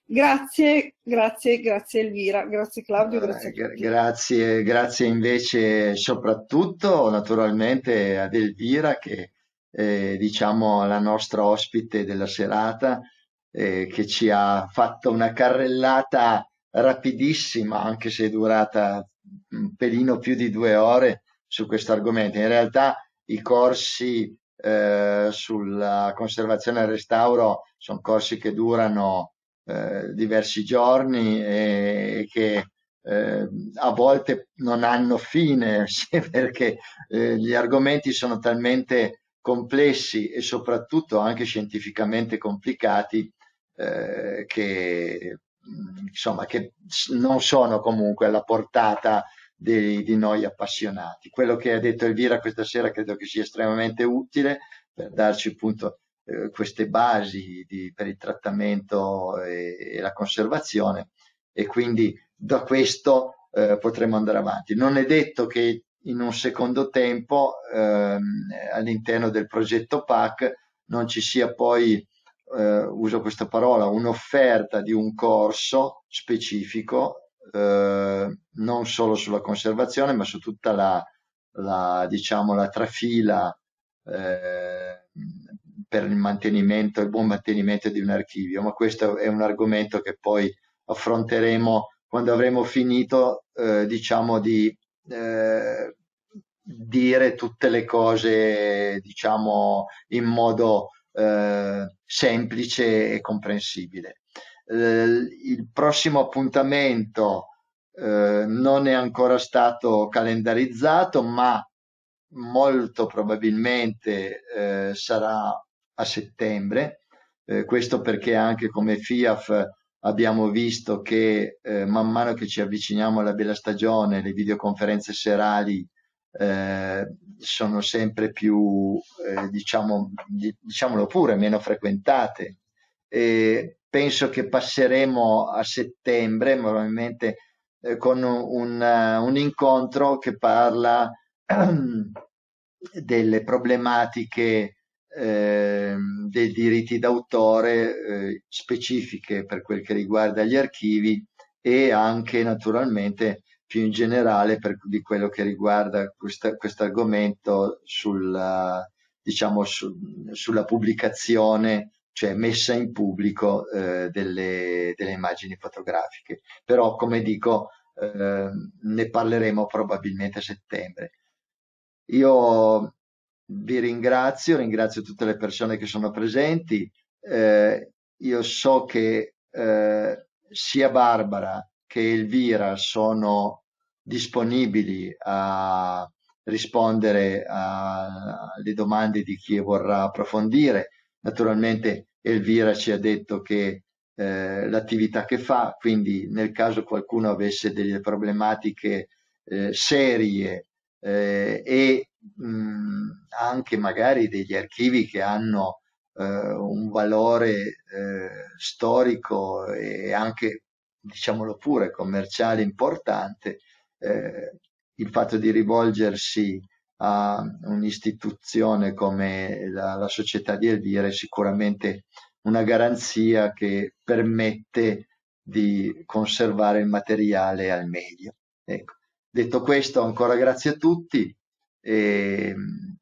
Grazie, grazie, grazie Elvira, grazie Claudio, grazie eh, Grazie, grazie invece soprattutto naturalmente ad Elvira che eh, diciamo la nostra ospite della serata eh, che ci ha fatto una carrellata rapidissima, anche se è durata un pelino più di due ore su questo argomento. In realtà i corsi eh, sulla conservazione e restauro sono corsi che durano eh, diversi giorni e, e che eh, a volte non hanno fine perché eh, gli argomenti sono talmente complessi e soprattutto anche scientificamente complicati eh, che insomma che non sono comunque alla portata di, di, noi appassionati. Quello che ha detto Elvira questa sera credo che sia estremamente utile per darci appunto eh, queste basi di, per il trattamento e, e, la conservazione e quindi da questo eh, potremo andare avanti. Non è detto che in un secondo tempo ehm, all'interno del progetto PAC non ci sia poi, eh, uso questa parola, un'offerta di un corso specifico eh, non solo sulla conservazione, ma su tutta la, la diciamo, la trafila eh, per il mantenimento, il buon mantenimento di un archivio, ma questo è un argomento che poi affronteremo quando avremo finito, eh, diciamo, di eh, dire tutte le cose, diciamo, in modo eh, semplice e comprensibile. Eh, il prossimo appuntamento eh, non è ancora stato calendarizzato, ma molto probabilmente eh, sarà a settembre. questo perché anche come FIAF abbiamo visto che eh, man mano che ci avviciniamo alla bella stagione le videoconferenze serali eh, sono sempre più eh, diciamo, diciamolo pure meno frequentate e penso che passeremo a settembre probabilmente eh, con un, un, eh, incontro che parla delle problematiche eh, dei diritti d'autore eh, specifiche per quel che riguarda gli archivi e anche naturalmente più in generale per, di quello che riguarda questo argomento sulla, diciamo, su, sulla pubblicazione cioè messa in pubblico eh, delle, delle, immagini fotografiche. Però, come dico, eh, ne parleremo probabilmente a settembre. Io vi ringrazio, ringrazio tutte le persone che sono presenti. Eh, io so che eh, sia Barbara che Elvira sono disponibili a rispondere alle domande di chi vorrà approfondire Naturalmente Elvira ci ha detto che eh, l'attività che fa, quindi nel caso qualcuno avesse delle problematiche eh, serie eh, e mh, anche magari degli archivi che hanno eh, un valore eh, storico e anche, diciamolo pure, commerciale importante, eh, il fatto di rivolgersi a un'istituzione come la, la società di Elvira è sicuramente una garanzia che permette di conservare il materiale al meglio. Ecco. Detto questo, ancora grazie a tutti e mm,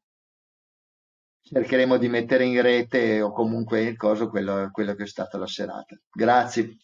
cercheremo di mettere in rete o comunque quello, quello che è stata la serata. Grazie.